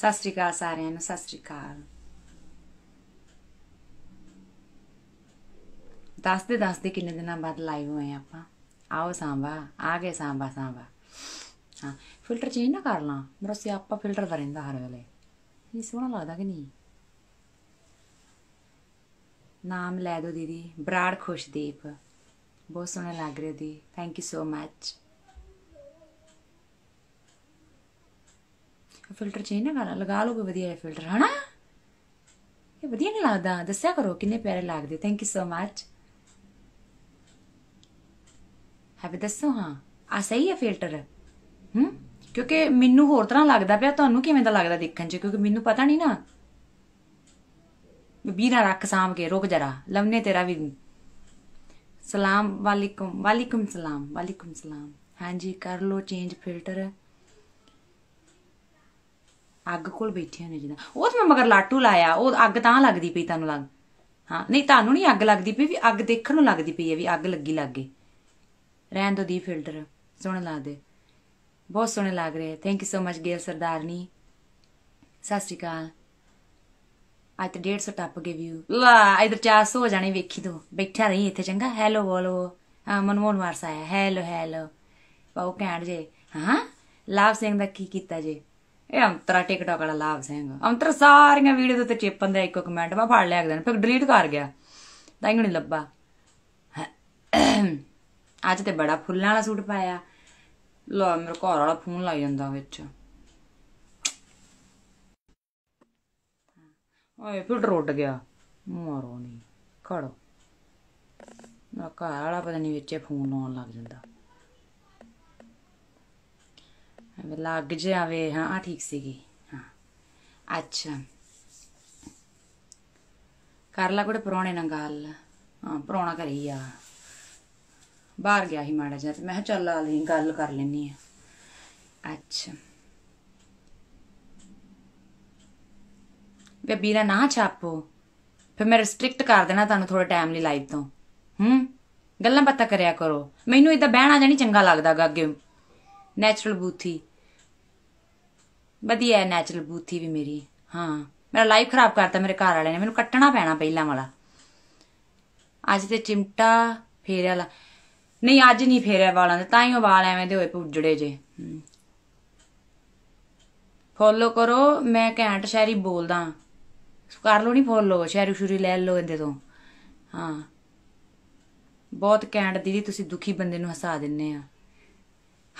ਸਤਿ ਸ੍ਰੀ ਅਕਾਲ ਸਾਰਿਆਂ ਨੂੰ ਸਤਿ ਸ੍ਰੀ ਅਕਾਲ ਦੱਸਦੇ ਦੱਸਦੇ ਕਿੰਨੇ ਦਿਨਾਂ ਬਾਅਦ ਲਾਈਵ ਹੋਏ ਆ ਆਪਾਂ ਆਓ ਸਾਂਭਾ ਆ ਗਏ ਸਾਂਭਾ ਸਾਂਭਾ ਹਾਂ ਫਿਲਟਰ ਚੇਂਜ ਨਾ ਕਰ ਲਾਂ ਮੇਰਾ ਸਿਆਪਾ ਫਿਲਟਰ ਦਾ ਰਹਿੰਦਾ ਹਰ ਵੇਲੇ ਇਹ ਸੋਹਣਾ ਲੱਗਦਾ ਕਿ ਨਹੀਂ ਨਾਮ ਲੈ ਦੋ ਦੀਦੀ ਬਰਾੜ ਖੁਸ਼ਦੀਪ ਬਹੁਤ ਸੋਹਣੇ ਲੱਗ ਰਹੇ ਦੀ thank you so much filter change ਨਾ ਕਰਾ ਲਗਾ ਲੋਗੇ ਵਧੀਆ ਹੈ ਫਿਲਟਰ ਹਨਾ ਇਹ ਵਧੀਆ ਨਹੀਂ ਲੱਗਦਾ ਦੱਸਿਆ ਕਰੋ ਕਿੰਨੇ ਪਿਆਰੇ ਲੱਗਦੇ ਥੈਂਕ ਯੂ ਸੋ ਮੱਚ ਹਾਂ ਦੱਸੋ ਹਾਂ ਆ ਸਹੀ ਹੈ ਫਿਲਟਰ ਹੂੰ ਕਿਉਂਕਿ ਮੈਨੂੰ ਹੋਰ ਤਰ੍ਹਾਂ ਲੱਗਦਾ ਪਿਆ ਤੁਹਾਨੂੰ ਕਿਵੇਂ ਦਾ ਲੱਗਦਾ ਦੇਖਣ 'ਚ ਕਿਉਂਕਿ ਮੈਨੂੰ ਪਤਾ ਨਹੀਂ ਨਾ ਵੀਰਾ ਰੱਖ ਸਾਮ ਕੇ ਰੁਕ ਜਰਾ ਲਵਨੇ ਤੇਰਾ ਵੀ ਸਲਾਮ ਵਾਲੇਕੁਮ ਵਾਲੇਕੁਮ ਸਲਾਮ ਵਾਲੇਕੁਮ ਸਲਾਮ ਹਾਂਜੀ ਕਰ ਲੋ ਚੇਂਜ ਫਿਲਟਰ ਅੱਗ ਕੋਲ ਬੈਠਿਆ ਨੇ ਜਿਹਦਾ ਉਹ ਤਾਂ ਮੈਂ ਮਗਰ ਲਾਟੂ ਲਾਇਆ ਉਹ ਅੱਗ ਤਾਂ ਲੱਗਦੀ ਪਈ ਤੁਹਾਨੂੰ ਲੱਗ ਹਾਂ ਨਹੀਂ ਤੁਹਾਨੂੰ ਨਹੀਂ ਅੱਗ ਲੱਗਦੀ ਪਈ ਵੀ ਅੱਗ ਦੇਖਣ ਨੂੰ ਲੱਗਦੀ ਪਈ ਹੈ ਵੀ ਅੱਗ ਲੱਗੀ ਲੱਗੇ ਰਹਿਣ ਦੋ ਦੀ ਫਿਲਟਰ ਲਾ ਦੇ ਬਹੁਤ ਸੋਹਣੇ ਲੱਗ ਰਹੇ ਥੈਂਕ ਯੂ ਸੋ ਮਚ ਗੇਲ ਸਰਦਾਰਨੀ ਸਤਿ ਸ਼੍ਰੀ ਅਕਾਲ ਅੱਜ ਤੇ 150 ਟੱਪ ਗਏ ਯੂ ਲਾ ਇਧਰ 400 ਹੋ ਜਾਣੇ ਵੇਖੀ ਤੂੰ ਬੈਠਾ ਰਹੀ ਇੱਥੇ ਚੰਗਾ ਹੈਲੋ ਬੋਲੋ ਹਾਂ ਮਨਮੋਹਨ ਵਾਰਸ ਆਇਆ ਹੈਲੋ ਹੈਲੋ ਬਹੁਤ ਕੈਂਡ ਜੇ ਹਾਂ ਲਾਭ ਸਿੰਘ ਦਾ ਕੀ ਕੀਤਾ ਜੇ ਇਹ ਅੰਤਰਾ ਟਿਕਟੋਕ ਵਾਲਾ ਲਾਭ ਸਿੰਘ ਅੰਤਰ ਸਾਰੀਆਂ ਵੀਡੀਓ ਦੇ ਉੱਤੇ ਚੇਪਨ ਦਾ ਇੱਕੋ ਕਮੈਂਟ ਮੈਂ ਫੜ ਲਿਆ ਦੇਣ ਫਿਰ ਡਿਲੀਟ ਕਰ ਗਿਆ ਤਾਂ ਹੀ ਨਹੀਂ ਲੱਭਾ ਅੱਜ ਤੇ ਬੜਾ ਫੁੱਲਾਂ ਵਾਲਾ ਸੂਟ ਪਾਇਆ ਲੋ ਮੇਰੇ ਘਰ ਵਾਲਾ ਫੋਨ ਲਾਈ ਜਾਂਦਾ ਵਿੱਚ ਓਏ ਫਿਰ ਰੋਟ ਗਿਆ ਮਾਰੋ ਨਹੀਂ ਖੜੋ ਮੇਰਾ ਘਰ ਵਾਲਾ ਪਤਾ ਨਹੀਂ ਵਿੱਚੇ ਫੋਨ ਲਾਉਣ ਲੱਗ ਜਾਂਦਾ ਲੱਗ ਜਾਵੇ ਹਾਂ ਆ ਠੀਕ ਸੀਗੀ ਹਾਂ ਅੱਛਾ ਕਰ ਲਾ ਕੋੜੇ ਪਰੋਣੇ ਨਾਲ ਗੱਲ ਹਾਂ ਪਰੋਣਾ ਕਰੀ ਆ ਬਾਹਰ ਗਿਆ ਸੀ ਮਾੜਾ ਜਿਹਾ ਤੇ ਮੈਂ ਚੱਲ ਆ ਲਈ ਗੱਲ ਕਰ ਲੈਣੀ ਆ ਅੱਛਾ ਵੇ ਬੀਰਾ ਨਾ ਛਾਪੋ ਫਿਰ ਮੈਂ ਰੈਸਟ੍ਰਿਕਟ ਕਰ ਦੇਣਾ ਤੁਹਾਨੂੰ ਥੋੜਾ ਟਾਈਮ ਲਈ ਲਾਈਵ ਤੋਂ ਹੂੰ ਗੱਲਾਂ ਬਾਤਾਂ ਕਰਿਆ ਕਰੋ ਮੈਨੂੰ ਇਦਾਂ ਬਹਿਣਾ ਜਾਨੀ ਚੰਗਾ ਲੱਗਦਾਗਾ ਅੱਗੇ ਨੈਚੁਰਲ ਬੂਥੀ ਵਧੀਆ ਨੈਚੁਰਲ ਬੂਥੀ ਵੀ ਮੇਰੀ ਹਾਂ ਮੇਰਾ ਲਾਈਫ ਖਰਾਬ ਕਰਤਾ ਮੇਰੇ ਘਰ ਵਾਲੇ ਨੇ ਮੈਨੂੰ ਕੱਟਣਾ ਪੈਣਾ ਪਹਿਲਾਂ ਵਾਲਾ ਅੱਜ ਤੇ ਚਿਮਟਾ ਫੇਰਿਆ ਲਾ ਨਹੀਂ ਅੱਜ ਨਹੀਂ ਫੇਰਿਆ ਵਾਲਾਂ ਦੇ ਤਾਂ ਹੀ ਉਹ ਵਾਲ ਐਵੇਂ ਦੇ ਹੋਏ ਪੁੱਜੜੇ ਜੇ ਫੋਲੋ ਕਰੋ ਮੈਂ ਕੈਂਟ ਸ਼ੈਰੀ ਬੋਲਦਾ ਕਰ ਲੋ ਨਹੀਂ ਫੋਲੋ ਸ਼ੈਰੀ ਸ਼ੁਰੀ ਲੈ ਲੋ ਇਹਦੇ ਤੋਂ ਹਾਂ ਬਹੁਤ ਕੈਂਟ ਦੀਦੀ ਤੁਸੀਂ ਦੁਖੀ ਬੰਦੇ ਨੂੰ ਹਸਾ ਦਿੰਨੇ ਆ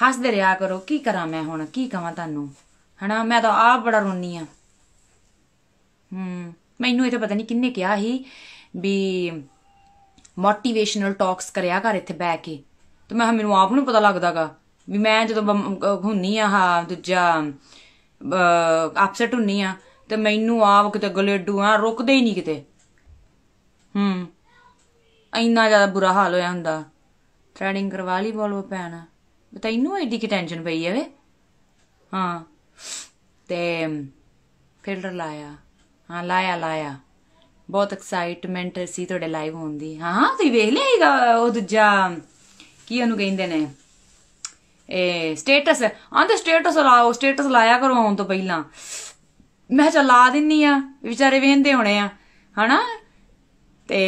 ਹੱਸਦੇ ਰਿਹਾ ਕਰੋ ਕੀ ਕਰਾਂ ਮੈਂ ਹੁਣ ਕੀ ਕਹਾਂ ਤੁਹਾਨੂੰ ਹਨਾ ਮੈਂ ਤਾਂ ਆਪ ਬੜਾ ਰੋਣੀ ਆ ਹੂੰ ਮੈਨੂੰ ਇਹ ਤਾਂ ਪਤਾ ਨਹੀਂ ਕਿੰਨੇ ਕਿਹਾ ਸੀ ਵੀ ਮੋਟੀਵੇਸ਼ਨਲ ਟਾਕਸ ਕਰਿਆ ਕਰ ਇੱਥੇ ਬੈ ਕੇ ਤੇ ਮੈਂ ਮੈਨੂੰ ਆਪ ਨੂੰ ਪਤਾ ਲੱਗਦਾਗਾ ਵੀ ਮੈਂ ਜਦੋਂ ਹੁੰਨੀ ਆ ਹਾਂ ਦੂਜਾ ਅਪਸੈਟ ਹੁੰਨੀ ਆ ਤੇ ਮੈਨੂੰ ਆਪ ਕਿਤੇ ਗਲੇਡੂ ਆ ਰੁਕਦੇ ਹੀ ਨਹੀਂ ਕਿਤੇ ਹੂੰ ਇੰਨਾ ਜ਼ਿਆਦਾ ਬੁਰਾ ਹਾਲ ਹੋਇਆ ਹੁੰਦਾ ਥ੍ਰੈਡਿੰਗ ਕਰਵਾ ਲਈ ਬੋਲੋ ਭੈਣ ਇਹਨੂੰ ਐਡੀ ਕਿ ਟੈਨਸ਼ਨ ਪਈ ਐ ਵੇ ਹਾਂ ਤੇ ਫਿਲਟਰ ਲਾਇਆ ਹਾਂ ਲਾਇਆ ਲਾਇਆ ਬਹੁਤ ਐਕਸਾਈਟਮੈਂਟ ਸੀ ਤੁਹਾਡੇ ਲਾਈਵ ਹੋਣ ਦੀ ਹਾਂ ਹਾਂ ਤੁਸੀਂ ਵੇਖ ਲਿਆਗਾ ਉਹ ਦੂਜਾ ਕੀ ਉਹਨੂੰ ਕਹਿੰਦੇ ਨੇ ਏ ਸਟੇਟਸ ਦਾ ਸਟੇਟਸ ਲਾਓ ਸਟੇਟਸ ਲਾਇਆ ਕਰੋ ਆਉਣ ਤੋਂ ਪਹਿਲਾਂ ਮੈਂ ਚਾ ਲਾ ਦਿੰਨੀ ਆ ਵਿਚਾਰੇ ਵੇਂਦੇ ਹੋਣੇ ਆ ਹਨਾ ਤੇ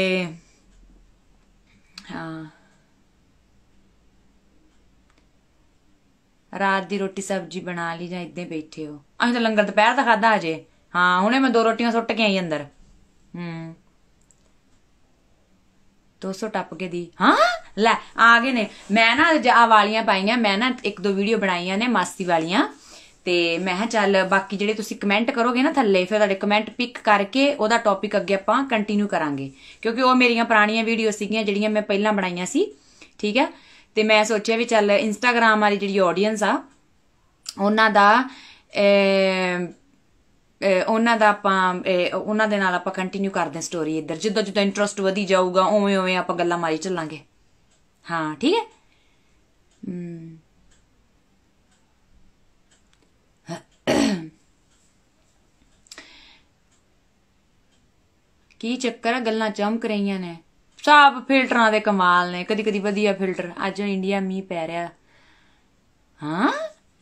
ਹਾਂ ਰਾਤ ਦੀ ਰੋਟੀ ਸਬਜੀ ਬਣਾ ਲਈ ਜਾਂ ਇੱਦਾਂ ਬੈਠੇ ਹੋ ਅਸੀਂ ਤਾਂ ਲੰਗਰ ਦੁਪਹਿਰ ਦਾ ਖਾਦਾ ਅਜੇ ਹਾਂ ਹੁਣੇ ਮੈਂ ਦੋ ਰੋਟੀਆਂ ਸੁੱਟ ਕੇ ਆਈ ਅੰਦਰ ਹੂੰ 200 ਟੱਪ ਕੇ ਦੀ ਹਾਂ ਲੈ ਆ ਗਏ ਨੇ ਮੈਂ ਨਾ ਆ ਵਾਲੀਆਂ ਪਾਈਆਂ ਮੈਂ ਨਾ ਇੱਕ ਦੋ ਵੀਡੀਓ ਬਣਾਈਆਂ ਨੇ ਮਾਸੀ ਵਾਲੀਆਂ ਤੇ ਮੈਂ ਹਾਂ ਚੱਲ ਬਾਕੀ ਜਿਹੜੇ ਤੁਸੀਂ ਕਮੈਂਟ ਕਰੋਗੇ ਨਾ ਥੱਲੇ ਫਿਰ ਤੁਹਾਡੇ ਕਮੈਂਟ ਪਿਕ ਕਰਕੇ ਉਹਦਾ ਟੌਪਿਕ ਅੱਗੇ ਆਪਾਂ ਕੰਟੀਨਿਊ ਕਰਾਂਗੇ ਕਿਉਂਕਿ ਉਹ ਮੇਰੀਆਂ ਪੁਰਾਣੀਆਂ ਵੀਡੀਓ ਸੀਗੀਆਂ ਜਿਹੜੀਆਂ ਮੈਂ ਪਹਿਲਾਂ ਬਣਾਈਆਂ ਸੀ ਠੀਕ ਹੈ ਤੇ ਮੈਂ ਸੋਚਿਆ ਵੀ ਚੱਲ ਇੰਸਟਾਗ੍ਰam ਵਾਲੀ ਜਿਹੜੀ ਆਡੀਅנס ਆ ਉਹਨਾਂ ਦਾ ਉਹਨਾਂ ਦਾ ਆਪਾਂ ਉਹਨਾਂ ਦੇ ਨਾਲ ਆਪਾਂ ਕੰਟੀਨਿਊ ਕਰਦੇ ਹਾਂ ਸਟੋਰੀ ਇੱਧਰ ਜਿੱਦਾਂ ਜਿੱਦਾਂ ਇੰਟਰਸਟ ਵਧੀ ਜਾਊਗਾ ਓਵੇਂ ਓਵੇਂ ਆਪਾਂ ਗੱਲਾਂ ਮਾਰੀ ਚੱਲਾਂਗੇ ਹਾਂ ਠੀਕ ਹੈ ਕੀ ਚੱਕਰ ਗੱਲਾਂ ਚਮਕ ਰਹੀਆਂ ਨੇ ਸਭ ਫਿਲਟਰਾਂ ਦੇ ਕਮਾਲ ਨੇ ਕਦੀ ਕਦੀ ਵਧੀਆ ਫਿਲਟਰ ਅੱਜ ਇੰਡੀਆ ਮੀ ਪੈ ਰਿਹਾ ਹਾਂ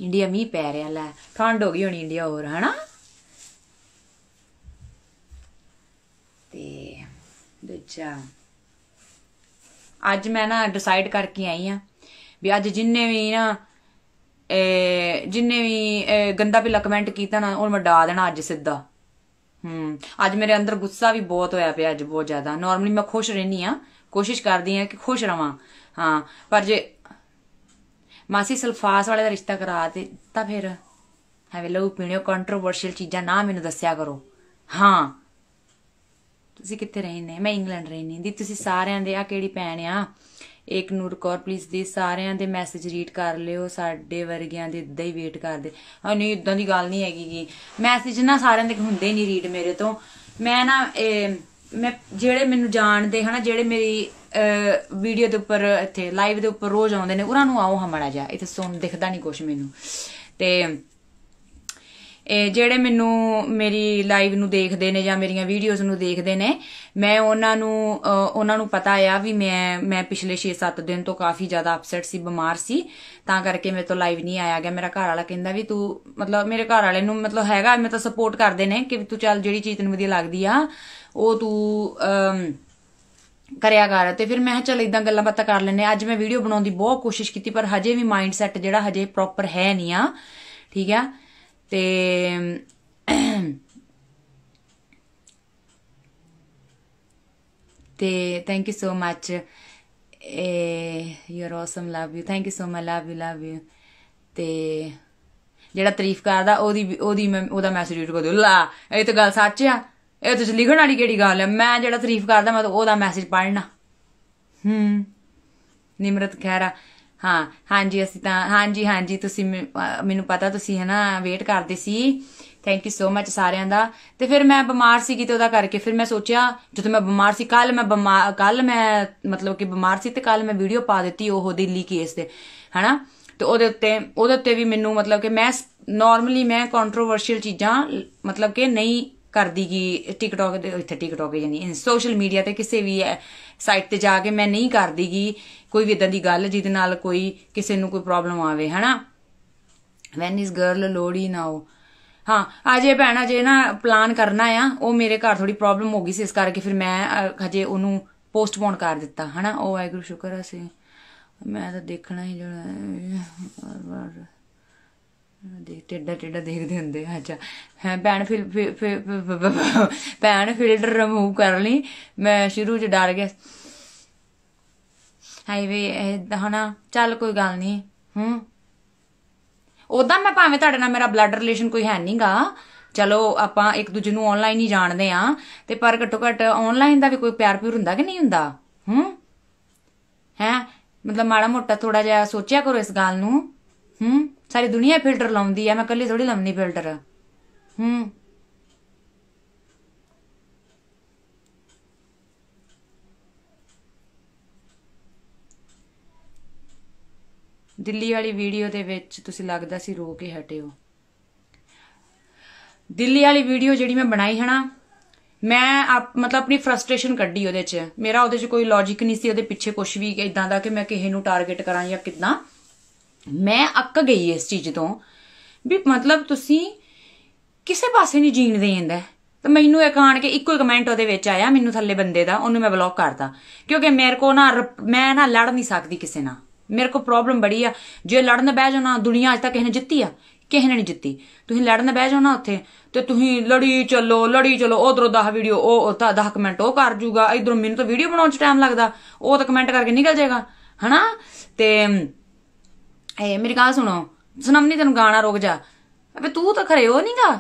ਇੰਡੀਆ ਮੀ ਪੈ ਰਿਹਾ ਲੈ ਠੰਡ ਹੋ ਗਈ ਹੋਣੀ ਇੰਡੀਆ ਹੋਰ ਹਨਾ ਤੇ ਦੂਜਾ ਅੱਜ ਮੈਂ ਨਾ ਡਿਸਾਈਡ ਕਰਕੇ ਆਈ ਆ ਵੀ ਅੱਜ ਜਿੰਨੇ ਵੀ ਨਾ ਜਿੰਨੇ ਵੀ ਗੰਦਾ ਪਿਲਾ ਕਮੈਂਟ ਕੀਤਾ ਨਾ ਉਹ ਮੈਂ ਡਾ ਦੇਣਾ ਅੱਜ ਸਿੱਧਾ ਹੂੰ ਅੱਜ ਮੇਰੇ ਅੰਦਰ ਗੁੱਸਾ ਵੀ ਬਹੁਤ ਹੋਇਆ ਪਿਆ ਅੱਜ ਬਹੁਤ ਜ਼ਿਆਦਾ ਨਾਰਮਲੀ ਮੈਂ ਖੁਸ਼ ਰਹਿਣੀ ਆ ਕੋਸ਼ਿਸ਼ ਕਰਦੀ ਆ ਕਿ ਖੁਸ਼ ਰਵਾਂ ਹਾਂ ਪਰ ਜੇ ਮਾਸੀ ਸਲਫਾਸ ਵਾਲੇ ਦਾ ਰਿਸ਼ਤਾ ਕਰਾ ਤੇ ਤਾਂ ਫਿਰ ਹੈਵੇ ਲੋ ਪੀਣਿਓ ਕੰਟਰੋਵਰਸ਼ੀਅਲ ਚੀਜ਼ਾਂ ਨਾ ਮੈਨੂੰ ਦੱਸਿਆ ਕਰੋ ਹਾਂ ਤੁਸੀਂ ਕਿੱਥੇ ਰਹਿੰਦੇ ਮੈਂ ਇੰਗਲੈਂਡ ਰਹਿੰਦੀ ਦੀ ਤੁਸੀਂ ਸਾਰਿਆਂ ਦੇ ਆ ਕਿਹੜੀ ਭੈਣ ਆ ਇੱਕ ਨੂਰ ਕੌਰ ਪਲੀਜ਼ ਦੇ ਸਾਰਿਆਂ ਦੇ ਮੈਸੇਜ ਰੀਡ ਕਰ ਲਿਓ ਸਾਡੇ ਵਰਗਿਆਂ ਦੇ ਇਦਾਂ ਹੀ ਵੇਟ ਕਰਦੇ ਹਾਂ ਨਹੀਂ ਇਦਾਂ ਦੀ ਗੱਲ ਨਹੀਂ ਹੈਗੀ ਕਿ ਮੈਸੇਜ ਨਾ ਸਾਰਿਆਂ ਦੇ ਹੁੰਦੇ ਨਹੀਂ ਰੀਡ ਮੇਰੇ ਤੋਂ ਮੈਂ ਨਾ ਮੈਂ ਜਿਹੜੇ ਮੈਨੂੰ ਜਾਣਦੇ ਹਨਾ ਜਿਹੜੇ ਮੇਰੀ ਵੀਡੀਓ ਦੇ ਉੱਪਰ ਇੱਥੇ ਲਾਈਵ ਦੇ ਉੱਪਰ ਰੋਜ਼ ਆਉਂਦੇ ਨੇ ਉਹਨਾਂ ਨੂੰ ਆਓ ਹਮੜਾ ਜਾ ਇੱਥੇ ਸੁਣ ਦਿਖਦਾ ਨਹੀਂ ਕੁਝ ਮੈਨੂੰ ਤੇ ਜਿਹੜੇ ਮੈਨੂੰ ਮੇਰੀ ਲਾਈਵ ਨੂੰ ਦੇਖਦੇ ਨੇ ਜਾਂ ਮੇਰੀਆਂ ਵੀਡੀਓਜ਼ ਨੂੰ ਦੇਖਦੇ ਨੇ ਮੈਂ ਉਹਨਾਂ ਨੂੰ ਉਹਨਾਂ ਨੂੰ ਪਤਾ ਆ ਵੀ ਮੈਂ ਮੈਂ ਪਿਛਲੇ 6-7 ਦਿਨ ਤੋਂ ਕਾਫੀ ਜ਼ਿਆਦਾ ਅਪਸੈਟ ਸੀ ਬਿਮਾਰ ਸੀ ਤਾਂ ਕਰਕੇ ਮੇਰੇ ਤੋਂ ਲਾਈਵ ਨਹੀਂ ਆਇਆ ਗਿਆ ਮੇਰਾ ਘਰ ਵਾਲਾ ਕਹਿੰਦਾ ਵੀ ਤੂੰ ਮਤਲਬ ਮੇਰੇ ਘਰ ਵਾਲੇ ਨੂੰ ਮਤਲਬ ਹੈਗਾ ਮੈਂ ਤਾਂ ਸਪੋਰਟ ਕਰਦੇ ਨੇ ਕਿ ਤੂੰ ਚੱਲ ਜਿਹੜੀ ਚੀਜ਼ ਤੈਨੂੰ ਵਧੀਆ ਲੱਗਦੀ ਆ ਉਹ ਤੂੰ ਕਰਿਆ ਕਰ ਤੇ ਫਿਰ ਮੈਂ ਚੱਲ ਇਦਾਂ ਗੱਲਾਂ ਬਾਤਾਂ ਕਰ ਲੈਨੇ ਅੱਜ ਮੈਂ ਵੀਡੀਓ ਬਣਾਉਣ ਦੀ ਬਹੁਤ ਕੋਸ਼ਿਸ਼ ਕੀਤੀ ਪਰ ਹਜੇ ਵੀ ਮਾਈਂਡ ਸੈਟ ਜਿਹੜਾ ਹਜੇ ਪ੍ਰੋਪਰ ਹੈ ਨਹੀਂ ਆ ਠੀਕ ਆ ਤੇ ਤੇ ਥੈਂਕ ਯੂ ਸੋ ਮੱਚ ਏ you are awesome love you thank you so much love you love you ਤੇ ਜਿਹੜਾ ਤਾਰੀਫ ਕਰਦਾ ਉਹਦੀ ਉਹਦੀ ਉਹਦਾ ਮੈਸੇਜ ਰੀਡ ਕਰ ਦਿਓ ਲਾ ਇਹ ਤਾਂ ਗੱਲ ਸੱਚ ਆ ਇਹ ਤੁਸੀਂ ਲਿਖਣ ਵਾਲੀ ਕਿਹੜੀ ਗੱਲ ਹੈ ਮੈਂ ਜਿਹੜਾ ਤਾਰੀਫ ਕਰਦਾ ਮੈਂ ਤਾਂ ਉਹਦਾ ਮੈਸੇਜ ਪੜਨਾ ਹੂੰ ਨਿਮਰਤ ਖੈਰਾ ਹਾਂ ਹਾਂਜੀ ਅਸੀਂ ਤਾਂ ਹਾਂਜੀ ਹਾਂਜੀ ਤੁਸੀਂ ਮੈਨੂੰ ਪਤਾ ਤੁਸੀਂ ਹੈ ਨਾ ਵੇਟ ਕਰਦੇ ਸੀ ਥੈਂਕ ਯੂ ਸੋ ਮੱਚ ਸਾਰਿਆਂ ਦਾ ਤੇ ਫਿਰ ਮੈਂ ਬਿਮਾਰ ਸੀ ਕਿਤੇ ਉਹਦਾ ਕਰਕੇ ਫਿਰ ਮੈਂ ਸੋਚਿਆ ਜਦੋਂ ਮੈਂ ਬਿਮਾਰ ਸੀ ਕੱਲ ਮੈਂ ਬਿਮਾਰ ਕੱਲ ਮੈਂ ਮਤਲਬ ਕਿ ਬਿਮਾਰ ਸੀ ਤੇ ਕੱਲ ਮੈਂ ਵੀਡੀਓ ਪਾ ਦਿੱਤੀ ਉਹ ਦਿੱਲੀ ਕੇਸ ਦੇ ਹਨਾ ਤੇ ਉਹਦੇ ਉੱਤੇ ਉਹਦੇ ਉੱਤੇ ਵੀ ਮੈਨੂੰ ਮਤਲਬ ਕਿ ਮੈਂ ਨਾਰਮਲੀ ਮੈਂ ਕੰਟਰੋਵਰਸ਼ੀਅਲ ਚੀਜ਼ਾਂ ਮਤਲਬ ਕਿ ਨਹੀਂ ਕਰਦੀ ਕਿ ਟਿਕਟੌਕ ਦੇ ਇੱਥੇ ਟਿਕਟੌਕ ਇਨ ਸੋਸ਼ਲ ਮੀਡੀਆ ਤੇ ਕਿਸੇ ਵੀ ਸਾਈਟ ਤੇ ਜਾ ਕੇ ਮੈਂ ਨਹੀਂ ਕਰਦੀਗੀ ਕੋਈ ਵੀ ਇਦਾਂ ਦੀ ਗੱਲ ਜਿਹਦੇ ਨਾਲ ਕੋਈ ਕਿਸੇ ਨੂੰ ਕੋਈ ਪ੍ਰੋਬਲਮ ਆਵੇ ਹਨਾ ਵੈਨ ਇਸ ਗਰਲ ਲੋੜੀ ਨਾਓ ਹਾਂ ਅਜੇ ਭੈਣਾ ਜੇ ਨਾ ਪਲਾਨ ਕਰਨਾ ਆ ਉਹ ਮੇਰੇ ਘਰ ਥੋੜੀ ਪ੍ਰੋਬਲਮ ਹੋ ਗਈ ਸੀ ਇਸ ਕਰਕੇ ਫਿਰ ਮੈਂ ਹਜੇ ਉਹਨੂੰ ਪੋਸਟਪੋਨ ਕਰ ਦਿੱਤਾ ਹਨਾ ਉਹ ਵਾਹਿਗੁਰੂ ਸ਼ੁਕਰ ਹੈ ਸੀ ਮੈਂ ਤਾਂ ਦੇਖਣਾ ਹੀ ਜਿਹੜਾ ਵਾਰ ਦੇ ਟੇਡਾ ਟੇਡਾ ਦੇਖਦੇ ਹੁੰਦੇ ਆ ਅੱਛਾ ਹੈ ਭੈਣ ਫਿਰ ਭੈਣ ਫਿਲਟਰ ਰਿਮੂਵ ਕਰ ਲਈ ਮੈਂ ਸ਼ੁਰੂ ਚ ਡਰ ਗਿਆ ਹਾਈਵੇ ਇਹ ਹਨਾ ਚੱਲ ਕੋਈ ਗੱਲ ਨਹੀਂ ਹੂੰ ਉਦਾਂ ਮੈਂ ਭਾਵੇਂ ਤੁਹਾਡੇ ਨਾਲ ਮੇਰਾ ਬਲੱਡ ਰਿਲੇਸ਼ਨ ਕੋਈ ਹੈ ਨਹੀਂਗਾ ਚਲੋ ਆਪਾਂ ਇੱਕ ਦੂਜੇ ਨੂੰ ਆਨਲਾਈਨ ਹੀ ਜਾਣਦੇ ਆ ਤੇ ਪਰ ਘੱਟੋ ਘੱਟ ਆਨਲਾਈਨ ਦਾ ਵੀ ਕੋਈ ਪਿਆਰ ਪਿਉਰ ਹੁੰਦਾ ਕਿ ਨਹੀਂ ਹੁੰਦਾ ਹੂੰ ਹੈ ਮਤਲਬ ਮਾੜਾ ਮੋਟਾ ਥੋੜਾ ਜਿਹਾ ਸੋਚਿਆ ਕਰੋ ਇਸ ਗੱਲ ਨੂੰ ਹੂੰ ਸਾਰੀ ਦੁਨੀਆ ਫਿਲਟਰ ਲਾਉਂਦੀ ਆ ਮੈਂ ਕੱਲੀ ਥੋੜੀ ਲਾਉਣੀ ਫਿਲਟਰ ਹੂੰ ਦਿੱਲੀ ਵਾਲੀ ਵੀਡੀਓ ਦੇ ਵਿੱਚ ਤੁਸੀਂ ਲੱਗਦਾ ਸੀ ਰੋ ਕੇ ਹਟਿਓ ਦਿੱਲੀ ਵਾਲੀ ਵੀਡੀਓ ਜਿਹੜੀ ਮੈਂ ਬਣਾਈ ਨਾ ਮੈਂ ਮਤਲਬ ਆਪਣੀ ਫਰਸਟ੍ਰੇਸ਼ਨ ਕੱਢੀ ਉਹਦੇ 'ਚ ਮੇਰਾ ਉਹਦੇ 'ਚ ਕੋਈ ਲੌਜੀਕ ਨਹੀਂ ਸੀ ਉਹਦੇ ਪਿੱਛੇ ਕੁਝ ਵੀ ਇਦਾਂ ਦਾ ਕਿ ਮੈਂ ਕਿਸੇ ਨੂੰ ਟਾਰਗੇਟ ਕਰਾਂ ਜਾਂ ਕਿਦਾਂ ਮੈਂ ਅੱਕ ਗਈ ਇਸ ਚੀਜ਼ ਤੋਂ ਵੀ ਮਤਲਬ ਤੁਸੀਂ ਕਿਸੇ ਪਾਸੇ ਨਹੀਂ ਜੀਣ ਦੇ ਜਾਂਦਾ ਤੇ ਮੈਨੂੰ ਇਹ ਕਾਣ ਕੇ ਇੱਕੋ ਇੱਕ ਕਮੈਂਟ ਉਹਦੇ ਵਿੱਚ ਆਇਆ ਮੈਨੂੰ ਥੱਲੇ ਬੰਦੇ ਦਾ ਉਹਨੂੰ ਮੈਂ ਬਲੌਕ ਕਰਤਾ ਕਿਉਂਕਿ ਮੇਰੇ ਕੋ ਨਾ ਮੈਂ ਨਾ ਲੜ ਨਹੀਂ ਸਕਦੀ ਕਿਸੇ ਨਾਲ ਮੇਰੇ ਕੋ ਪ੍ਰੋਬਲਮ ਬੜੀ ਆ ਜੇ ਲੜਨ ਬਹਿ ਜਾਣਾ ਦੁਨੀਆ ਅਜ ਤੱਕ ਇਹਨੇ ਨੇ ਜਿੱਤੀ ਆ ਕਿਸੇ ਨੇ ਨਹੀਂ ਜਿੱਤੀ ਤੁਸੀਂ ਲੜਨ ਬਹਿ ਜਾਓ ਨਾ ਉੱਥੇ ਤੇ ਤੁਸੀਂ ਲੜੀ ਚੱਲੋ ਲੜੀ ਚੱਲੋ ਉਧਰੋਂ 10 ਵੀਡੀਓ ਉਹ ਤਾਂ 10 ਕਮੈਂਟ ਉਹ ਕਰ ਜੂਗਾ ਇਧਰੋਂ ਮੈਨੂੰ ਤਾਂ ਵੀਡੀਓ ਬਣਾਉਣ 'ਚ ਟਾਈਮ ਲੱਗਦਾ ਉਹ ਤਾਂ ਕਮੈਂਟ ਕਰਕੇ ਨਿਕਲ ਜਾਏਗਾ ਹਨਾ ਤੇ ਇਹ ਮੇਰੀ ਗੱਲ ਸੁਣੋ ਨਹੀਂ ਤੈਨੂੰ ਗਾਣਾ ਰੁਕ ਜਾ ਅਬੇ ਤੂੰ ਤਾਂ ਖਰੇ ਹੋ ਨਹੀਂਗਾ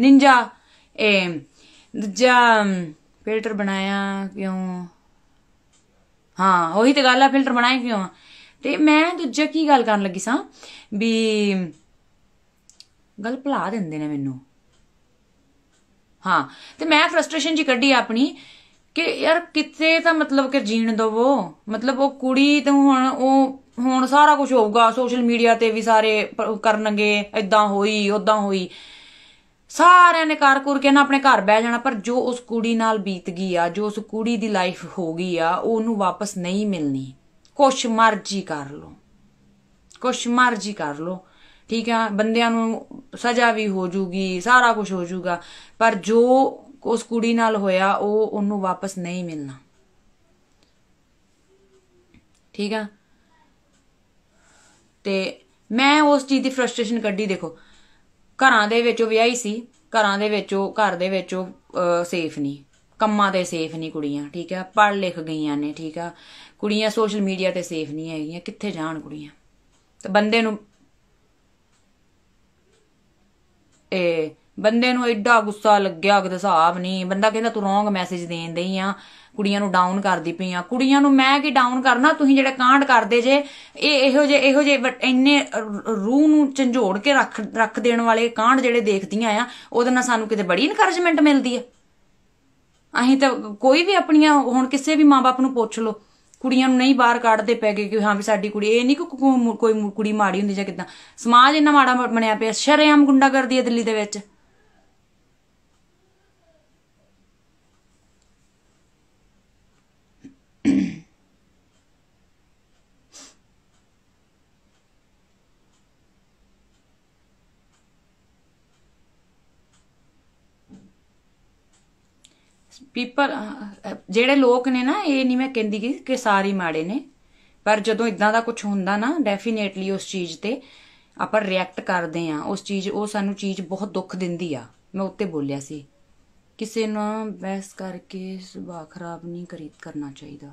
ਨਿੰਜਾ ਇਹ ਦੂਜਾ ਫਿਲਟਰ ਬਣਾਇਆ ਕਿਉਂ ਹਾਂ ਉਹੀ ਤੇ ਗੱਲ ਆ ਫਿਲਟਰ ਬਣਾਇਆ ਕਿਉਂ ਤੇ ਮੈਂ ਦੂਜਾ ਕੀ ਗੱਲ ਕਰਨ ਲੱਗੀ ਸਾਂ ਵੀ ਗੱਲ ਭਲਾ ਦਿੰਦੇ ਨੇ ਮੈਨੂੰ ਹਾਂ ਤੇ ਮੈਂ ਫਰਸਟ੍ਰੇਸ਼ਨ ਜੀ ਕੱਢੀ ਆਪਣੀ ਕਿ ਯਾਰ ਕਿੱਥੇ ਤਾਂ ਮਤਲਬ ਕਿ ਜੀਣ ਦਵੋ ਮਤਲਬ ਉਹ ਕੁੜੀ ਤੇ ਹੁਣ ਉਹ ਹੁਣ ਸਾਰਾ ਕੁਝ ਹੋਊਗਾ ਸੋਸ਼ਲ ਮੀਡੀਆ ਤੇ ਵੀ ਸਾਰੇ ਕਰਨਗੇ ਇਦਾਂ ਹੋਈ ਉਦਾਂ ਹੋਈ ਸਾਰਿਆਂ ਨੇ ਕਾਰਕੁਰ ਕੇ ਨਾ ਆਪਣੇ ਘਰ ਬਹਿ ਜਾਣਾ ਪਰ ਜੋ ਉਸ ਕੁੜੀ ਨਾਲ ਬੀਤ ਗਈ ਆ ਜੋ ਉਸ ਕੁੜੀ ਦੀ ਲਾਈਫ ਹੋ ਗਈ ਆ ਉਹਨੂੰ ਵਾਪਸ ਨਹੀਂ ਮਿਲਣੀ ਕੋਸ਼ਮਾਰ ਜੀ ਕਰ ਲੋ ਕੋਸ਼ਮਾਰ ਜੀ ਕਰ ਲੋ ਠੀਕ ਆ ਬੰਦਿਆਂ ਨੂੰ ਸਜ਼ਾ ਵੀ ਹੋ ਜੂਗੀ ਸਾਰਾ ਕੁਝ ਹੋ ਜੂਗਾ ਪਰ ਜੋ ਉਸ ਕੁੜੀ ਨਾਲ ਹੋਇਆ ਉਹ ਉਹਨੂੰ ਵਾਪਸ ਨਹੀਂ ਮਿਲਣਾ ਠੀਕ ਆ ਤੇ ਮੈਂ ਉਸ ਚੀਜ਼ ਦੀ ਫਰਸਟ੍ਰੇਸ਼ਨ ਕੱਢੀ ਦੇਖੋ ਘਰਾਂ ਦੇ ਵਿੱਚ ਉਹ ਵਿਆਹੀ ਸੀ ਘਰਾਂ ਦੇ ਵਿੱਚ ਉਹ ਘਰ ਦੇ ਵਿੱਚ ਉਹ ਸੇਫ ਨਹੀਂ ਕੰਮਾਂ ਤੇ ਸੇਫ ਨਹੀਂ ਕੁੜੀਆਂ ਠੀਕ ਆ ਪੜ ਲਿਖ ਗਈਆਂ ਨੇ ਠੀਕ ਆ ਕੁੜੀਆਂ ਸੋਸ਼ਲ ਮੀਡੀਆ ਤੇ ਸੇਫ ਨਹੀਂ ਹੈਗੀਆਂ ਕਿੱਥੇ ਜਾਣ ਕੁੜੀਆਂ ਤੇ ਬੰਦੇ ਨੂੰ ਇਹ ਬੰਦੇ ਨੂੰ ਐਡਾ ਗੁੱਸਾ ਲੱਗਿਆ ਕਿ ਹਿਸਾਬ ਨਹੀਂ ਬੰਦਾ ਕਹਿੰਦਾ ਤੂੰ ਰੋਂਗ ਮੈਸੇਜ ਦੇਣ ਦਈ ਆ ਕੁੜੀਆਂ ਨੂੰ ਡਾਊਨ ਕਰਦੀ ਪਈ ਆ ਕੁੜੀਆਂ ਨੂੰ ਮੈਂ ਕੀ ਡਾਊਨ ਕਰਨਾ ਤੁਸੀਂ ਜਿਹੜੇ ਕਾਂਡ ਕਰਦੇ ਜੇ ਇਹ ਇਹੋ ਜੇ ਇਹੋ ਜੇ ਇੰਨੇ ਰੂਹ ਨੂੰ ਝੰਜੋੜ ਕੇ ਰੱਖ ਰੱਖ ਦੇਣ ਵਾਲੇ ਕਾਂਡ ਜਿਹੜੇ ਦੇਖਦੀਆਂ ਆ ਉਹਦੇ ਨਾਲ ਸਾਨੂੰ ਕਿਤੇ ਬੜੀ ਇਨਕਰੇਜਮੈਂਟ ਮਿਲਦੀ ਆ ਅਸੀਂ ਤਾਂ ਕੋਈ ਵੀ ਆਪਣੀਆਂ ਹੁਣ ਕਿਸੇ ਵੀ ਮਾਪੇ ਨੂੰ ਪੁੱਛ ਲਓ ਕੁੜੀਆਂ ਨੂੰ ਨਹੀਂ ਬਾਹਰ ਕੱਢਦੇ ਪੈਗੇ ਕਿ ਹਾਂ ਵੀ ਸਾਡੀ ਕੁੜੀ ਇਹ ਨਹੀਂ ਕੋਈ ਕੁੜੀ ਮਾੜੀ ਹੁੰਦੀ ਜਾਂ ਕਿਦਾਂ ਸਮਾਜ ਇੰਨਾ ਮਾੜਾ ਬਣਿਆ ਪਿਆ ਸ਼ਰਿਆਮ ਗੁੰਡਾਗਰਦੀ ਹੈ ਦਿੱਲੀ ਦੇ ਵਿੱਚ ਪੀਪਲ ਜਿਹੜੇ ਲੋਕ ਨੇ ਨਾ ਇਹ ਨਹੀਂ ਮੈਂ ਕਹਿੰਦੀ ਕਿ ਸਾਰੇ ਮਾੜੇ ਨੇ ਪਰ ਜਦੋਂ ਇਦਾਂ ਦਾ ਕੁਝ ਹੁੰਦਾ ਨਾ ਡੈਫੀਨੇਟਲੀ ਉਸ ਚੀਜ਼ ਤੇ ਆਪਾਂ ਰਿਐਕਟ ਕਰਦੇ ਆ ਉਸ ਚੀਜ਼ ਉਹ ਸਾਨੂੰ ਚੀਜ਼ ਬਹੁਤ ਦੁੱਖ ਦਿੰਦੀ ਆ ਮੈਂ ਉੱਤੇ ਬੋਲਿਆ ਸੀ ਕਿਸੇ ਨੂੰ ਬਹਿਸ ਕਰਕੇ ਸੁਭਾਅ ਖਰਾਬ ਨਹੀਂ ਕਰੀਤ ਕਰਨਾ ਚਾਹੀਦਾ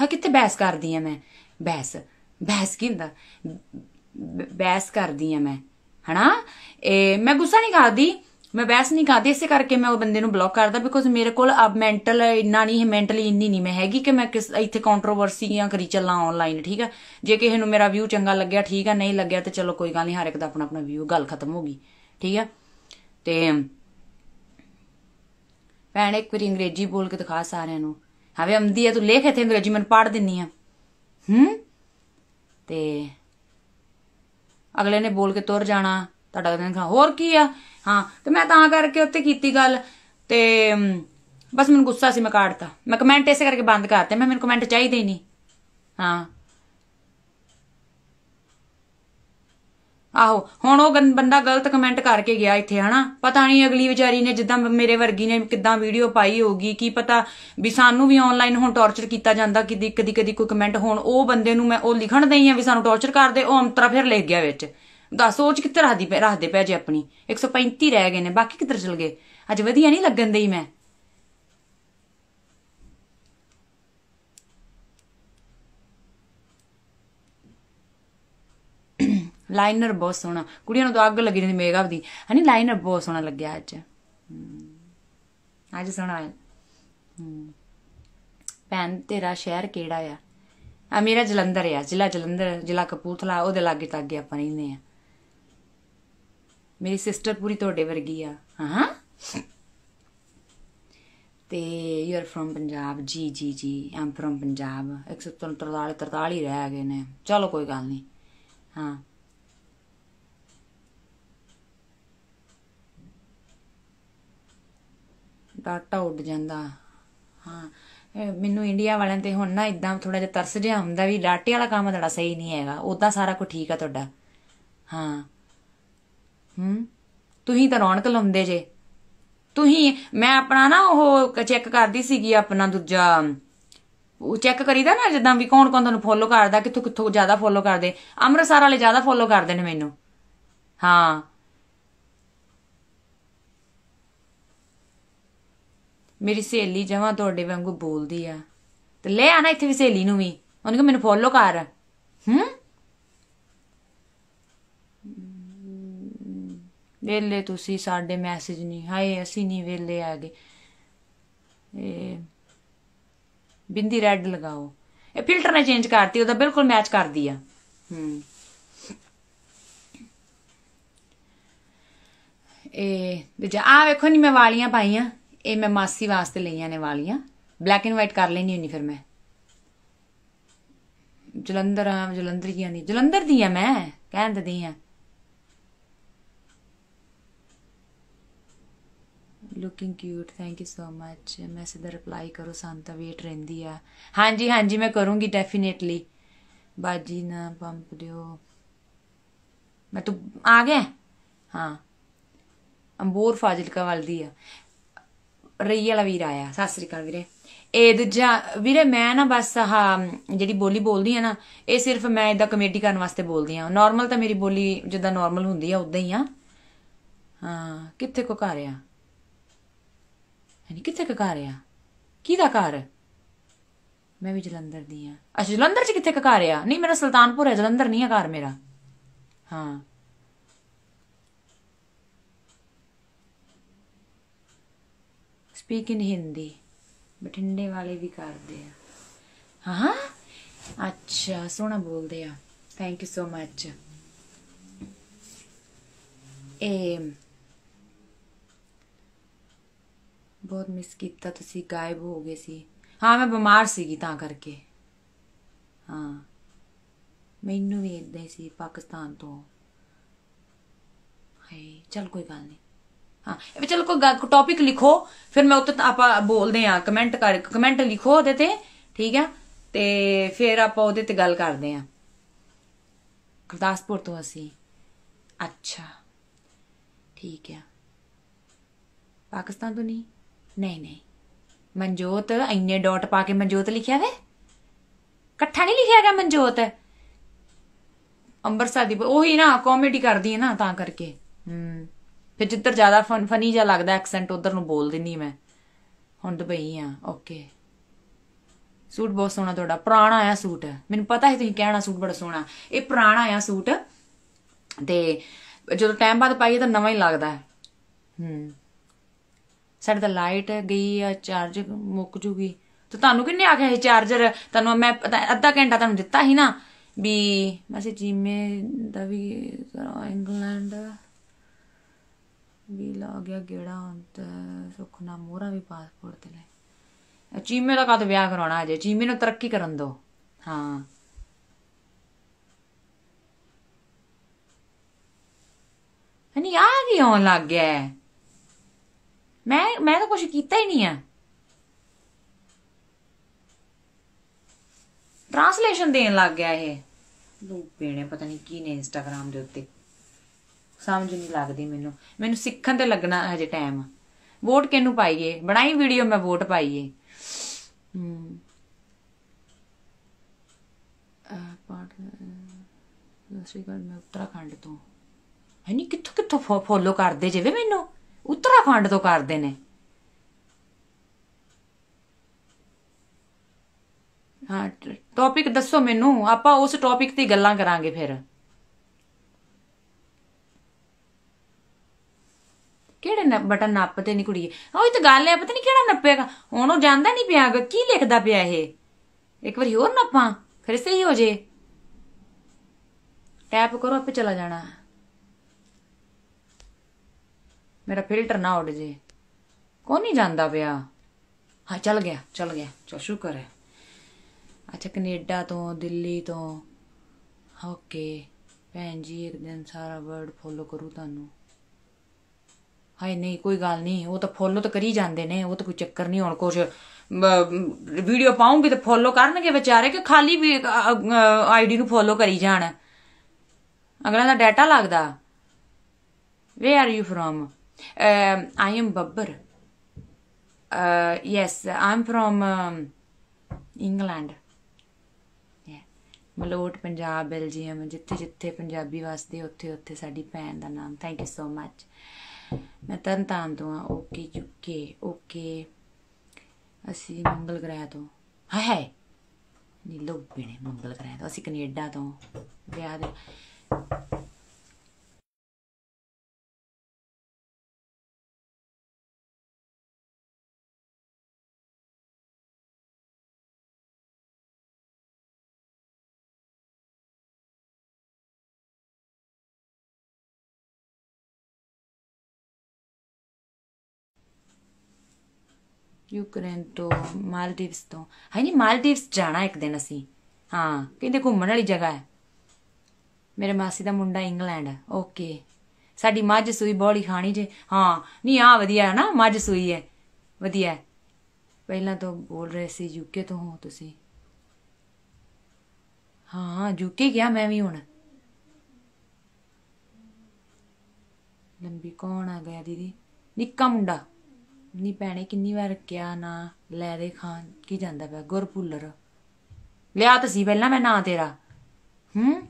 ਹਾਂ ਕਿੱਥੇ ਬਹਿਸ ਕਰਦੀ ਆ ਮੈਂ ਬਹਿਸ ਬਹਿਸ ਕੀ ਹੁੰਦਾ ਬਹਿਸ ਕਰਦੀ ਆ ਮੈਂ ਹਨਾ ਇਹ ਮੈਂ ਗੁੱਸਾ ਨਹੀਂ ਕਰਦੀ ਮੈਂ ਬੈਸ ਨਹੀਂ ਕਰਦੀ ਇਸੇ ਕਰਕੇ ਮੈਂ ਉਹ ਬੰਦੇ ਨੂੰ ਬਲੌਕ ਕਰਦਾ ਬਿਕੋਜ਼ ਮੇਰੇ ਕੋਲ ਅਬ ਮੈਂਟਲ ਇੰਨਾ ਨਹੀਂ ਹੈ ਮੈਂਟਲੀ ਇੰਨੀ ਨਹੀਂ ਮੈਂ ਹੈਗੀ ਕਿ ਮੈਂ ਕਿਸ ਇੱਥੇ ਕੰਟਰੋਵਰਸੀ ਜਾਂ ਕਰੀ ਚੱਲਾਂ ਆਨਲਾਈਨ ਠੀਕ ਹੈ ਜੇ ਕਿਸੇ ਨੂੰ ਮੇਰਾ ਵਿਊ ਚੰਗਾ ਲੱਗਿਆ ਠੀਕ ਹੈ ਨਹੀਂ ਲੱਗਿਆ ਤੇ ਚਲੋ ਕੋਈ ਗੱਲ ਨਹੀਂ ਹਰ ਇੱਕ ਦਾ ਆਪਣਾ ਆਪਣਾ ਵਿਊ ਗੱਲ ਖਤਮ ਹੋ ਗਈ ਠੀਕ ਹੈ ਤੇ ਭੈਣ ਇੱਕ ਵਾਰੀ ਅੰਗਰੇਜ਼ੀ ਬੋਲ ਕੇ ਦਿਖਾ ਸਾਰਿਆਂ ਨੂੰ ਹਵੇ ਅੰਦੀ ਹੈ ਤੂੰ ਲੇਖ ਇੱਥੇ ਅੰਗਰੇਜ਼ੀ ਮੈਂ ਪੜ੍ਹ ਦਿੰਨੀ ਆ ਹੂੰ ਤੇ ਅਗਲੇ ਨੇ ਬੋਲ ਕੇ ਤੁਰ ਜਾਣਾ ਤੁਹਾਡਾ ਕਹਿੰਦਾ ਹੋਰ ਕੀ ਆ ਹਾਂ ਤੇ ਮੈਂ ਤਾਂ ਕਰਕੇ ਉੱਤੇ ਕੀਤੀ ਗੱਲ ਤੇ ਬਸ ਮੈਨੂੰ ਗੁੱਸਾ ਸੀ ਮੈਂ ਕਾੜਤਾ ਮੈਂ ਕਮੈਂਟ ਇਸੇ ਕਰਕੇ ਬੰਦ ਕਰਤੇ ਮੈਂ ਮੈਨੂੰ ਕਮੈਂਟ ਚਾਹੀਦੇ ਹੀ ਨਹੀਂ ਹਾਂ ਆਹੋ ਹੁਣ ਉਹ ਬੰਦਾ ਗਲਤ ਕਮੈਂਟ ਕਰਕੇ ਗਿਆ ਇੱਥੇ ਹਨਾ ਪਤਾ ਨਹੀਂ ਅਗਲੀ ਵਿਚਾਰੀ ਨੇ ਜਿੱਦਾਂ ਮੇਰੇ ਵਰਗੀ ਨੇ ਕਿੱਦਾਂ ਵੀਡੀਓ ਪਾਈ ਹੋਗੀ ਕੀ ਪਤਾ ਵੀ ਸਾਨੂੰ ਵੀ ਆਨਲਾਈਨ ਹੁਣ ਟੌਰਚਰ ਕੀਤਾ ਜਾਂਦਾ ਕਿ ਕਦੀ ਕਦੀ ਕੋਈ ਕਮੈਂਟ ਹੋਣ ਉਹ ਬੰਦੇ ਨੂੰ ਮੈਂ ਉਹ ਲਿਖਣ ਦਈ ਆ ਵੀ ਸਾਨੂੰ ਟੌਰਚਰ ਕਰਦੇ ਉਹ ਅੰਤਰਾ ਫਿਰ ਲਿਖ ਗਿਆ ਵਿੱਚ ਦੱਸ ਸੋਚ ਕਿੱਥੇ ਰੱਖਦੀ ਪੈ ਰੱਖਦੇ ਪੈ ਜੇ ਆਪਣੀ 135 ਰਹਿ ਗਏ ਨੇ ਬਾਕੀ ਕਿੱਧਰ ਚਲ ਗਏ ਅੱਜ ਵਧੀਆ ਨਹੀਂ ਲੱਗਣ ਦੇਈ ਮੈਂ ਲਾਈਨਰ ਬਹੁਤ ਸੋਹਣਾ ਕੁੜੀਆਂ ਨੂੰ ਤਾਂ ਅੱਗ ਲੱਗੀ ਜਾਂਦੀ ਮੇਕਅਪ ਦੀ ਹਨੀ ਲਾਈਨਰ ਬਹੁਤ ਸੋਹਣਾ ਲੱਗਿਆ ਅੱਜ ਅੱਜ ਸੋਹਣਾ ਹੈ ਭੈਣ ਤੇਰਾ ਸ਼ਹਿਰ ਕਿਹੜਾ ਆ ਆ ਮੇਰਾ ਜਲੰਧਰ ਆ ਜ਼ਿਲ੍ਹਾ ਜਲੰਧਰ ਜ਼ਿਲ੍ਹਾ ਕਪੂਰਥਲਾ ਉਹਦੇ ਲਾਗੇ ਤਾਗੇ ਆਪਾਂ ਰਹਿੰਦੇ ਆ ਮੇਰੀ ਸਿਸਟਰ ਪੂਰੀ ਤੁਹਾਡੇ ਵਰਗੀ ਆ ਹਾਂ ਤੇ ਯੂ ਆਰ ਫਰਮ ਪੰਜਾਬ ਜੀ ਜੀ ਜੀ ਆਮ ਫਰਮ ਪੰਜਾਬ 173 43 ਰਹਿ ਗਏ ਨੇ ਚਲੋ ਕੋਈ ਗੱਲ ਨਹੀਂ ਹਾਂ ਡਾਟਾ ਉੱਡ ਜਾਂਦਾ ਹਾਂ ਮੈਨੂੰ ਇੰਡੀਆ ਵਾਲਿਆਂ ਤੇ ਹੁਣ ਨਾ ਇਦਾਂ ਥੋੜਾ ਜਿਹਾ ਤਰਸ ਜਿਹਾ ਹੁੰਦਾ ਵੀ ਡਾਟੇ ਵਾਲਾ ਕੰਮ ਤੁਹਾਡਾ ਸਹੀ ਨਹੀਂ ਹੈਗਾ ਉਦਾਂ ਸਾਰਾ ਕੁਝ ਠੀਕ ਆ ਤੁਹਾਡਾ ਹਾਂ ਹੂੰ ਤੁਸੀਂ ਤਾਂ ਰੌਣਕ ਲਾਉਂਦੇ ਜੇ ਤੁਸੀਂ ਮੈਂ ਆਪਣਾ ਨਾ ਉਹ ਚੈੱਕ ਕਰਦੀ ਸੀਗੀ ਆਪਣਾ ਦੂਜਾ ਉਹ ਚੈੱਕ ਕਰੀਦਾ ਨਾ ਜਦਾਂ ਵੀ ਕੌਣ ਕੌਣ ਤੁਹਾਨੂੰ ਫੋਲੋ ਕਰਦਾ ਕਿੱਥੋਂ ਕਿੱਥੋਂ ਜ਼ਿਆਦਾ ਫੋਲੋ ਕਰਦੇ ਅੰਮ੍ਰਿਤਸਰ ਵਾਲੇ ਜ਼ਿਆਦਾ ਫੋਲੋ ਕਰਦੇ ਨੇ ਮੈਨੂੰ ਹਾਂ ਮੇਰੀ ਸਹੇਲੀ ਜਮਾ ਤੁਹਾਡੇ ਵਾਂਗੂ ਬੋਲਦੀ ਆ ਤੇ ਲੈ ਆਣਾ ਇੱਥੇ ਵੀ ਸਹੇਲੀ ਨੂੰ ਵੀ ਉਹਨੇ ਕਿ ਮੈਨੂੰ ਫੋਲੋ ਕਰ ਹੂੰ ਵੇਲੇ ਤੁਸੀਂ ਸਾਡੇ ਮੈਸੇਜ ਨਹੀਂ ਹਾਏ ਅਸੀਂ ਨਹੀਂ ਵੇਲੇ ਆਗੇ ਇਹ ਬਿੰਦੀ ਰੈੱਡ ਲਗਾਓ ਇਹ ਫਿਲਟਰ ਨੇ ਚੇਂਜ ਕਰਤੀ ਉਹਦਾ ਬਿਲਕੁਲ ਮੈਚ ਕਰਦੀ ਆ ਹੂੰ ਇਹ ਦੂਜਾ ਆ ਵੇਖੋ ਨਹੀਂ ਮੈਂ ਵਾਲੀਆਂ ਪਾਈਆਂ ਇਹ ਮੈਂ ਮਾਸੀ ਵਾਸਤੇ ਲਈਆਂ ਨੇ ਵਾਲੀਆਂ ਬਲੈਕ ਐਂਡ ਵਾਈਟ ਕਰ ਲੈਣੀ ਹੁੰਨੀ ਫਿਰ ਮੈਂ ਜਲੰਧਰ ਆ ਜਲੰਧਰ ਨਹੀਂ ਜਲੰਧਰ ਦੀਆਂ ਮੈਂ ਕਹਿੰਦ ਦੀਆਂ looking cute thank you so much message ਦਾ ਰਿਪਲਾਈ ਕਰੋ ਸੰਤਾ ਵੇਟ ਰਹਿੰਦੀ ਆ ਹਾਂਜੀ ਹਾਂਜੀ ਮੈਂ ਕਰੂੰਗੀ ਡੈਫੀਨਿਟਲੀ ਬਾਜੀ ਨਾ ਪੰਪ ਦਿਓ ਮੈਂ ਤੂੰ ਆ ਗਿਆ ਹਾਂ ਅੰਬੋਰ ਫਾਜ਼ਿਲਕਾ ਵਾਲਦੀ ਆ ਰਈ ਵਾਲਾ ਵੀਰ ਆਇਆ ਸਤਿ ਸ੍ਰੀ ਅਕਾਲ ਵੀਰੇ ਇਹ ਦੂਜਾ ਵੀਰੇ ਮੈਂ ਨਾ ਬਸ ਆ ਜਿਹੜੀ ਬੋਲੀ ਬੋਲਦੀ ਆ ਨਾ ਇਹ ਸਿਰਫ ਮੈਂ ਇਦਾਂ ਕਮੇਡੀ ਕਰਨ ਵਾਸਤੇ ਬੋਲਦੀ ਆ ਨਾਰਮਲ ਤਾਂ ਮੇਰੀ ਬੋਲੀ ਜਿੱਦਾਂ ਨਾਰਮਲ ਹੁੰਦੀ ਆ ਉਦਾਂ ਹੀ ਆ ਹਾਂ ਕਿੱਥੇ ਕੋ ਘਰ ਆ ਨਹੀਂ ਕਿੱਥੇ ਕਕਾਰ ਆ ਕਿਹਦਾ ਘਰ ਮੈਂ ਵੀ ਜਲੰਧਰ ਦੀ ਆ ਅੱਛਾ ਜਲੰਧਰ ਚ ਕਿੱਥੇ ਘਰ ਆ ਨਹੀਂ ਮੇਰਾ ਸੁਲਤਾਨਪੁਰ ਹੈ ਜਲੰਧਰ ਨਹੀਂ ਆ ਘਰ ਮੇਰਾ ਹਾਂ ਸਪੀਕ ਇਨ ਹਿੰਦੀ ਬਠਿੰਡੇ ਵਾਲੇ ਵੀ ਕਰਦੇ ਆ ਹਾਂ ਅੱਛਾ ਸੋਹਣਾ ਬੋਲਦੇ ਆ ਥੈਂਕ ਯੂ ਸੋ ਮੱਚ ਇਹ ਬਹੁਤ ਮਿਸ ਕੀਤਾ ਤੁਸੀਂ ਗਾਇਬ ਹੋ ਗਏ ਸੀ ਹਾਂ ਮੈਂ ਬਿਮਾਰ ਸੀਗੀ ਤਾਂ ਕਰਕੇ ਹਾਂ ਮੈਨੂੰ ਵੀ ਇਦਾਂ ਸੀ ਪਾਕਿਸਤਾਨ ਤੋਂ ਹਾਏ ਚਲ ਕੋਈ ਗੱਲ ਨਹੀਂ ਹਾਂ ਇਹ ਚਲ ਕੋਈ ਟੌਪਿਕ ਲਿਖੋ ਫਿਰ ਮੈਂ ਉੱਤੇ ਆਪਾਂ ਬੋਲਦੇ ਆ ਕਮੈਂਟ ਕਰ ਕਮੈਂਟ ਲਿਖੋ ਉਹਦੇ ਤੇ ਠੀਕ ਆ ਤੇ ਫਿਰ ਆਪਾਂ ਉਹਦੇ ਤੇ ਗੱਲ ਕਰਦੇ ਆ ਗੁਰਦਾਸਪੁਰ ਤੋਂ ਅਸੀਂ ਅੱਛਾ ਠੀਕ ਆ ਪਾਕਿਸਤਾਨ ਤੋਂ ਨਹੀਂ ਨਹੀਂ ਨਹੀਂ ਮਨਜੋਤ ਇੰਨੇ ਡਾਟ ਪਾ ਕੇ ਮਨਜੋਤ ਲਿਖਿਆ ਵੇ ਇਕੱਠਾ ਨਹੀਂ ਲਿਖਿਆ ਗਿਆ ਮਨਜੋਤ ਅੰਬਰਸਾ ਦੀ ਉਹੀ ਨਾ ਕਾਮੇਡੀ ਕਰਦੀ ਹੈ ਨਾ ਤਾਂ ਕਰਕੇ ਹੂੰ ਫਿਰ ਜਿੱਦਰ ਜ਼ਿਆਦਾ ਫਨ ਫਨੀ ਜਿਹਾ ਲੱਗਦਾ ਐਕਸੈਂਟ ਉਧਰ ਨੂੰ ਬੋਲ ਦਿੰਨੀ ਮੈਂ ਹੁਣ ਦੁਬਈ ਆ ਓਕੇ ਸੂਟ ਬਹੁਤ ਸੋਹਣਾ ਤੁਹਾਡਾ ਪੁਰਾਣਾ ਆ ਸੂਟ ਮੈਨੂੰ ਪਤਾ ਹੈ ਤੁਸੀਂ ਕਹਿਣਾ ਸੂਟ ਬੜਾ ਸੋਹਣਾ ਇਹ ਪੁਰਾਣਾ ਆ ਸੂਟ ਤੇ ਜਦੋਂ ਟਾਈਮ ਬਾਅਦ ਪਾਈਏ ਤਾਂ ਨਵਾਂ ਹੀ ਲੱਗਦਾ ਹੂੰ ਸਾਡੇ ਤਾਂ ਲਾਈਟ ਗਈ ਆ ਚਾਰਜ ਮੁੱਕ ਜੂਗੀ ਤੇ ਤੁਹਾਨੂੰ ਕਿੰਨੇ ਆਖਿਆ ਇਹ ਚਾਰਜਰ ਤੁਹਾਨੂੰ ਮੈਂ ਅੱਧਾ ਘੰਟਾ ਤੁਹਾਨੂੰ ਦਿੱਤਾ ਸੀ ਨਾ ਵੀ ਮੈਸੇਜ ਜੀਮੇ ਦਾ ਵੀ ਇੰਗਲੈਂਡ ਵੀ ਲਾ ਗਿਆ ਗੇੜਾ ਅੰਤ ਸੁਖਨਾ ਮੋਰਾ ਵੀ ਪਾਸਪੋਰਟ ਤੇ ਲੈ ਜੀਮੇ ਦਾ ਕਦ ਵਿਆਹ ਕਰਾਉਣਾ ਅਜੇ ਜੀਮੇ ਨੂੰ ਤਰੱਕੀ ਕਰਨ ਦੋ ਹਾਂ ਹਨੀ ਆ ਗਈ ਆਉਣ ਲੱਗ ਗਿਆ ਮੈਂ ਮੈਂ ਤਾਂ ਕੁਝ ਕੀਤਾ ਹੀ ਨਹੀਂ ਆ ਟ੍ਰਾਂਸਲੇਸ਼ਨ ਦੇਣ ਲੱਗ ਗਿਆ ਇਹ ਲੋਕ ਪੇਣੇ ਪਤਾ ਨਹੀਂ ਕੀ ਨੇ ਇੰਸਟਾਗ੍ਰam ਦੇ ਉੱਤੇ ਸਮਝ ਨਹੀਂ ਲੱਗਦੀ ਮੈਨੂੰ ਮੈਨੂੰ ਸਿੱਖਣ ਤੇ ਲੱਗਣਾ ਹਜੇ ਟਾਈਮ ਵੋਟ ਕਿਹਨੂੰ ਪਾਈਏ ਬਣਾਈ ਵੀਡੀਓ ਮੈਂ ਵੋਟ ਪਾਈਏ ਹੂੰ ਪਾਟ ਸਸਰੀ ਗੱਲ ਮੈਂ ਉੱਤਰਾਖੰਡ ਤੋਂ ਹੈ ਨਹੀਂ ਕਿੱਥੋਂ ਕਿੱਥੋਂ ਫੋਲੋ ਕਰਦੇ ਜਿਵੇਂ ਮੈਨੂੰ ਉੱਤਰਾਖੰਡ ਤੋਂ ਕਰਦੇ ਨੇ ਹਾਂ ਟੌਪਿਕ ਦੱਸੋ ਮੈਨੂੰ ਆਪਾਂ ਉਸ ਟੌਪਿਕ ਤੇ ਗੱਲਾਂ ਕਰਾਂਗੇ ਫਿਰ ਕਿਹੜੇ ਨਾ ਬਟਨ ਨੱਪਦੇ ਨਹੀਂ ਕੁੜੀਏ ਉਹ ਇਹ ਤਾਂ ਗੱਲ ਹੈ ਪਤਾ ਨਹੀਂ ਕਿਹੜਾ ਨੱਪੇਗਾ ਹੁਣ ਉਹ ਜਾਂਦਾ ਨਹੀਂ ਪਿਆ ਕੀ ਲਿਖਦਾ ਪਿਆ ਇਹ ਇੱਕ ਵਾਰੀ ਹੋਰ ਨੱਪਾਂ ਫਿਰ ਸਹੀ ਹੋ ਜੇ ਟੈਪ ਕਰੋ ਆਪੇ ਚਲਾ ਜਾਣਾ ਮੇਰਾ ਫਿਲਟਰ ਨਾ ਉੱਡ ਜੇ ਕੋਈ ਨਹੀਂ ਜਾਂਦਾ ਪਿਆ ਹਾਂ ਚੱਲ ਗਿਆ ਚੱਲ ਗਿਆ ਚਲ ਸ਼ੁਕਰ ਹੈ ਅੱਛਾ ਕੈਨੇਡਾ ਤੋਂ ਦਿੱਲੀ ਤੋਂ ਓਕੇ ਭੈਣ ਜੀ ਇੱਕ ਦਿਨ ਸਾਰਾ ਵਰਡ ਫੋਲੋ ਕਰੂ ਤੁਹਾਨੂੰ ਹਾਏ ਨਹੀਂ ਕੋਈ ਗੱਲ ਨਹੀਂ ਉਹ ਤਾਂ ਫੋਲੋ ਤਾਂ ਕਰੀ ਜਾਂਦੇ ਨੇ ਉਹ ਤਾਂ ਕੋਈ ਚੱਕਰ ਨਹੀਂ ਹੁਣ ਕੁਝ ਵੀਡੀਓ ਪਾਉਂਗੀ ਤਾਂ ਫੋਲੋ ਕਰਨਗੇ ਵਿਚਾਰੇ ਕਿ ਖਾਲੀ ਵੀ ਆਈਡੀ ਨੂੰ ਫੋਲੋ ਕਰੀ ਜਾਣ ਅਗਲਾ ਦਾ ਡਾਟਾ ਲੱਗਦਾ where are you from Um, I am Babbar. Uh, yes, I'm from um, England. Malout Punjab Belgium ਜਿੱਥੇ ਜਿੱਥੇ ਪੰਜਾਬੀ ਵਸਦੇ ਉੱਥੇ ਉੱਥੇ ਸਾਡੀ ਭੈਣ ਦਾ ਨਾਮ ਥੈਂਕ ਯੂ ਸੋ ਮੱਚ ਮੈਂ ਤਾਂ ਤਾਨ ਤੋਂ ਆ ਓਕੇ ਚੁੱਕੇ ਓਕੇ ਅਸੀਂ ਮੰਗਲ ਗ੍ਰਹਿ ਤੋਂ ਹਾਏ ਹਾਏ ਨੀ ਲੋਕ ਬਿਨੇ ਮੰਗਲ ਗ੍ਰਹਿ ਤੋਂ ਅਸੀਂ ਕੈਨੇਡਾ ਤੋਂ ਵਿਆਹ ਦੇ ਯੂਕਰੇਨ ਤੋਂ ਮਾਲਦੀਵਸ ਤੋਂ ਹੈ ਨਹੀਂ ਮਾਲਦੀਵਸ ਜਾਣਾ ਇੱਕ ਦਿਨ ਅਸੀਂ ਹਾਂ ਕਹਿੰਦੇ ਘੁੰਮਣ ਵਾਲੀ ਜਗ੍ਹਾ ਹੈ ਮੇਰੇ ਮਾਸੀ ਦਾ ਮੁੰਡਾ ਇੰਗਲੈਂਡ ਹੈ ਓਕੇ ਸਾਡੀ ਮੱਝ ਸੂਈ ਬੋਲੀ ਖਾਣੀ ਜੇ ਹਾਂ ਨਹੀਂ ਆ ਵਧੀਆ ਹੈ ਨਾ ਮੱਝ ਸੂਈ ਹੈ ਵਧੀਆ ਪਹਿਲਾਂ ਤੋਂ ਬੋਲ ਰਹੇ ਸੀ ਯੂਕੇ ਤੋਂ ਹੋ ਤੁਸੀਂ ਹਾਂ ਯੂਕੇ ਗਿਆ ਮੈਂ ਵੀ ਹੁਣ ਲੰਬੀ ਕੌਣ ਆ ਗਿਆ ਦੀਦੀ ਨਿੱਕਾ ਮੁੰਡਾ ਨੀ ਪੈਣੇ ਕਿੰਨੀ ਵਾਰ ਕਿਹਾ ਨਾ ਲੈ ਦੇ ਖਾਂ ਕੀ ਜਾਂਦਾ ਪਿਆ ਗੁਰਪੁੱਲਰ ਲਿਆ ਤਾਂ ਸੀ ਪਹਿਲਾਂ ਮੈਂ ਨਾਂ ਤੇਰਾ ਹੂੰ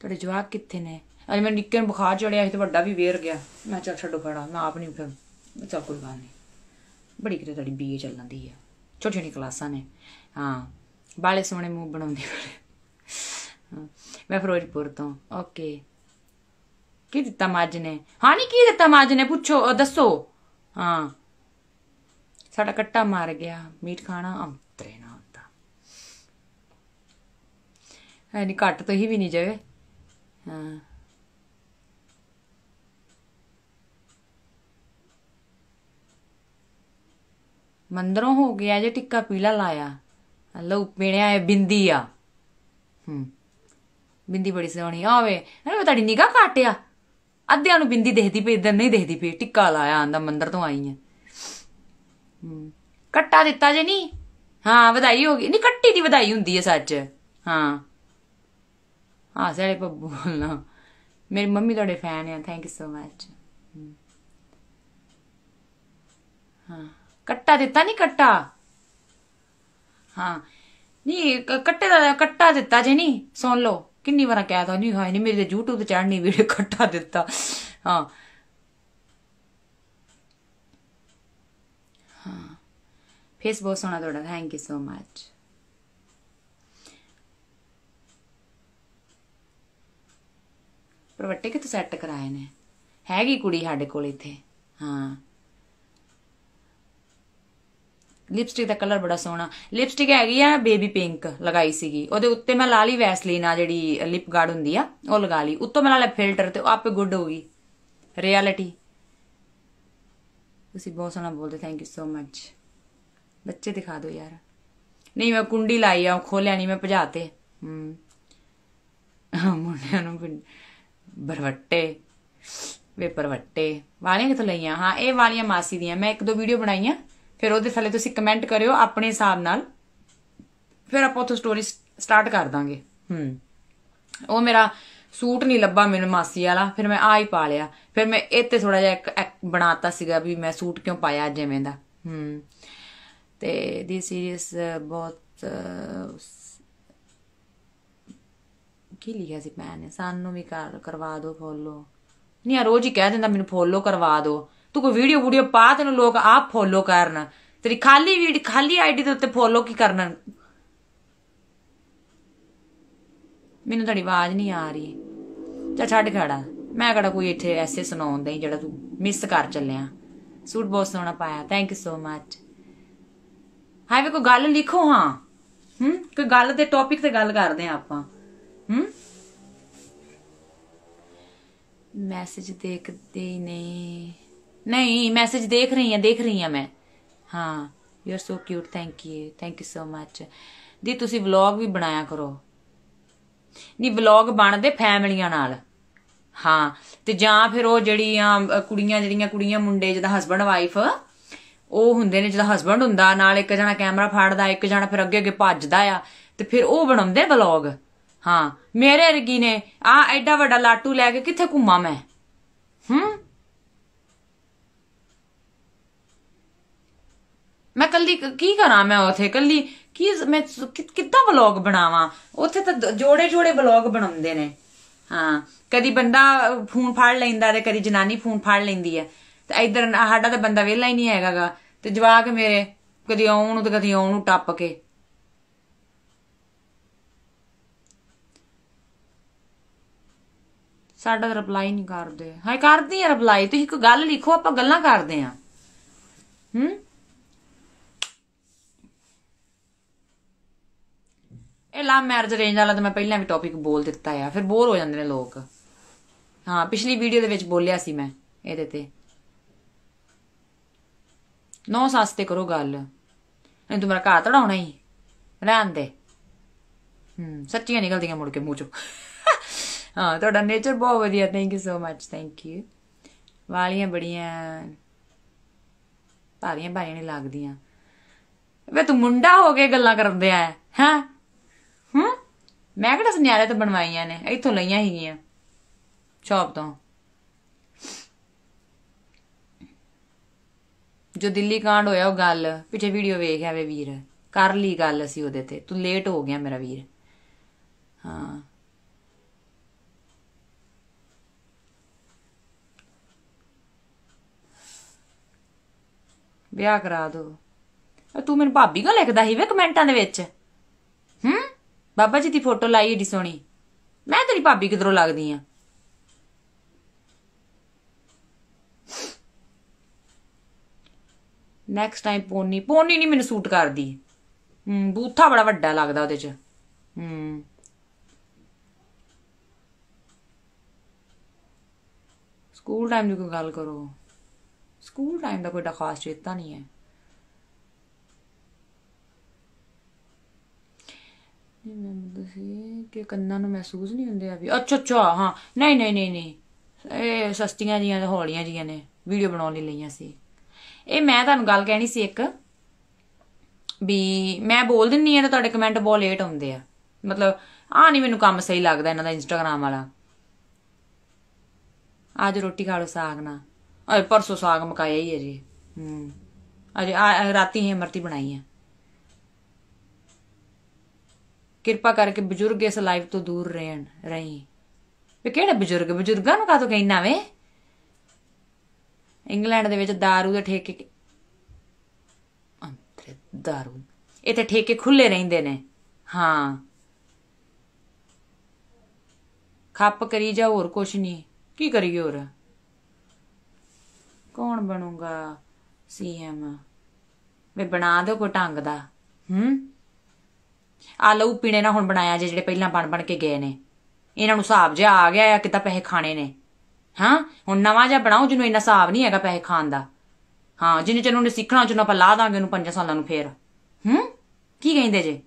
ਤੁਹਾਡੇ ਜਵਾਕ ਕਿੱਥੇ ਨੇ ਅੱਜ ਮੈਂ ਨਿੱਕੇ ਨੂੰ ਬੁਖਾਰ ਚੜਿਆ ਸੀ ਤੇ ਵੱਡਾ ਵੀ ਵੇਰ ਗਿਆ ਮੈਂ ਚੱਲ ਛੱਡੋ ਖੜਾ ਮੈਂ ਆਪ ਨਹੀਂ ਫਿਰ ਚੱਲ ਕੋਈ ਗੱਲ ਨਹੀਂ ਬੜੀ ਕਿਤੇ ਤੁਹਾਡੀ ਬੀਏ ਚੱਲਣ ਦੀ ਆ ਛੋਟੀ ਛੋਟੀ ਕਲਾਸਾਂ ਨੇ ਹਾਂ ਬਾਲੇ ਸੋਹਣੇ ਮੂੰਹ ਬਣਾਉਂਦੀ ਮੈਂ ਫਿਰੋਜ਼ਪੁਰ ਤੋਂ ਓਕੇ ਕੀ ਦਿੱਤਾ ਮਾਜ ਨੇ ਹਾਂ ਨਹੀਂ ਕੀ ਦਿੱਤਾ ਮਾਜ ਨੇ ਪੁੱਛੋ ਦੱਸੋ ਹਾਂ ਸਾਡਾ ਕੱਟਾ ਮਾਰ ਗਿਆ ਮੀਟ ਖਾਣਾ ਅੰਤਰੇ ਨਾ ਹੁੰਦਾ ਐ ਨਹੀਂ ਕੱਟ ਤੋਂ ਹੀ ਵੀ ਨਹੀਂ ਜਾਵੇ ਹਾਂ ਮੰਦਰੋਂ ਹੋ ਗਿਆ ਜੇ ਟਿੱਕਾ ਪੀਲਾ ਲਾਇਆ ਲਓ ਪੀਣਿਆ ਹੈ ਬਿੰਦੀ ਆ ਹੂੰ ਬਿੰਦੀ ਬੜੀ ਸੋਹਣੀ ਆਵੇ ਨਾ ਤੁਹਾਡੀ ਨਿਗਾਹ ਕਾਟਿਆ ਅੱਧਿਆਂ ਨੂੰ ਬਿੰਦੀ ਦੇਖਦੀ ਪਈ ਇਦਾਂ ਨਹੀਂ ਦੇਖਦੀ ਪਈ ਟਿੱਕਾ ਲਾਇਆ ਆਂਦਾ ਮੰਦਰ ਤੋਂ ਆਈ ਐ ਕੱਟਾ ਦਿੱਤਾ ਜੇ ਨਹੀਂ ਹਾਂ ਵਧਾਈ ਹੋ ਗਈ ਨਹੀਂ ਕੱਟੀ ਦੀ ਵਧਾਈ ਹੁੰਦੀ ਐ ਸੱਚ ਹਾਂ ਹਾਂ ਸਾਰੇ ਪੱਬੂ ਬੋਲਣਾ ਮੇਰੀ ਮੰਮੀ ਤੁਹਾਡੇ ਫੈਨ ਆ ਥੈਂਕ ਯੂ ਸੋ ਮੱਚ ਹਾਂ ਕੱਟਾ ਦਿੱਤਾ ਨਹੀਂ ਕੱਟਾ ਹਾਂ ਨਹੀਂ ਕੱਟੇ ਦਾ ਕੱਟਾ ਦਿੱਤਾ ਜੇ ਨਹੀਂ ਸੁਣ ਲਓ ਕਿੰਨੀ ਵਾਰ ਕਹਿਆ ਨਹੀਂ ਹਾਏ ਨਹੀਂ ਮੇਰੇ ਤੇ YouTube ਤੇ ਚੜਨੀ ਵੀਡੀਓ ਕੱਟਾ ਦਿੱਤਾ ਹਾਂ ਹਾਂ ਫੇਸ ਬਹੁਤ ਸੋਹਣਾ ਤੁਹਾਡਾ ਥੈਂਕ ਯੂ ਸੋ ਮੱਚ ਪਰ ਵੱਟੇ ਕਿਤੇ ਸੈੱਟ ਕਰਾਏ ਨੇ ਹੈਗੀ ਕੁੜੀ ਸਾਡੇ ਕੋਲ ਇੱਥੇ ਹਾਂ ਲਿਪਸਟਿਕ ਦਾ ਕਲਰ ਬੜਾ ਸੋਹਣਾ ਲਿਪਸਟਿਕ ਹੈਗੀ ਆ ਬੇਬੀ ਪਿੰਕ ਲਗਾਈ ਸੀਗੀ ਉਹਦੇ ਉੱਤੇ ਮੈਂ ਲਾ ਲਈ ਵੈਸਲੀਨ ਆ ਜਿਹੜੀ ਲਿਪ ਗਾਰਡ ਹੁੰਦੀ ਆ ਉਹ ਲਗਾ ਲਈ ਉੱਤੋਂ ਮੈਂ ਲਾ ਲਿਆ ਫਿਲਟਰ ਤੇ ਆਪੇ ਗੁੱਡ ਹੋ ਗਈ ਰਿਐਲਿਟੀ ਤੁਸੀਂ ਬਹੁਤ ਸੋਹਣਾ ਬੋਲਦੇ ਥੈਂਕ ਯੂ ਸੋ ਮੱਚ ਬੱਚੇ ਦਿਖਾ ਦਿਓ ਯਾਰ ਨਹੀਂ ਮੈਂ ਕੁੰਡੀ ਲਾਈ ਆ ਖੋਲਿਆ ਨਹੀਂ ਮੈਂ ਭਜਾਤੇ ਹਾਂ ਮੁੰਡਿਆਂ ਨੂੰ ਬਰਵੱਟੇ ਵੇ ਪਰਵੱਟੇ ਵਾਲੀਆਂ ਕਿਥੋਂ ਲਈਆਂ ਹਾਂ ਇਹ ਵਾਲੀਆਂ ਮਾਸੀ ਦੀਆਂ ਮੈਂ ਇੱਕ ਦੋ ਵੀਡੀਓ ਬਣਾਈਆਂ ਫਿਰ ਉਹਦੇ ਥੱਲੇ ਤੁਸੀਂ ਕਮੈਂਟ ਕਰਿਓ ਆਪਣੇ ਹਿਸਾਬ ਨਾਲ ਫਿਰ ਆਪਾਂ ਉਥੋਂ ਸਟੋਰੀ ਸਟਾਰਟ ਕਰ ਦਾਂਗੇ ਹੂੰ ਉਹ ਮੇਰਾ ਸੂਟ ਨਹੀਂ ਲੱਭਾ ਮੈਨੂੰ ਮਾਸੀ ਵਾਲਾ ਫਿਰ ਮੈਂ ਆ ਹੀ ਪਾ ਲਿਆ ਫਿਰ ਮੈਂ ਇੱਥੇ ਥੋੜਾ ਜਿਹਾ ਇੱਕ ਬਣਾਤਾ ਸੀਗਾ ਵੀ ਮੈਂ ਸੂਟ ਕਿਉਂ ਪਾਇਆ ਜਿਵੇਂ ਦਾ ਹੂੰ ਤੇ ਦੀ ਸੀਰੀਅਸ ਬਹੁਤ ਕੀ ਲਿਖਿਆ ਸੀ ਮੈਂ ਸਾਨੂੰ ਵੀ ਕਰਵਾ ਦਿਓ ਫੋਲੋ ਨਹੀਂ ਆ ਰੋਜ਼ ਹੀ ਕਹਿ ਦਿੰਦਾ ਮੈਨੂੰ ਫੋਲੋ ਕਰਵਾ ਦਿਓ ਤੂੰ ਕੋ ਵੀਡੀਓ ਵੀਡੀਓ ਪਾ ਤੈਨੂੰ ਲੋਕ ਆਪ ਫੋਲੋ ਕਰਨ ਤੇਰੀ ਖਾਲੀ ਵੀਡੀ ਖਾਲੀ ਆਈਡੀ ਦੇ ਉੱਤੇ ਫੋਲੋ ਕੀ ਕਰਨਾ ਮੈਨੂੰ ਤੁਹਾਡੀ ਆਵਾਜ਼ ਨਹੀਂ ਆ ਰਹੀ ਚਾ ਛੱਡ ਖੜਾ ਮੈਂ ਕਿਹੜਾ ਕੋਈ ਇੱਥੇ ਐਸੇ ਸੁਣਾਉਂਦਾ ਹੀ ਜਿਹੜਾ ਤੂੰ ਮਿਸ ਕਰ ਚੱਲਿਆ ਸੂਟ ਬਹੁਤ ਸੋਹਣਾ ਪਾਇਆ thank you so much hi ਵੀ ਕੋ ਗੱਲ ਲਿਖੋ ਹਾਂ ਹੂੰ ਕੋਈ ਗੱਲ ਦੇ ਟੌਪਿਕ ਤੇ ਗੱਲ ਕਰਦੇ ਆ ਆਪਾਂ ਹੂੰ ਮੈਸੇਜ ਦੇਖਦੇ ਨਹੀਂ ਨਹੀਂ ਮੈਸੇਜ ਦੇਖ ਰਹੀ ਆ ਦੇਖ ਰਹੀ ਹਾਂ ਮੈਂ ਹਾਂ you are so cute thank you thank you so much ਦੀ ਤੁਸੀਂ ਵਲੌਗ ਵੀ ਬਣਾਇਆ ਕਰੋ ਨਹੀਂ ਵਲੌਗ ਬਣਦੇ ਫੈਮਲੀਆਂ ਨਾਲ ਹਾਂ ਤੇ ਜਾਂ ਫਿਰ ਉਹ ਜਿਹੜੀਆਂ ਕੁੜੀਆਂ ਜਿਹੜੀਆਂ ਕੁੜੀਆਂ ਮੁੰਡੇ ਜਿਹਦਾ ਹਸਬੰਡ ਵਾਈਫ ਉਹ ਹੁੰਦੇ ਨੇ ਜਿਹਦਾ ਹਸਬੰਡ ਹੁੰਦਾ ਨਾਲ ਇੱਕ ਜਣਾ ਕੈਮਰਾ ਫੜਦਾ ਇੱਕ ਜਣਾ ਫਿਰ ਅੱਗੇ ਅੱਗੇ ਭੱਜਦਾ ਆ ਤੇ ਫਿਰ ਉਹ ਬਣਾਉਂਦੇ ਵਲੌਗ ਹਾਂ ਮੇਰੇ ਰਗੀ ਨੇ ਆ ਐਡਾ ਵੱਡਾ ਲਾਟੂ ਲੈ ਕੇ ਕਿੱਥੇ ਘੁੰਮਾਂ ਮੈਂ ਹੂੰ ਮੈਂ ਕੱਲੀ ਕੀ ਕਰਾਂ ਮੈਂ ਉੱਥੇ ਕੱਲੀ ਕੀ ਮੈਂ ਕਿੱਦਾਂ ਵਲੌਗ ਬਣਾਵਾਂ ਉੱਥੇ ਤਾਂ ਜੋੜੇ ਜੋੜੇ ਵਲੌਗ ਬਣਾਉਂਦੇ ਨੇ ਹਾਂ ਕਦੀ ਬੰਦਾ ਫੋਨ ਫੜ ਲੈਂਦਾ ਤੇ ਕਦੀ ਜਨਾਨੀ ਫੋਨ ਫੜ ਲੈਂਦੀ ਹੈ ਤੇ ਇਧਰ ਸਾਡਾ ਤਾਂ ਬੰਦਾ ਵਿਹਲਾ ਹੀ ਨਹੀਂ ਹੈਗਾਗਾ ਤੇ ਜਵਾਕ ਮੇਰੇ ਕਦੀ ਆਉਣ ਨੂੰ ਤੇ ਕਦੀ ਆਉਣ ਨੂੰ ਟੱਪ ਕੇ ਸਾਡਾ ਰਿਪਲਾਈ ਨਹੀਂ ਕਰਦੇ ਹਾਂ ਕਰਦੀ ਹੈ ਰਿਪਲਾਈ ਤੁਸੀਂ ਕੋਈ ਗੱਲ ਲਿਖੋ ਆਪਾਂ ਗੱਲਾਂ ਕਰਦੇ ਆਂ ਹੂੰ ਇਹ ਲਾ ਮੈਰਿਜ ਰੇਂਜ ਵਾਲਾ ਤਾਂ ਮੈਂ ਪਹਿਲਾਂ ਵੀ ਟੌਪਿਕ ਬੋਲ ਦਿੱਤਾ ਆ ਫਿਰ ਬੋਰ ਹੋ ਜਾਂਦੇ ਨੇ ਲੋਕ ਹਾਂ ਪਿਛਲੀ ਵੀਡੀਓ ਦੇ ਵਿੱਚ ਬੋਲਿਆ ਸੀ ਮੈਂ ਇਹਦੇ ਤੇ ਨੌ ਸਾਸਤੇ ਕਰੋ ਗੱਲ ਨਹੀਂ ਤੁਮਰਾ ਘਾ ਤੜਾਉਣਾ ਹੀ ਰਹਿਣ ਦੇ ਹੂੰ ਸੱਚੀਆਂ ਨਿਕਲਦੀਆਂ ਮੁੜ ਕੇ ਮੂੰਹ ਚੋਂ ਹਾਂ ਤੁਹਾਡਾ ਨੇਚਰ ਬਹੁਤ ਵਧੀਆ thank you so much thank you ਵਾਲੀਆਂ ਬੜੀਆਂ ਭਾਰੀਆਂ ਭਾਰੀਆਂ ਨਹੀਂ ਲੱਗਦੀਆਂ ਵੇ ਤੂੰ ਮੁੰਡਾ ਹੋ ਕੇ ਗੱਲਾਂ ਕਰਦੇ ਆ ਹੈ ਹੂੰ ਮੈਂ ਕਿਹੜਾ ਸੁਨਿਆਰੇ ਤੋਂ ਬਣਵਾਈਆਂ ਨੇ ਇੱਥੋਂ ਲਈਆਂ ਹੀਗੀਆਂ ਸ਼ੌਪ ਤੋਂ ਜੋ ਦਿੱਲੀ ਕਾਂਡ ਹੋਇਆ ਉਹ ਗੱਲ ਪਿੱਛੇ ਵੀਡੀਓ ਵੇਖ ਆਵੇ ਵੀਰ ਕਰ ਲਈ ਗੱਲ ਅਸੀਂ ਉਹਦੇ ਤੇ ਤੂੰ ਲੇਟ ਹੋ ਗਿਆ ਮੇਰਾ ਵੀਰ ਹਾਂ ਵਿਆਹ ਕਰਾ ਦੋ ਤੂੰ ਮੈਨੂੰ ਭਾਬੀ ਕਾ ਲਿਖਦਾ ਸੀ ਵੇ ਕਮੈਂਟਾਂ ਦੇ ਵਿੱਚ ਹੂੰ ਬਾਬਾ ਜੀ ਦੀ ਫੋਟੋ ਲਾਈ ਏਡੀ ਸੋਹਣੀ ਮੈਂ ਤੇਰੀ ਭਾਬੀ ਕਿਧਰੋਂ ਲੱਗਦੀ ਆ ਨੈਕਸਟ ਟਾਈਮ ਪੋਨੀ ਪੋਨੀ ਨਹੀਂ ਮੈਨੂੰ ਸੂਟ ਕਰਦੀ ਹੂੰ ਬੂਥਾ ਬੜਾ ਵੱਡਾ ਲੱਗਦਾ ਉਹਦੇ 'ਚ ਹੂੰ ਸਕੂਲ ਟਾਈਮ ਦੀ ਕੋਈ ਗੱਲ ਕਰੋ ਸਕੂਲ ਟਾਈਮ ਦਾ ਕੋਈ ਖਾਸ ਚੇਤਾ ਨਹੀਂ ਹੈ ਨਹੀਂ ਮੈਂ ਮੁੱਦਾ ਸੀ ਕਿ ਕੰਨਾਂ ਨੂੰ ਮਹਿਸੂਸ ਨਹੀਂ ਹੁੰਦੇ ਆ ਵੀ ਅੱਛਾ ਅੱਛਾ ਹਾਂ ਨਹੀਂ ਨਹੀਂ ਨਹੀਂ ਨਹੀਂ ਇਹ ਸਸਤੀਆਂ ਜੀਆਂ ਤੇ ਹੌਲੀਆਂ ਜੀਆਂ ਨੇ ਵੀਡੀਓ ਬਣਾਉਣ ਲਈ ਲਈਆਂ ਸੀ ਇਹ ਮੈਂ ਤੁਹਾਨੂੰ ਗੱਲ ਕਹਿਣੀ ਸੀ ਇੱਕ ਵੀ ਮੈਂ ਬੋਲ ਦਿੰਨੀ ਆ ਤਾਂ ਤੁਹਾਡੇ ਕਮੈਂਟ ਬਹੁਤ ਲੇਟ ਆਉਂਦੇ ਆ ਮਤਲਬ ਆ ਨਹੀਂ ਮੈਨੂੰ ਕੰਮ ਸਹੀ ਲੱਗਦਾ ਇਹਨਾਂ ਦਾ ਇੰਸਟਾਗ੍ਰam ਵਾਲਾ ਅੱਜ ਰੋਟੀ ਖਾ ਲੋ ਸਾਗ ਨਾਲ ਅਏ ਪਰਸੋਂ ਸਾਗ ਮਕਾਇਆ ਹੀ ਹੈ ਜੀ ਹੂੰ ਅਜੇ ਰਾਤੀ ਹੀ ਮਰਤੀ ਬਣਾਈ ਆ ਕਿਰਪਾ ਕਰਕੇ ਬਜ਼ੁਰਗ ਇਸ ਲਾਈਫ ਤੋਂ ਦੂਰ ਰਹਿਣ ਰਹੀ ਵੀ ਕਿਹੜੇ ਬਜ਼ੁਰਗ ਬਜ਼ੁਰਗਾਂ ਨੂੰ ਤੋਂ ਕਹਿਣਾ ਵੇ ਇੰਗਲੈਂਡ ਦੇ ਵਿੱਚ दारू ਦੇ ਠੇਕੇ ਅੰਤਰੇ दारू ਇਹ ਠੇਕੇ ਖੁੱਲੇ ਰਹਿੰਦੇ ਨੇ ਹਾਂ ਖੱਪ ਕਰੀ ਜਾ ਹੋਰ ਕੁਛ ਨਹੀਂ ਕੀ ਕਰੀ ਹੋਰ ਕੌਣ ਬਣੂਗਾ ਸੀਐਮ ਵੇ ਬਣਾ ਦਿਓ ਕੋ ਢੰਗ ਦਾ ਹੂੰ ਆ ਲਓ ਪੀਣੇ ਨਾ ਹੁਣ ਬਣਾਇਆ ਜੇ ਜਿਹੜੇ ਪਹਿਲਾਂ ਬਣ ਬਣ ਕੇ ਗਏ ਨੇ ਇਹਨਾਂ ਨੂੰ ਹਿਸਾਬ ਜਿਹਾ ਆ ਗਿਆ ਆ ਕਿਤਾ ਪੈਸੇ ਖਾਣੇ ਨੇ ਹਾਂ ਹੁਣ ਨਵਾਂ ਜਿਹਾ ਬਣਾਉ ਜਿਹਨੂੰ ਇਹਨਾਂ ਹਿਸਾਬ ਨਹੀਂ ਹੈਗਾ ਪੈਸੇ ਖਾਣ ਦਾ ਹਾਂ ਜਿਹਨੇ ਚਨੂੰ ਨੇ ਸਿੱਖਣਾ ਚੁਣਾ ਆਪਾਂ ਲਾ ਦਾਂਗੇ ਉਹਨੂੰ 5 ਸਾਲਾਂ ਨੂੰ ਫੇਰ ਹੂੰ ਕੀ ਕਹਿੰਦੇ ਜੇ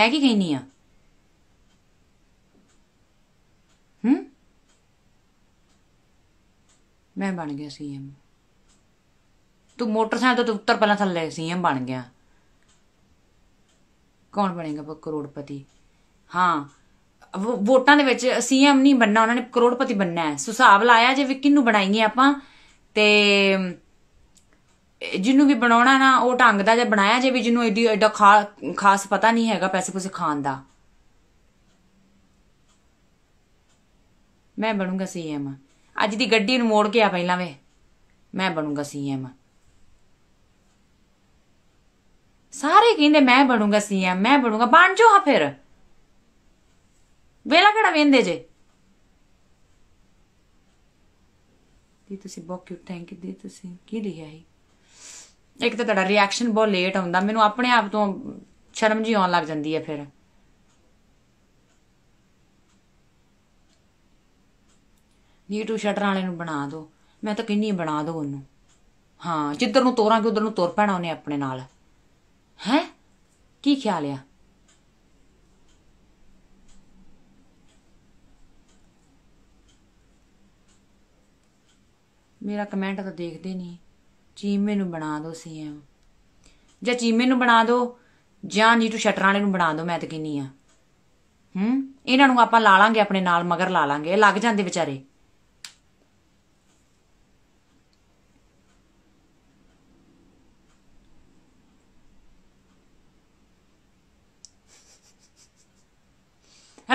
ਮੈਂ ਕੀ ਕਹਿਨੀ ਆ ਹੂੰ ਮੈਂ ਬਣ ਗਿਆ ਸੀ ਐਮ ਤੂੰ ਮੋਟਰਸਾਈਕਲ ਤੋਂ ਉੱਤਰ ਪਹਿਲਾਂ ਥੱਲੇ ਸੀਐਮ ਬਣ ਗਿਆ ਕੌਣ ਬਣੇਗਾ ਬੱਕ ਕਰੋੜਪਤੀ ਹਾਂ ਵੋਟਾਂ ਦੇ ਵਿੱਚ ਸੀਐਮ ਨਹੀਂ ਬੰਨਾ ਉਹਨਾਂ ਨੇ ਕਰੋੜਪਤੀ ਬੰਨਾ ਹੈ ਸੁਸਾਬ ਲਾਇਆ ਜੇ ਵਿੱਕੀ ਨੂੰ ਬਣਾਈਏ ਆਪਾਂ ਤੇ ਜਿਹਨੂੰ ਵੀ ਬਣਾਉਣਾ ਨਾ ਉਹ ਢੰਗ ਦਾ ਜੇ ਬਣਾਇਆ ਜੇ ਵੀ ਜਿਹਨੂੰ ਐਡੀ ਐਡਾ ਖਾਸ ਪਤਾ ਨਹੀਂ ਹੈਗਾ ਪੈਸੇ ਪੂਸੇ ਖਾਣ ਦਾ ਮੈਂ ਬਣੂੰਗਾ ਸੀਐਮ ਅੱਜ ਦੀ ਗੱਡੀ ਨੂੰ ਮੋੜ ਕੇ ਆ ਪਹਿਲਾਂ ਵੇ ਮੈਂ ਬਣੂੰਗਾ ਸੀਐਮ ਸਾਰੇ ਕਹਿੰਦੇ ਮੈਂ ਬਣੂਗਾ ਸੀਐਮ ਮੈਂ ਬਣੂਗਾ ਬਣ ਜਾਓ ਹਾਂ ਫਿਰ ਵੇਲਾ ਕਿਹੜਾ ਵੇਂਦੇ ਜੇ ਦੀ ਤੁਸੀਂ ਬਹੁਤ ਕਿਉਂ ਥੈਂਕ ਯੂ ਦੀ ਤੁਸੀਂ ਕੀ ਲਿਖਿਆ ਹੈ ਇੱਕ ਤਾਂ ਤੁਹਾਡਾ ਰਿਐਕਸ਼ਨ ਬਹੁਤ ਲੇਟ ਆਉਂਦਾ ਮੈਨੂੰ ਆਪਣੇ ਆਪ ਤੋਂ ਸ਼ਰਮ ਜੀ ਆਉਣ ਲੱਗ ਜਾਂਦੀ ਹੈ ਫਿਰ ਨੀ ਟੂ ਸ਼ਟਰ ਵਾਲੇ ਨੂੰ ਬਣਾ ਦੋ ਮੈਂ ਤਾਂ ਕਿੰਨੀ ਬਣਾ ਦੋ ਉਹਨੂੰ ਹਾਂ ਜਿੱਧਰ ਨੂੰ ਤੋਰਾਂਗੇ ਉਧਰ ਨੂੰ ਤੁਰ ਪੈਣਾ ਉਹਨੇ ਆਪਣੇ ਨਾਲ ਹੈ ਕੀ ਖਿਆਲ ਆ ਮੇਰਾ ਕਮੈਂਟ ਤਾਂ ਦੇਖਦੇ ਨਹੀਂ ਚੀਮੇ ਨੂੰ ਬਣਾ ਦਿਓ ਸੀਐਮ ਜਾਂ ਚੀਮੇ ਨੂੰ ਬਣਾ ਦਿਓ ਜਾਂ ਨੀਟੂ ਵਾਲੇ ਨੂੰ ਬਣਾ ਦਿਓ ਮੈਂ ਤਾਂ ਕਹਿੰਨੀ ਆ ਹੂੰ ਇਹਨਾਂ ਨੂੰ ਆਪਾਂ ਲਾ ਲਾਂਗੇ ਆਪਣੇ ਨਾਲ ਮਗਰ ਲਾ ਲਾਂਗੇ ਲੱਗ ਜਾਂਦੇ ਵਿਚਾਰੇ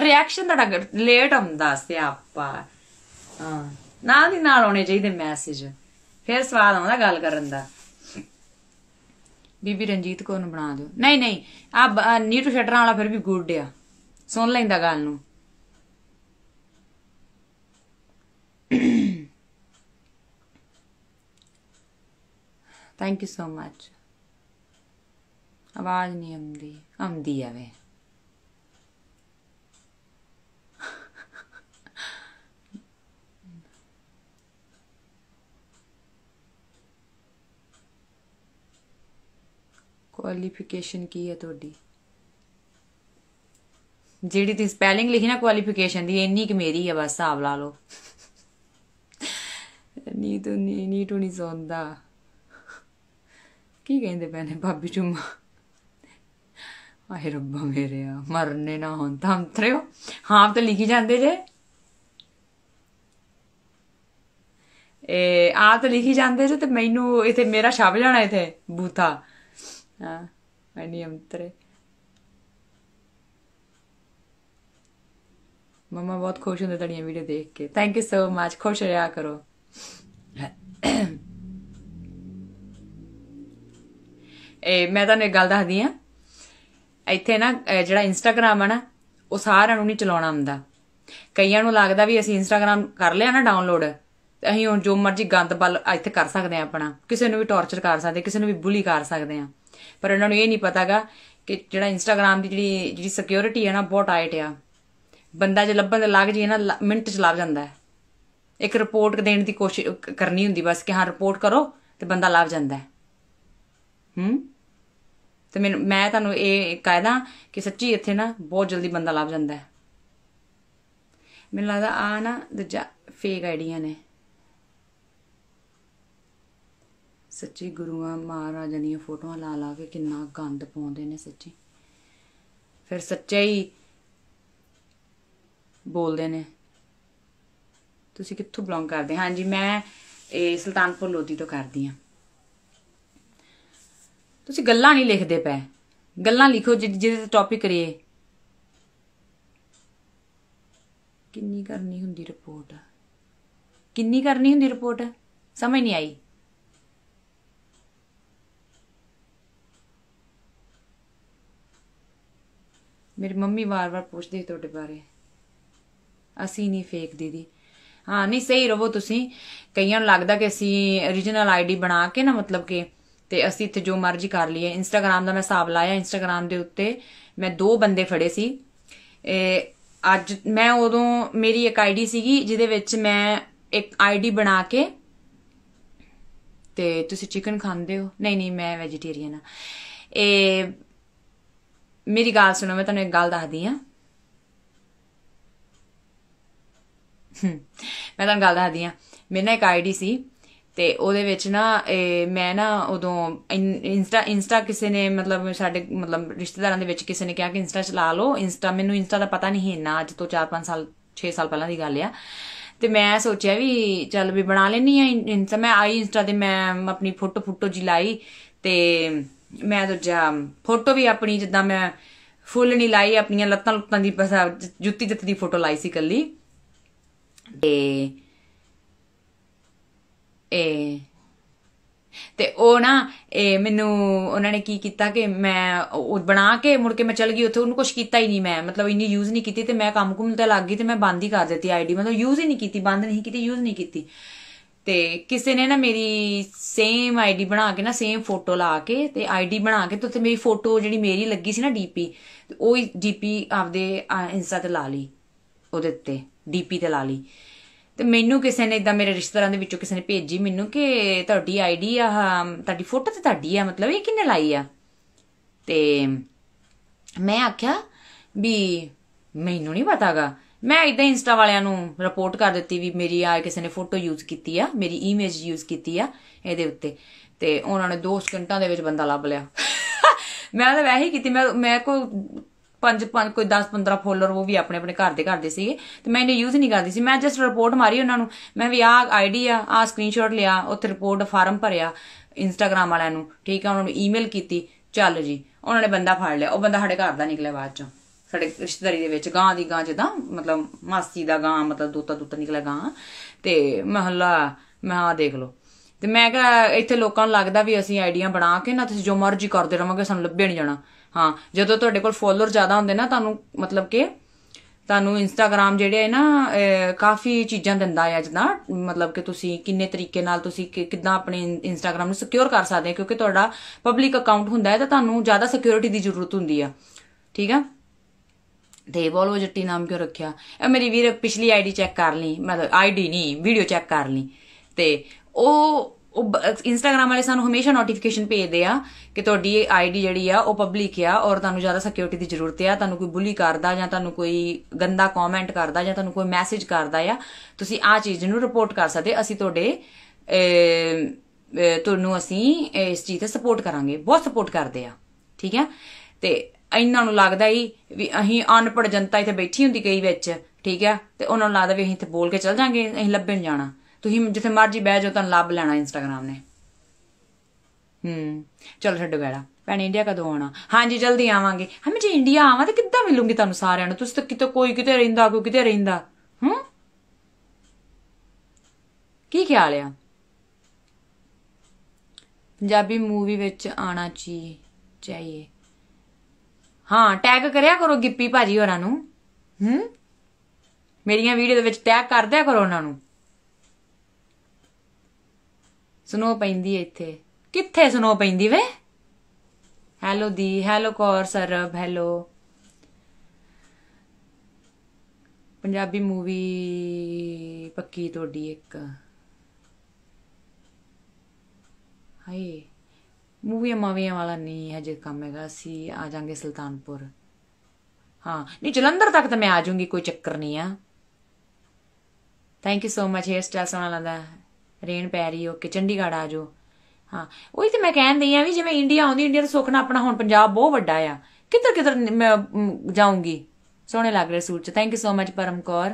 ਰਿਐਕਸ਼ਨ ਤੁਹਾਡਾ ਲੇਟ ਹੁੰਦਾ ਸਿਆਪਾ ਹਾਂ ਨਾਲ ਦੀ ਨਾਲ ਆਉਣੇ ਚਾਹੀਦੇ ਮੈਸੇਜ ਫਿਰ ਸਵਾਲ ਆਉਂਦਾ ਗੱਲ ਕਰਨ ਦਾ ਬੀਬੀ ਰਣਜੀਤ ਕੋ ਨੂੰ ਬਣਾ ਦਿਓ ਨਹੀਂ ਨਹੀਂ ਆ ਨੀਟੂ ਸ਼ਟਰਾਂ ਵਾਲਾ ਫਿਰ ਵੀ ਗੁੱਡ ਆ ਸੁਣ ਲੈਂਦਾ ਗੱਲ ਨੂੰ ਥੈਂਕ ਯੂ ਸੋ ਮੱਚ ਆਵਾਜ਼ ਨਹੀਂ ਆਉਂਦੀ ਆਉਂਦੀ ਆਵੇ ਕੁਆਲੀਫਿਕੇਸ਼ਨ ਕੀ ਹੈ ਤੁਹਾਡੀ ਜਿਹੜੀ ਤੁਸੀਂ ਸਪੈਲਿੰਗ ਲਿਖੀ ਨਾ ਕੁਆਲੀਫਿਕੇਸ਼ਨ ਦੀ ਇੰਨੀ ਕਿ ਮੇਰੀ ਹੈ ਬਸ ਆਵ ਲਾ ਲਓ ਨੀ ਤੂੰ ਨੀ ਨੀ ਟੂ ਨੀ ਜ਼ੋਂਦਾ ਕੀ ਕਹਿੰਦੇ ਪੈਨੇ ਭਾਬੀ ਚੁੰਮਾ ਆਹੇ ਰੱਬਾ ਮੇਰਿਆ ਮਰਨੇ ਨਾ ਹੋਂ ਤਾਂ ਤਰਿਓ ਹਾਂ ਤਾਂ ਲਿਖੀ ਜਾਂਦੇ ਜੇ ਇਹ ਆਹ ਤਾਂ ਲਿਖੀ ਜਾਂਦੇ ਜੇ ਤੇ ਮੈਨੂੰ ਇਥੇ ਮੇਰਾ ਛਾਪ ਜਾਣਾ ਇਥੇ ਬੂਥਾ Ja, maar niet om terug. ਮਮਾ ਬਹੁਤ ਖੁਸ਼ ਹੁੰਦੇ ਤੁਹਾਡੀਆਂ ਵੀਡੀਓ ਦੇਖ ਕੇ ਥੈਂਕ ਯੂ ਸੋ ਮਚ ਖੁਸ਼ ਰਿਹਾ ਕਰੋ ਇਹ ਮੈਂ ਤਾਂ ਇੱਕ ਗੱਲ ਦੱਸਦੀ ਆ ਇੱਥੇ ਨਾ ਜਿਹੜਾ ਇੰਸਟਾਗ੍ਰam ਆ ਨਾ ਉਹ ਸਾਰਿਆਂ ਨੂੰ ਨਹੀਂ ਚਲਾਉਣਾ ਆਉਂਦਾ ਕਈਆਂ ਨੂੰ ਲੱਗਦਾ ਵੀ ਅਸੀਂ ਇੰਸਟਾਗ੍ਰam ਕਰ ਲਿਆ ਨਾ ਡਾਊਨਲੋਡ ਤੇ ਅਸੀਂ ਹੁਣ ਜੋ ਮਰਜ਼ੀ ਗੰਦ ਬਲ ਇੱਥੇ ਕਰ ਸਕਦੇ ਆ ਆਪਣਾ ਕਿਸੇ ਨੂੰ ਵੀ ਟੌਰਚਰ ਕਰ ਸਕਦੇ ਕਿਸੇ ਨੂੰ ਵੀ ਬੁਲੀ ਕਰ ਸਕਦੇ ਆ ਪਰ ਉਹਨਾਂ ਨੂੰ ਇਹ ਨਹੀਂ ਪਤਾਗਾ ਕਿ ਜਿਹੜਾ ਇੰਸਟਾਗ੍ਰam ਦੀ ਜਿਹੜੀ ਜਿਹੜੀ ਸਿਕਿਉਰਿਟੀ ਹੈ ਨਾ ਬਹੁਤ ਟਾਈਟ ਆ ਬੰਦਾ ਜੇ ਲੱਭਣ ਤੇ ਲੱਗ ਜੀ ਨਾ ਮਿੰਟ ਚ ਲੱਭ ਜਾਂਦਾ ਹੈ ਇੱਕ ਰਿਪੋਰਟ ਦੇਣ ਦੀ ਕੋਸ਼ਿਸ਼ ਕਰਨੀ ਹੁੰਦੀ ਬਸ ਕਿ ਹਾਂ ਰਿਪੋਰਟ ਕਰੋ ਤੇ ਬੰਦਾ ਲੱਭ ਜਾਂਦਾ ਹੈ ਹੂੰ ਤੇ ਮੈਂ ਮੈਂ ਤੁਹਾਨੂੰ ਇਹ ਕਹਿਦਾ ਕਿ ਸੱਚੀ ਇੱਥੇ ਨਾ ਬਹੁਤ ਜਲਦੀ ਬੰਦਾ ਲੱਭ ਜਾਂਦਾ ਹੈ ਮੈਨੂੰ ਲੱਗਦਾ ਆ ਨਾ ਦੂਜਾ ਫੇਕ ਆਈਡੀਆਂ ਨੇ ਸੱਚੀ ਗੁਰੂਆਂ ਮਹਾਰਾਜਾਂ ਦੀਆਂ ਫੋਟੋਆਂ ਲਾ ਲਾ ਕੇ ਕਿੰਨਾ ਗੰਦ ਪਾਉਂਦੇ ਨੇ ਸੱਚੀ ਫਿਰ ਸੱਚੇ ਹੀ ਬੋਲਦੇ ਨੇ ਤੁਸੀਂ ਕਿੱਥੋਂ ਬਲੌਂਗ ਕਰਦੇ ਹਾਂਜੀ ਮੈਂ ਇਹ ਸੁਲਤਾਨਪੁਰ ਲੋਧੀ ਤੋਂ ਕਰਦੀ ਹਾਂ ਤੁਸੀਂ ਗੱਲਾਂ ਨਹੀਂ ਲਿਖਦੇ ਪਏ ਗੱਲਾਂ ਲਿਖੋ ਜਿਹਦੇ ਤੇ ਟੌਪਿਕ ਕਰੀਏ ਕਿੰਨੀ ਕਰਨੀ ਹੁੰਦੀ ਰਿਪੋਰਟ ਕਿੰਨੀ ਕਰਨੀ ਹੁੰਦੀ ਰਿਪੋਰਟ ਸਮਝ ਨਹੀਂ ਆਈ ਮੇਰੀ ਮੰਮੀ ਵਾਰ-ਵਾਰ ਪੁੱਛਦੀ ਤੁਹਾਡੇ ਬਾਰੇ ਅਸੀਂ ਨਹੀਂ ਫੇਕ ਦੀਦੀ ਹਾਂ ਨਹੀਂ ਸਹੀ ਰਹੋ ਤੁਸੀਂ ਕਈਆਂ ਨੂੰ ਲੱਗਦਾ ਕਿ ਅਸੀਂ origignal ਆਈਡੀ ਬਣਾ ਕੇ ਨਾ ਮਤਲਬ ਕਿ ਤੇ ਅਸੀਂ ਇੱਥੇ ਜੋ ਮਰਜ਼ੀ ਕਰ ਲਈਏ ਇੰਸਟਾਗ੍ਰam ਦਾ ਮੈਂ ਹਿਸਾਬ ਲਾਇਆ ਇੰਸਟਾਗ੍ਰam ਦੇ ਉੱਤੇ ਮੈਂ ਦੋ ਬੰਦੇ ਫੜੇ ਸੀ ਅੱਜ ਮੈਂ ਉਦੋਂ ਮੇਰੀ ਇੱਕ ਆਈਡੀ ਸੀਗੀ ਜਿਹਦੇ ਵਿੱਚ ਮੈਂ ਇੱਕ ਆਈਡੀ ਬਣਾ ਕੇ ਤੇ ਤੁਸੀਂ ਚਿਕਨ ਖਾਂਦੇ ਹੋ ਨਹੀਂ ਨਹੀਂ ਮੈਂ ਵੈਜੀਟੇਰੀਅਨ ਆ ਇਹ ਮੇਰੀ ਗੱਲ ਸੁਣੋ ਮੈਂ ਤੁਹਾਨੂੰ ਇੱਕ ਗੱਲ ਦੱਸਦੀ ਆ ਮੈਂ ਤੁਹਾਨੂੰ ਗੱਲ ਦੱਸਦੀ ਆ ਮੇਰੇ ਨਾਲ ਇੱਕ ਆਈਡੀ ਸੀ ਤੇ ਉਹਦੇ ਵਿੱਚ ਨਾ ਮੈਂ ਨਾ ਉਦੋਂ ਇੰਸਟਾ ਇੰਸਟਾ ਕਿਸੇ ਨੇ ਮਤਲਬ ਸਾਡੇ ਮਤਲਬ ਰਿਸ਼ਤੇਦਾਰਾਂ ਦੇ ਵਿੱਚ ਕਿਸੇ ਨੇ ਕਿਹਾ ਕਿ ਇੰਸਟਾ ਚਲਾ ਲਓ ਇੰਸਟਾ ਮੈਨੂੰ ਇੰਸਟਾ ਦਾ ਪਤਾ ਨਹੀਂ ਇੰਨਾ ਅੱਜ ਤੋਂ 4-5 ਸਾਲ 6 ਸਾਲ ਪਹਿਲਾਂ ਦੀ ਗੱਲ ਆ ਤੇ ਮੈਂ ਸੋਚਿਆ ਵੀ ਚੱਲ ਵੀ ਬਣਾ ਲੈਣੀ ਆ ਇੰਸਟਾ ਮੈਂ ਆਈ ਇੰਸਟਾ ਤੇ ਮੈਂ ਆਪਣੀ ਫੋਟੋ ਫੋਟੋ ਜੀ ਲਾਈ ਤੇ ਮੈਂ ਦੂਜਾ ਫੋਟੋ ਵੀ ਆਪਣੀ ਜਿੱਦਾਂ ਮੈਂ ਫੁੱਲ ਨਹੀਂ ਲਾਈ ਆਪਣੀਆਂ ਲੱਤਾਂ ਲੁੱਤਾਂ ਦੀ ਜੁੱਤੀ ਜੁੱਤੀ ਦੀ ਫੋਟੋ ਲਾਈ ਸੀ ਕੱਲੀ ਤੇ ਇਹ ਤੇ ਉਹ ਨਾ ਇਹ ਮੈਨੂੰ ਉਹਨਾਂ ਨੇ ਕੀ ਕੀਤਾ ਕਿ ਮੈਂ ਉਹ ਬਣਾ ਕੇ ਮੁੜ ਕੇ ਮੈਂ ਚਲ ਗਈ ਉੱਥੇ ਉਹਨੂੰ ਕੁਝ ਕੀਤਾ ਹੀ ਨਹੀਂ ਮੈਂ ਮਤਲਬ ਇੰਨੀ ਯੂਜ਼ ਨਹੀਂ ਕੀਤੀ ਤੇ ਮੈਂ ਕੰਮ ਕੁਮ ਤੇ ਲੱਗ ਗਈ ਤੇ ਮੈਂ ਬੰਦ ਹੀ ਕਰ ਦਿੱਤੀ ਆਈਡੀ ਮਤਲਬ ਯੂਜ਼ ਹੀ ਨਹੀਂ ਕੀਤੀ ਬੰਦ ਨਹੀਂ ਕੀਤੀ ਯੂਜ਼ ਨਹੀਂ ਕੀਤੀ ਤੇ ਕਿਸੇ ਨੇ ਨਾ ਮੇਰੀ ਸੇਮ ਆਈਡੀ ਬਣਾ ਕੇ ਨਾ ਸੇਮ ਫੋਟੋ ਲਾ ਕੇ ਤੇ ਆਈਡੀ ਬਣਾ ਕੇ ਤੇ ਮੇਰੀ ਫੋਟੋ ਜਿਹੜੀ ਮੇਰੀ ਲੱਗੀ ਸੀ ਨਾ ਡੀਪੀ ਤੇ ਉਹ ਡੀਪੀ ਆਪਦੇ ਇੰਸਟਾ ਤੇ ਲਾ ਲਈ ਉਹਦੇ ਉੱਤੇ ਡੀਪੀ ਤੇ ਲਾ ਲਈ ਤੇ ਮੈਨੂੰ ਕਿਸੇ ਨੇ ਇਦਾਂ ਮੇਰੇ ਰਿਸ਼ਤੇਦਾਰਾਂ ਦੇ ਵਿੱਚੋਂ ਕਿਸੇ ਨੇ ਭੇਜੀ ਮੈਨੂੰ ਕਿ ਤੁਹਾਡੀ ਆਈਡੀ ਆ ਤੁਹਾਡੀ ਫੋਟੋ ਤੇ ਤੁਹਾਡੀ ਆ ਮਤਲਬ ਇਹ ਕਿੰਨੇ ਲਾਈ ਆ ਤੇ ਮੈਂ ਆਖਿਆ ਵੀ ਮੈਨੂੰ ਨਹੀਂ ਪਤਾਗਾ ਮੈਂ ਇਦਾਂ ਇੰਸਟਾ ਵਾਲਿਆਂ ਨੂੰ ਰਿਪੋਰਟ ਕਰ ਦਿੱਤੀ ਵੀ ਮੇਰੀ ਆ ਕਿਸੇ ਨੇ ਫੋਟੋ ਯੂਜ਼ ਕੀਤੀ ਆ ਮੇਰੀ ਇਮੇਜ ਯੂਜ਼ ਕੀਤੀ ਆ ਇਹਦੇ ਉੱਤੇ ਤੇ ਉਹਨਾਂ ਨੇ 2 ਸਕਿੰਟਾਂ ਦੇ ਵਿੱਚ ਬੰਦਾ ਲੱਭ ਲਿਆ ਮੈਂ ਤਾਂ ਵੈਸੇ ਹੀ ਕੀਤੀ ਮੈਂ ਮੈਂ ਕੋ ਪੰਜ ਪੰਜ ਕੋਈ 10 15 ਫੋਲੋਅਰ ਉਹ ਵੀ ਆਪਣੇ ਆਪਣੇ ਘਰ ਦੇ ਕਰਦੇ ਸੀਗੇ ਤੇ ਮੈਂ ਇਹਨੇ ਯੂਜ਼ ਨਹੀਂ ਕਰਦੀ ਸੀ ਮੈਂ ਜਸਟ ਰਿਪੋਰਟ ਮਾਰੀ ਉਹਨਾਂ ਨੂੰ ਮੈਂ ਵੀ ਆ ਆਈਡੀ ਆ ਆ ਸਕਰੀਨਸ਼ਾਟ ਲਿਆ ਉੱਥੇ ਰਿਪੋਰਟ ਫਾਰਮ ਭਰਿਆ ਇੰਸਟਾਗ੍ਰam ਵਾਲਿਆਂ ਨੂੰ ਠੀਕ ਆ ਉਹਨਾਂ ਨੂੰ ਈਮੇਲ ਕੀਤੀ ਚੱਲ ਜੀ ਉਹਨਾਂ ਨੇ ਬੰਦਾ ਫੜ ਲਿਆ ਉਹ ਬੰਦਾ ਸਾਡੇ ਘਰ ਦਾ ਨਿਕਲਿਆ ਬਾਅਦ ਚੋਂ ਸਾਡੇ ਰਿਸ਼ਤੇਦਾਰੀ ਦੇ ਵਿੱਚ ਗਾਂ ਦੀ ਗਾਂ ਜਦਾਂ ਮਤਲਬ ਮਾਸੀ ਦਾ ਗਾਂ ਮਤਲਬ ਦੋਤਾ ਦੋਤਾ ਨਿਕਲੇ ਗਾਂ ਤੇ ਮਹੱਲਾ ਮੈਂ ਆ ਦੇਖ ਲਓ ਤੇ ਮੈਂ ਕਿਹਾ ਇੱਥੇ ਲੋਕਾਂ ਨੂੰ ਲੱਗਦਾ ਵੀ ਅਸੀਂ ਆਈਡੀਆ ਬਣਾ ਕੇ ਨਾ ਤੁਸੀਂ ਜੋ ਮਰਜ਼ੀ ਕਰਦੇ ਰਹੋਗੇ ਸਾਨੂੰ ਲੱਭਿਆ ਨਹੀਂ ਜਾਣਾ ਹਾਂ ਜਦੋਂ ਤੁਹਾਡੇ ਕੋਲ ਫੋਲੋਅਰ ਜ਼ਿਆਦਾ ਹੁੰਦੇ ਨਾ ਤੁਹਾਨੂੰ ਮਤਲਬ ਕਿ ਤੁਹਾਨੂੰ ਇੰਸਟਾਗ੍ਰam ਜਿਹੜੇ ਹੈ ਨਾ ਕਾਫੀ ਚੀਜ਼ਾਂ ਦਿੰਦਾ ਹੈ ਜਿੱਦਾਂ ਮਤਲਬ ਕਿ ਤੁਸੀਂ ਕਿੰਨੇ ਤਰੀਕੇ ਨਾਲ ਤੁਸੀਂ ਕਿਦਾਂ ਆਪਣੇ ਇੰਸਟਾਗ੍ਰam ਨੂੰ ਸਿਕਿਉਰ ਕਰ ਸਕਦੇ ਹੋ ਕਿਉਂਕਿ ਤੁਹਾਡਾ ਪਬਲਿਕ ਅਕਾਊਂਟ ਹੁੰਦਾ ਹੈ ਤਾਂ ਤੁਹਾਨੂੰ ਜ਼ਿਆਦਾ ਸਿਕਿਉਰਿਟੀ ਦੀ ਜ਼ਰੂਰਤ ਹੁੰਦੀ ਆ ਠੀਕ ਆ ਤੇ ਉਹ ਜੱਟੀ ਨਾਮ ਕਿਉਂ ਰੱਖਿਆ ਇਹ ਮੇਰੀ ਵੀਰ ਪਿਛਲੀ ਆਈਡੀ ਚੈੱਕ ਕਰ ਲਈ ਮਤਲਬ ਆਈਡੀ ਨਹੀਂ ਵੀਡੀਓ ਚੈੱਕ ਕਰ ਲਈ ਤੇ ਉਹ ਇੰਸਟਾਗ੍ਰam ਵਾਲੇ ਸਾਨੂੰ ਹਮੇਸ਼ਾ ਨੋਟੀਫਿਕੇਸ਼ਨ ਭੇਜਦੇ ਆ ਕਿ ਤੁਹਾਡੀ ਆਈਡੀ ਜਿਹੜੀ ਆ ਉਹ ਪਬਲਿਕ ਆ ਔਰ ਤੁਹਾਨੂੰ ਜ਼ਿਆਦਾ ਸਿਕਿਉਰਿਟੀ ਦੀ ਜ਼ਰੂਰਤ ਆ ਤੁਹਾਨੂੰ ਕੋਈ ਬੁਲੀ ਕਰਦਾ ਜਾਂ ਤੁਹਾਨੂੰ ਕੋਈ ਗੰਦਾ ਕਮੈਂਟ ਕਰਦਾ ਜਾਂ ਤੁਹਾਨੂੰ ਕੋਈ ਮੈਸੇਜ ਕਰਦਾ ਆ ਤੁਸੀਂ ਆ ਚੀਜ਼ ਨੂੰ ਰਿਪੋਰਟ ਕਰ ਸਕਦੇ ਅਸੀਂ ਤੁਹਾਡੇ ਤੁਹਾਨੂੰ ਅਸੀਂ ਇਸ ਚੀਜ਼ ਤੇ ਸਪੋਰਟ ਕਰਾਂਗੇ ਬਹੁਤ ਸਪੋਰਟ ਕਰਦੇ ਆ ਠੀਕ ਆ ਤੇ ਇਹਨਾਂ ਨੂੰ ਲੱਗਦਾ ਹੀ ਵੀ ਅਸੀਂ ਅਨਪੜ ਜਨਤਾ ਇੱਥੇ ਬੈਠੀ ਹੁੰਦੀ ਕਈ ਵਿੱਚ ਠੀਕ ਆ ਤੇ ਉਹਨਾਂ ਨੂੰ ਲੱਗਦਾ ਵੀ ਅਸੀਂ ਇੱਥੇ ਬੋਲ ਕੇ ਚੱਲ ਜਾਾਂਗੇ ਅਸੀਂ ਲੱਭਣ ਜਾਣਾ ਤੁਸੀਂ ਜਿੱਥੇ ਮਰਜ਼ੀ ਬਹਿ ਜਾਓ ਤੁਹਾਨੂੰ ਲੱਭ ਲੈਣਾ ਇੰਸਟਾਗ੍ਰam ਨੇ ਹੂੰ ਚਲ ਛੱਡੋ ਗੈੜਾ ਪੈਣ ਇੰਡੀਆ ਕਦੋਂ ਆਣਾ ਹਾਂਜੀ ਜਲਦੀ ਆਵਾਂਗੇ ਹਮੇ ਜੇ ਇੰਡੀਆ ਆਵਾਂ ਤਾਂ ਕਿੱਦਾਂ ਮਿਲੂੰਗੀ ਤੁਹਾਨੂੰ ਸਾਰਿਆਂ ਨੂੰ ਤੁਸੀਂ ਤਾਂ ਕਿਤੇ ਕੋਈ ਕਿਤੇ ਰਹਿੰਦਾ ਕੋਈ ਕਿਤੇ ਰਹਿੰਦਾ ਹੂੰ ਕੀ ਖਿਆਲ ਆ ਪੰਜਾਬੀ ਮੂਵੀ ਵਿੱਚ ਆਣਾ ਚਾਹੀਏ ਹਾਂ ਟੈਗ ਕਰਿਆ ਕਰੋ ਗਿੱਪੀ ਭਾਜੀ ਹੋਰਾਂ ਨੂੰ ਹੂੰ ਮੇਰੀਆਂ ਵੀਡੀਓ ਦੇ ਵਿੱਚ ਟੈਗ ਕਰ ਦਿਆ ਕਰੋ ਉਹਨਾਂ ਨੂੰ ਸੁਨੋ ਪੈਂਦੀ ਐ ਇੱਥੇ ਕਿੱਥੇ ਸੁਨੋ ਪੈਂਦੀ ਵੇ ਹੈਲੋ ਦੀ hello Kaur Sarab hello Punjabi movie ਪੱਕੀ ਤੁਹਾਡੀ ਇੱਕ ਹਾਏ ਮੂਵੀਆਂ ਮਾਵੀਆਂ ਵਾਲਾ ਨਹੀਂ ਹਜੇ ਕੰਮ ਹੈਗਾ ਸੀ ਆ ਜਾਾਂਗੇ ਸੁਲਤਾਨਪੁਰ ਹਾਂ ਨਹੀਂ ਜਲੰਧਰ ਤੱਕ ਤਾਂ ਮੈਂ ਆ ਜਾਊਂਗੀ ਕੋਈ ਚੱਕਰ ਨਹੀਂ ਆ thank you so much hairstyle ਸੋਹਣਾ ਲੰਦਾ ਰੇਨ ਪੈ ਰਹੀ ਓਕੇ ਚੰਡੀਗੜ੍ਹ ਆ ਜਾਓ ਹਾਂ ਉਹੀ ਤੇ ਮੈਂ ਕਹਿਣ ਦਈ ਆ ਵੀ ਜਿਵੇਂ ਇੰਡੀਆ ਆਉਂਦੀ ਇੰਡੀਆ ਦਾ ਸੁਖਣਾ ਆਪਣਾ ਹੁਣ ਪੰਜਾਬ ਬਹੁਤ ਵੱਡਾ ਆ ਕਿੱਧਰ ਕਿੱਧਰ ਮੈਂ ਜਾਊਂਗੀ ਸੋਹਣੇ ਲੱਗ ਰਹੇ ਸੂਟ ਚ thank you so much Paramkaur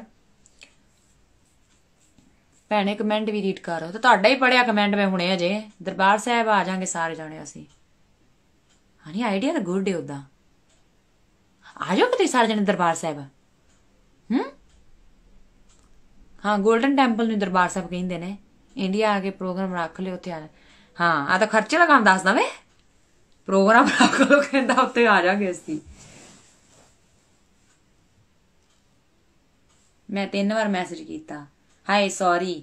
ਭੈਣੇ ਕਮੈਂਟ ਵੀ ਰੀਡ ਕਰ ਤੇ ਤੁਹਾਡਾ ਹੀ ਪੜਿਆ ਕਮੈਂਟ ਮੈਂ ਹੁਣੇ ਅਜੇ ਦਰਬਾਰ ਸਾਹਿਬ ਆ ਜਾਾਂਗੇ ਸਾਰੇ ਜਾਣੇ ਅਸੀਂ ਹਾਂ ਨਹੀਂ ਆਈਡੀਆ ਤਾਂ ਗੁੱਡ ਹੈ ਉਦਾਂ ਆ ਜਾਓ ਕਿਤੇ ਸਾਰੇ ਜਣੇ ਦਰਬਾਰ ਸਾਹਿਬ ਹੂੰ ਹਾਂ 골ਡਨ ਟੈਂਪਲ ਨੂੰ ਦਰਬਾਰ ਸਾਹਿਬ ਕਹਿੰਦੇ ਨੇ ਇੰਡੀਆ ਆ ਕੇ ਪ੍ਰੋਗਰਾਮ ਰੱਖ ਲਿਓ ਉੱਥੇ ਆ ਹਾਂ ਆ ਤਾਂ ਖਰਚੇ ਦਾ ਕੰਮ ਦੱਸਦਾ ਵੇ ਪ੍ਰੋਗਰਾਮ ਰੱਖ ਲਓ ਕਹਿੰਦਾ ਉੱਥੇ ਆ ਜਾਾਂਗੇ ਅਸੀਂ ਮੈਂ ਤਿੰਨ ਵਾਰ ਮੈਸੇਜ ਕੀਤਾ ਹਾਏ ਸੌਰੀ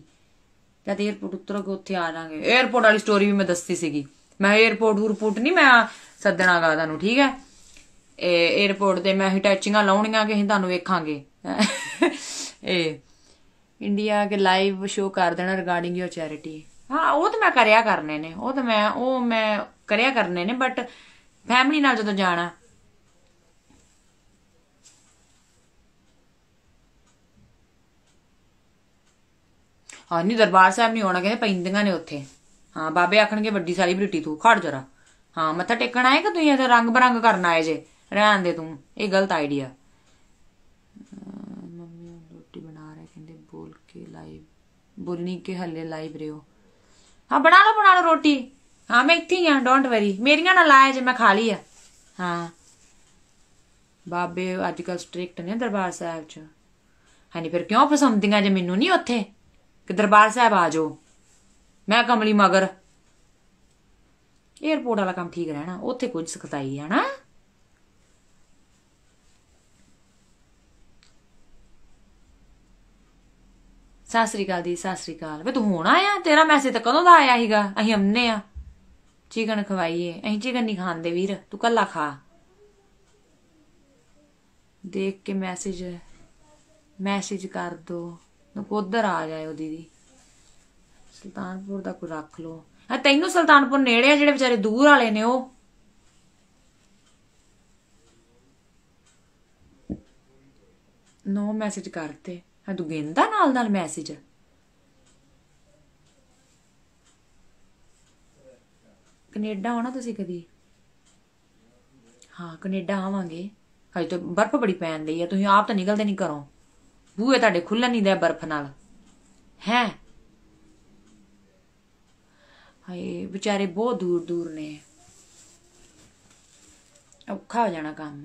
ਜਦ 에어ਪੋਰਟ ਉਤਰੋਗੇ ਉੱਥੇ ਆ ਜਾਾਂਗੇ 에어ਪੋਰਟ ਵਾਲੀ ਸਟੋਰੀ ਵੀ ਮੈਂ ਦੱਸਤੀ ਸੀਗੀ ਮੈਂ 에어ਪੋਰਟ ਰਿਪੋਰਟ ਨਹੀਂ ਮੈਂ ਸੱਦਣਾਗਾ ਤੁਹਾਨੂੰ ਠੀਕ ਹੈ ਇਹ 에어ਪੋਰਟ ਤੇ ਮੈਂ ਟੈਚਿੰਗਾਂ ਲਾਉਣੀਆਂ ਕਿ ਤੁਹਾਨੂੰ ਵੇਖਾਂਗੇ ਇਹ ਇੰਡੀਆ ਕੇ ਲਾਈਵ ਸ਼ੋ ਕਰ ਦੇਣਾ ਰਿਗਾਰਡਿੰਗ ਯੋਰ ਚੈਰਿਟੀ ਹਾਂ ਉਹ ਤਾਂ ਮੈਂ ਕਰਿਆ ਕਰਨੇ ਨੇ ਉਹ ਤਾਂ ਮੈਂ ਉਹ ਮੈਂ ਕਰਿਆ ਕਰਨੇ ਨੇ ਬਟ ਫੈਮਿਲੀ ਨਾਲ ਜਦੋਂ ਜਾਣਾ ਹਾਂ ਨਹੀਂ ਦਰਬਾਰ ਸਾਹਿਬ ਨਹੀਂ ਆਉਣਾ ਕਹਿੰਦੇ ਪੈਂਦੀਆਂ ਨੇ ਉੱਥੇ ਹਾਂ ਬਾਬੇ ਆਖਣਗੇ ਵੱਡੀ ਸੈਲੀਬ੍ਰਿਟੀ ਤੂੰ ਖੜ ਜਰਾ ਹਾਂ ਮੱਥਾ ਟੇਕਣ ਆਏ ਕਿ ਤੁਸੀਂ ਇਹਦਾ ਰੰਗ ਬਰੰਗ ਕਰਨ ਆਏ ਜੇ ਰਹਿਣ ਦੇ ਤੂੰ ਇਹ ਗਲਤ ਆਈਡੀਆ ਮੰਮੀ ਰੋਟੀ ਬਣਾ ਰਹੇ ਕਹਿੰਦੇ ਬੋਲ ਕੇ ਲਾਈਵ ਬੋਲਨੀ ਕੇ ਹੱਲੇ ਲਾਈਵ ਰਿਓ ਹਾਂ ਬਣਾ ਲਓ ਬਣਾ ਲਓ ਰੋਟੀ ਹਾਂ ਮੈਂ ਇੱਥੇ ਹੀ ਆ ਡੋਂਟ ਵਰੀ ਮੇਰੀਆਂ ਨਾਲ ਆਏ ਜੇ ਮੈਂ ਖਾ ਲਈ ਆ ਹਾਂ ਬਾਬੇ ਅੱਜ ਕੱਲ ਸਟ੍ਰਿਕਟ ਨੇ ਦਰਬਾਰ ਸਾਹਿਬ ਚ ਨਹੀਂ ਫਿਰ ਕਿਉਂ ਫਸਮਦੀਆਂ ਜੇ ਮੈਨੂੰ ਨਹੀਂ ਉੱਥੇ ਕਿ ਦਰਬਾਰ ਸਾਹਿਬ ਆ ਜਾਓ ਮੈਂ ਕਮਲੀ ਮਗਰ 에어ਪੋਰਟ ਵਾਲਾ ਕੰਮ ਠੀਕ ਰਹਿਣਾ ਉੱਥੇ ਕੁਝ ਸਖਤਾਈ ਹੈ ਨਾ ਸਾਸਰੀ ਸ੍ਰੀ ਦੀ ਸਾਸਰੀ ਕਾਲ ਵੇ ਤੂੰ ਹੁਣ ਆਇਆ ਤੇਰਾ ਮੈਸੇਜ ਤਾਂ ਕਦੋਂ ਦਾ ਆਇਆ ਹੀਗਾ ਅਸੀਂ ਅੰਨੇ ਆ ਚਿਕਨ ਖਵਾਈਏ ਅਸੀਂ ਚਿਕਨ ਨਹੀਂ ਖਾਂਦੇ ਵੀਰ ਤੂੰ ਕੱਲਾ ਖਾ ਦੇਖ ਕੇ ਮੈਸੇਜ ਮੈਸੇਜ ਕਰ ਦੋ ਨਕੋਦਰ ਆ ਜਾਏ ਉਹ ਦੀਦੀ ਸੁਲਤਾਨਪੁਰ ਦਾ ਕੋ ਰੱਖ ਲੋ ਆ ਤੈਨੂੰ ਸੁਲਤਾਨਪੁਰ ਨੇੜੇ ਆ ਜਿਹੜੇ ਵਿਚਾਰੇ ਦੂਰ ਵਾਲੇ ਨੇ ਉਹ ਨੋ ਮੈਸੇਜ ਕਰਤੇ ਹਾਂ ਤੂੰ ਗਿੰਦਾ ਨਾਲ ਨਾਲ ਮੈਸੇਜ ਕੈਨੇਡਾ ਆਉਣਾ ਤੁਸੀਂ ਕਦੀ ਹਾਂ ਕੈਨੇਡਾ ਆਵਾਂਗੇ ਹਜੇ ਤਾਂ ਬਰਫ਼ ਬੜੀ ਪੈਣ ਲਈ ਆ ਤੁਸੀਂ ਆਪ ਤਾਂ ਨਿਕਲਦੇ ਨਹੀਂ ਘਰੋਂ ਬੂਹੇ ਤੁਹਾਡੇ ਖੁੱਲਣ ਨਹੀਂ ਦੇ ਬਰਫ਼ ਨਾਲ ਹੈ ਹਾਏ ਵਿਚਾਰੇ ਬਹੁਤ ਦੂਰ ਦੂਰ ਨੇ ਔਖਾ ਹੋ ਜਾਣਾ ਕੰਮ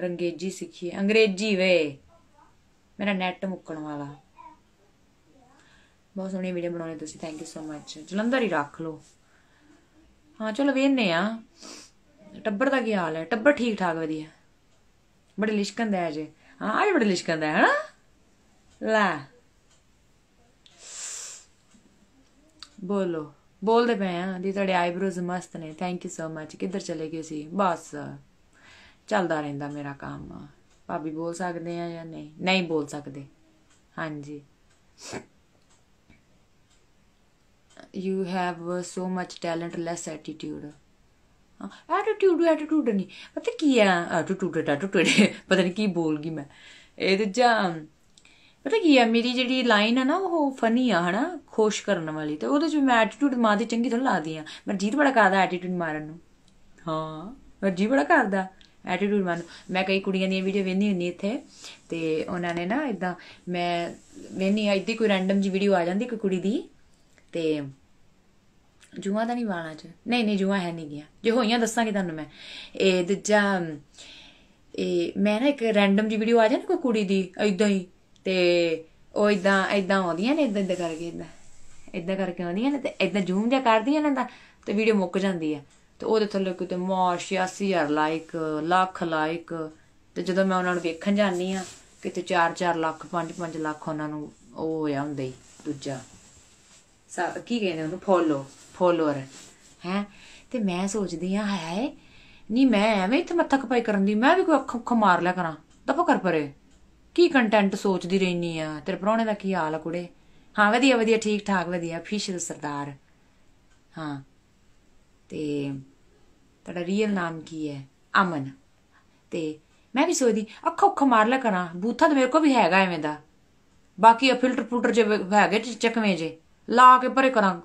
ਰੰਗੇਜੀ ਸਿੱਖੀਏ ਅੰਗਰੇਜ਼ੀ ਵੇ ਮੇਰਾ ਨੈਟ ਮੁੱਕਣ ਵਾਲਾ ਬਹੁਤ ਸੋਹਣੀ ਵੀਡੀਓ ਬਣਾਉਣੀ ਤੁਸੀਂ thank you so much Jalandhar ਹੀ ਰੱਖ ਲਓ ਹਾਂ ਚਲੋ ਵੇਨੇ ਆ ਟੱਬਰ ਦਾ ਕੀ ਹਾਲ ਹੈ ਟੱਬਰ ਠੀਕ ਠਾਕ ਵਧੀਆ ਬੜੇ ਲਿਸ਼ਕੰਦਾ ਹੈ ਜੇ ਹਾਂ ਅੱਜ ਬੜੇ ਲਿਸ਼ਕੰਦਾ ਹੈ ਹਣਾ ਲੈ ਬੋਲੋ ਬੋਲਦੇ ਪਏ ਆ ਦੀ ਤੁਹਾਡੇ ਆਈਬ੍ਰੋਸ ਮਸਤ ਨੇ ਥੈਂਕ ਯੂ ਸੋ ਮੱਚ ਕਿੱਧਰ ਚਲੇ ਗਏ ਸੀ ਬਸ ਚੱਲਦਾ ਰਹਿੰਦਾ ਮੇਰਾ ਕੰਮ ਭਾਬੀ ਬੋਲ ਸਕਦੇ ਆ ਜਾਂ ਨਹੀਂ ਨਹੀਂ ਬੋਲ ਸਕਦੇ ਹਾਂਜੀ you have so much talent less attitude attitude attitude ਨਹੀਂ ਪਤਾ ਕੀ ਆ ਐਟੀਟਿਊਡ ਐਟੀਟਿਊਡ ਪਤਾ ਨਹੀਂ ਕੀ ਬੋਲ ਗਈ ਮੈਂ ਇਹ ਦੂਜਾ ਪਤਾ ਕੀ ਆ ਮੇਰੀ ਜਿਹੜੀ ਲਾਈਨ ਆ ਨਾ ਉਹ ਫਨੀ ਆ ਹਨਾ ਖੁਸ਼ ਕਰਨ ਵਾਲੀ ਤੇ ਉਹਦੇ ਚ ਮੈਂ ਐਟੀਟਿਊਡ ਦੀ ਚੰਗੀ ਤਰ੍ਹਾਂ ਲਾਦੀ ਆ ਜੀਤ ਬੜਾ ਕਰਦਾ ਐਟੀਟਿਊਡ ਮਾਰਨ ਨੂੰ ਹਾਂ ਮਰਜੀ ਬੜਾ ਕਰਦਾ ਐਟੀਟਿਊਡ ਮਾਰਨ ਮੈਂ ਕਈ ਕੁੜੀਆਂ ਦੀਆਂ ਵੀਡੀਓ ਵੇਖਦੀ ਹੁੰਦੀ ਇੱਥੇ ਤੇ ਉਹਨਾਂ ਨੇ ਨਾ ਇਦਾਂ ਮੈਂ ਵੇਖਨੀ ਆ ਇੱਦੀ ਕੋਈ ਰੈਂਡਮ ਜੀ ਵੀਡੀਓ ਆ ਜਾਂਦੀ ਕੋਈ ਕੁੜੀ ਦੀ ਤੇ ਜੂਆ ਤਾਂ ਨਹੀਂ ਬਾਣਾ ਚ ਨਹੀਂ ਨਹੀਂ ਜੂਆ ਹੈ ਨਹੀਂ ਗਿਆ ਜੇ ਹੋਈਆਂ ਦੱਸਾਂਗੀ ਤੁਹਾਨੂੰ ਮੈਂ ਇਹ ਦੂਜਾ ਇਹ ਮੈਂ ਨਾ ਇੱਕ ਰੈਂਡਮ ਜੀ ਵੀਡੀਓ ਆ ਜਾਂਦੀ ਕੋਈ ਕੁੜੀ ਦੀ ਐਦਾਂ ਹੀ ਤੇ ਉਹ ਐਦਾਂ ਐਦਾਂ ਆਉਂਦੀਆਂ ਨੇ ਐਦਾਂ ਇਦਾਂ ਕਰਕੇ ਐਦਾਂ ਐਦਾਂ ਕਰਕੇ ਆਉਂਦੀਆਂ ਨੇ ਤੇ ਐਦਾਂ ਜ਼ੂਮ ਜਿਆ ਕਰਦੀਆਂ ਨੇ ਤਾਂ ਤੇ ਵੀਡੀਓ ਮੁੱਕ ਜਾਂਦੀ ਹੈ ਤੇ ਉਹਦੇ ਥੱਲੇ ਕਿਤੇ ਮਾ 86000 ਲਾਈਕ ਲੱਖ ਲਾਈਕ ਤੇ ਜਦੋਂ ਮੈਂ ਉਹਨਾਂ ਨੂੰ ਵੇਖਣ ਜਾਂਦੀ ਆ ਕਿਤੇ 4-4 ਲੱਖ 5-5 ਲੱਖ ਉਹਨਾਂ ਨੂੰ ਉਹ ਹੋਇਆ ਹੁੰਦਾ ਹੀ ਦੂਜਾ ਸਾ ਕੀ ਕਹਿੰਦੇ ਉਹਨੂੰ ਫੋਲੋ ਫੋਲੋਅਰ ਹੈ ਤੇ ਮੈਂ ਸੋਚਦੀ ਆ ਹਾਏ ਨਹੀਂ ਮੈਂ ਐਵੇਂ ਇੱਥੇ ਮੱਥਾ ਖਪਾਈ ਕਰਨ ਦੀ ਮੈਂ ਵੀ ਕੋਈ ਅੱਖ ਉੱਖ ਮਾਰ ਲਿਆ ਕਰਾਂ ਦਫਾ ਕਰ ਪਰੇ ਕੀ ਕੰਟੈਂਟ ਸੋਚਦੀ ਰਹਿਨੀ ਆ ਤੇਰੇ ਪਰੋਣੇ ਦਾ ਕੀ ਹਾਲ ਆ ਕੁੜੇ ਹਾਂ ਵਧੀਆ ਵਧੀਆ ਠੀਕ ਠਾਕ ਵਧੀਆ ਫਿਸ਼ਲ ਸਰਦਾਰ ਹਾਂ ਤੇ ਤੇਰਾ ਰੀਅਲ ਨਾਮ ਕੀ ਹੈ ਅਮਨ ਤੇ ਮੈਂ ਵੀ ਸੋਚਦੀ ਅੱਖ ਉੱਖ ਮਾਰ ਲਿਆ ਕਰਾਂ ਬੂਥਾ ਤੇ ਮੇਰੇ ਕੋ ਵੀ ਹੈਗਾ ਐਵੇਂ ਦਾ ਬਾਕੀ ਫਿਲਟਰ ਫੁਲਟਰ ਜੇ ਹੈਗੇ ਚੱਕਵੇਂ ਜੇ ਲਾ ਕੇ ਪਰੇ ਕਰਾਂ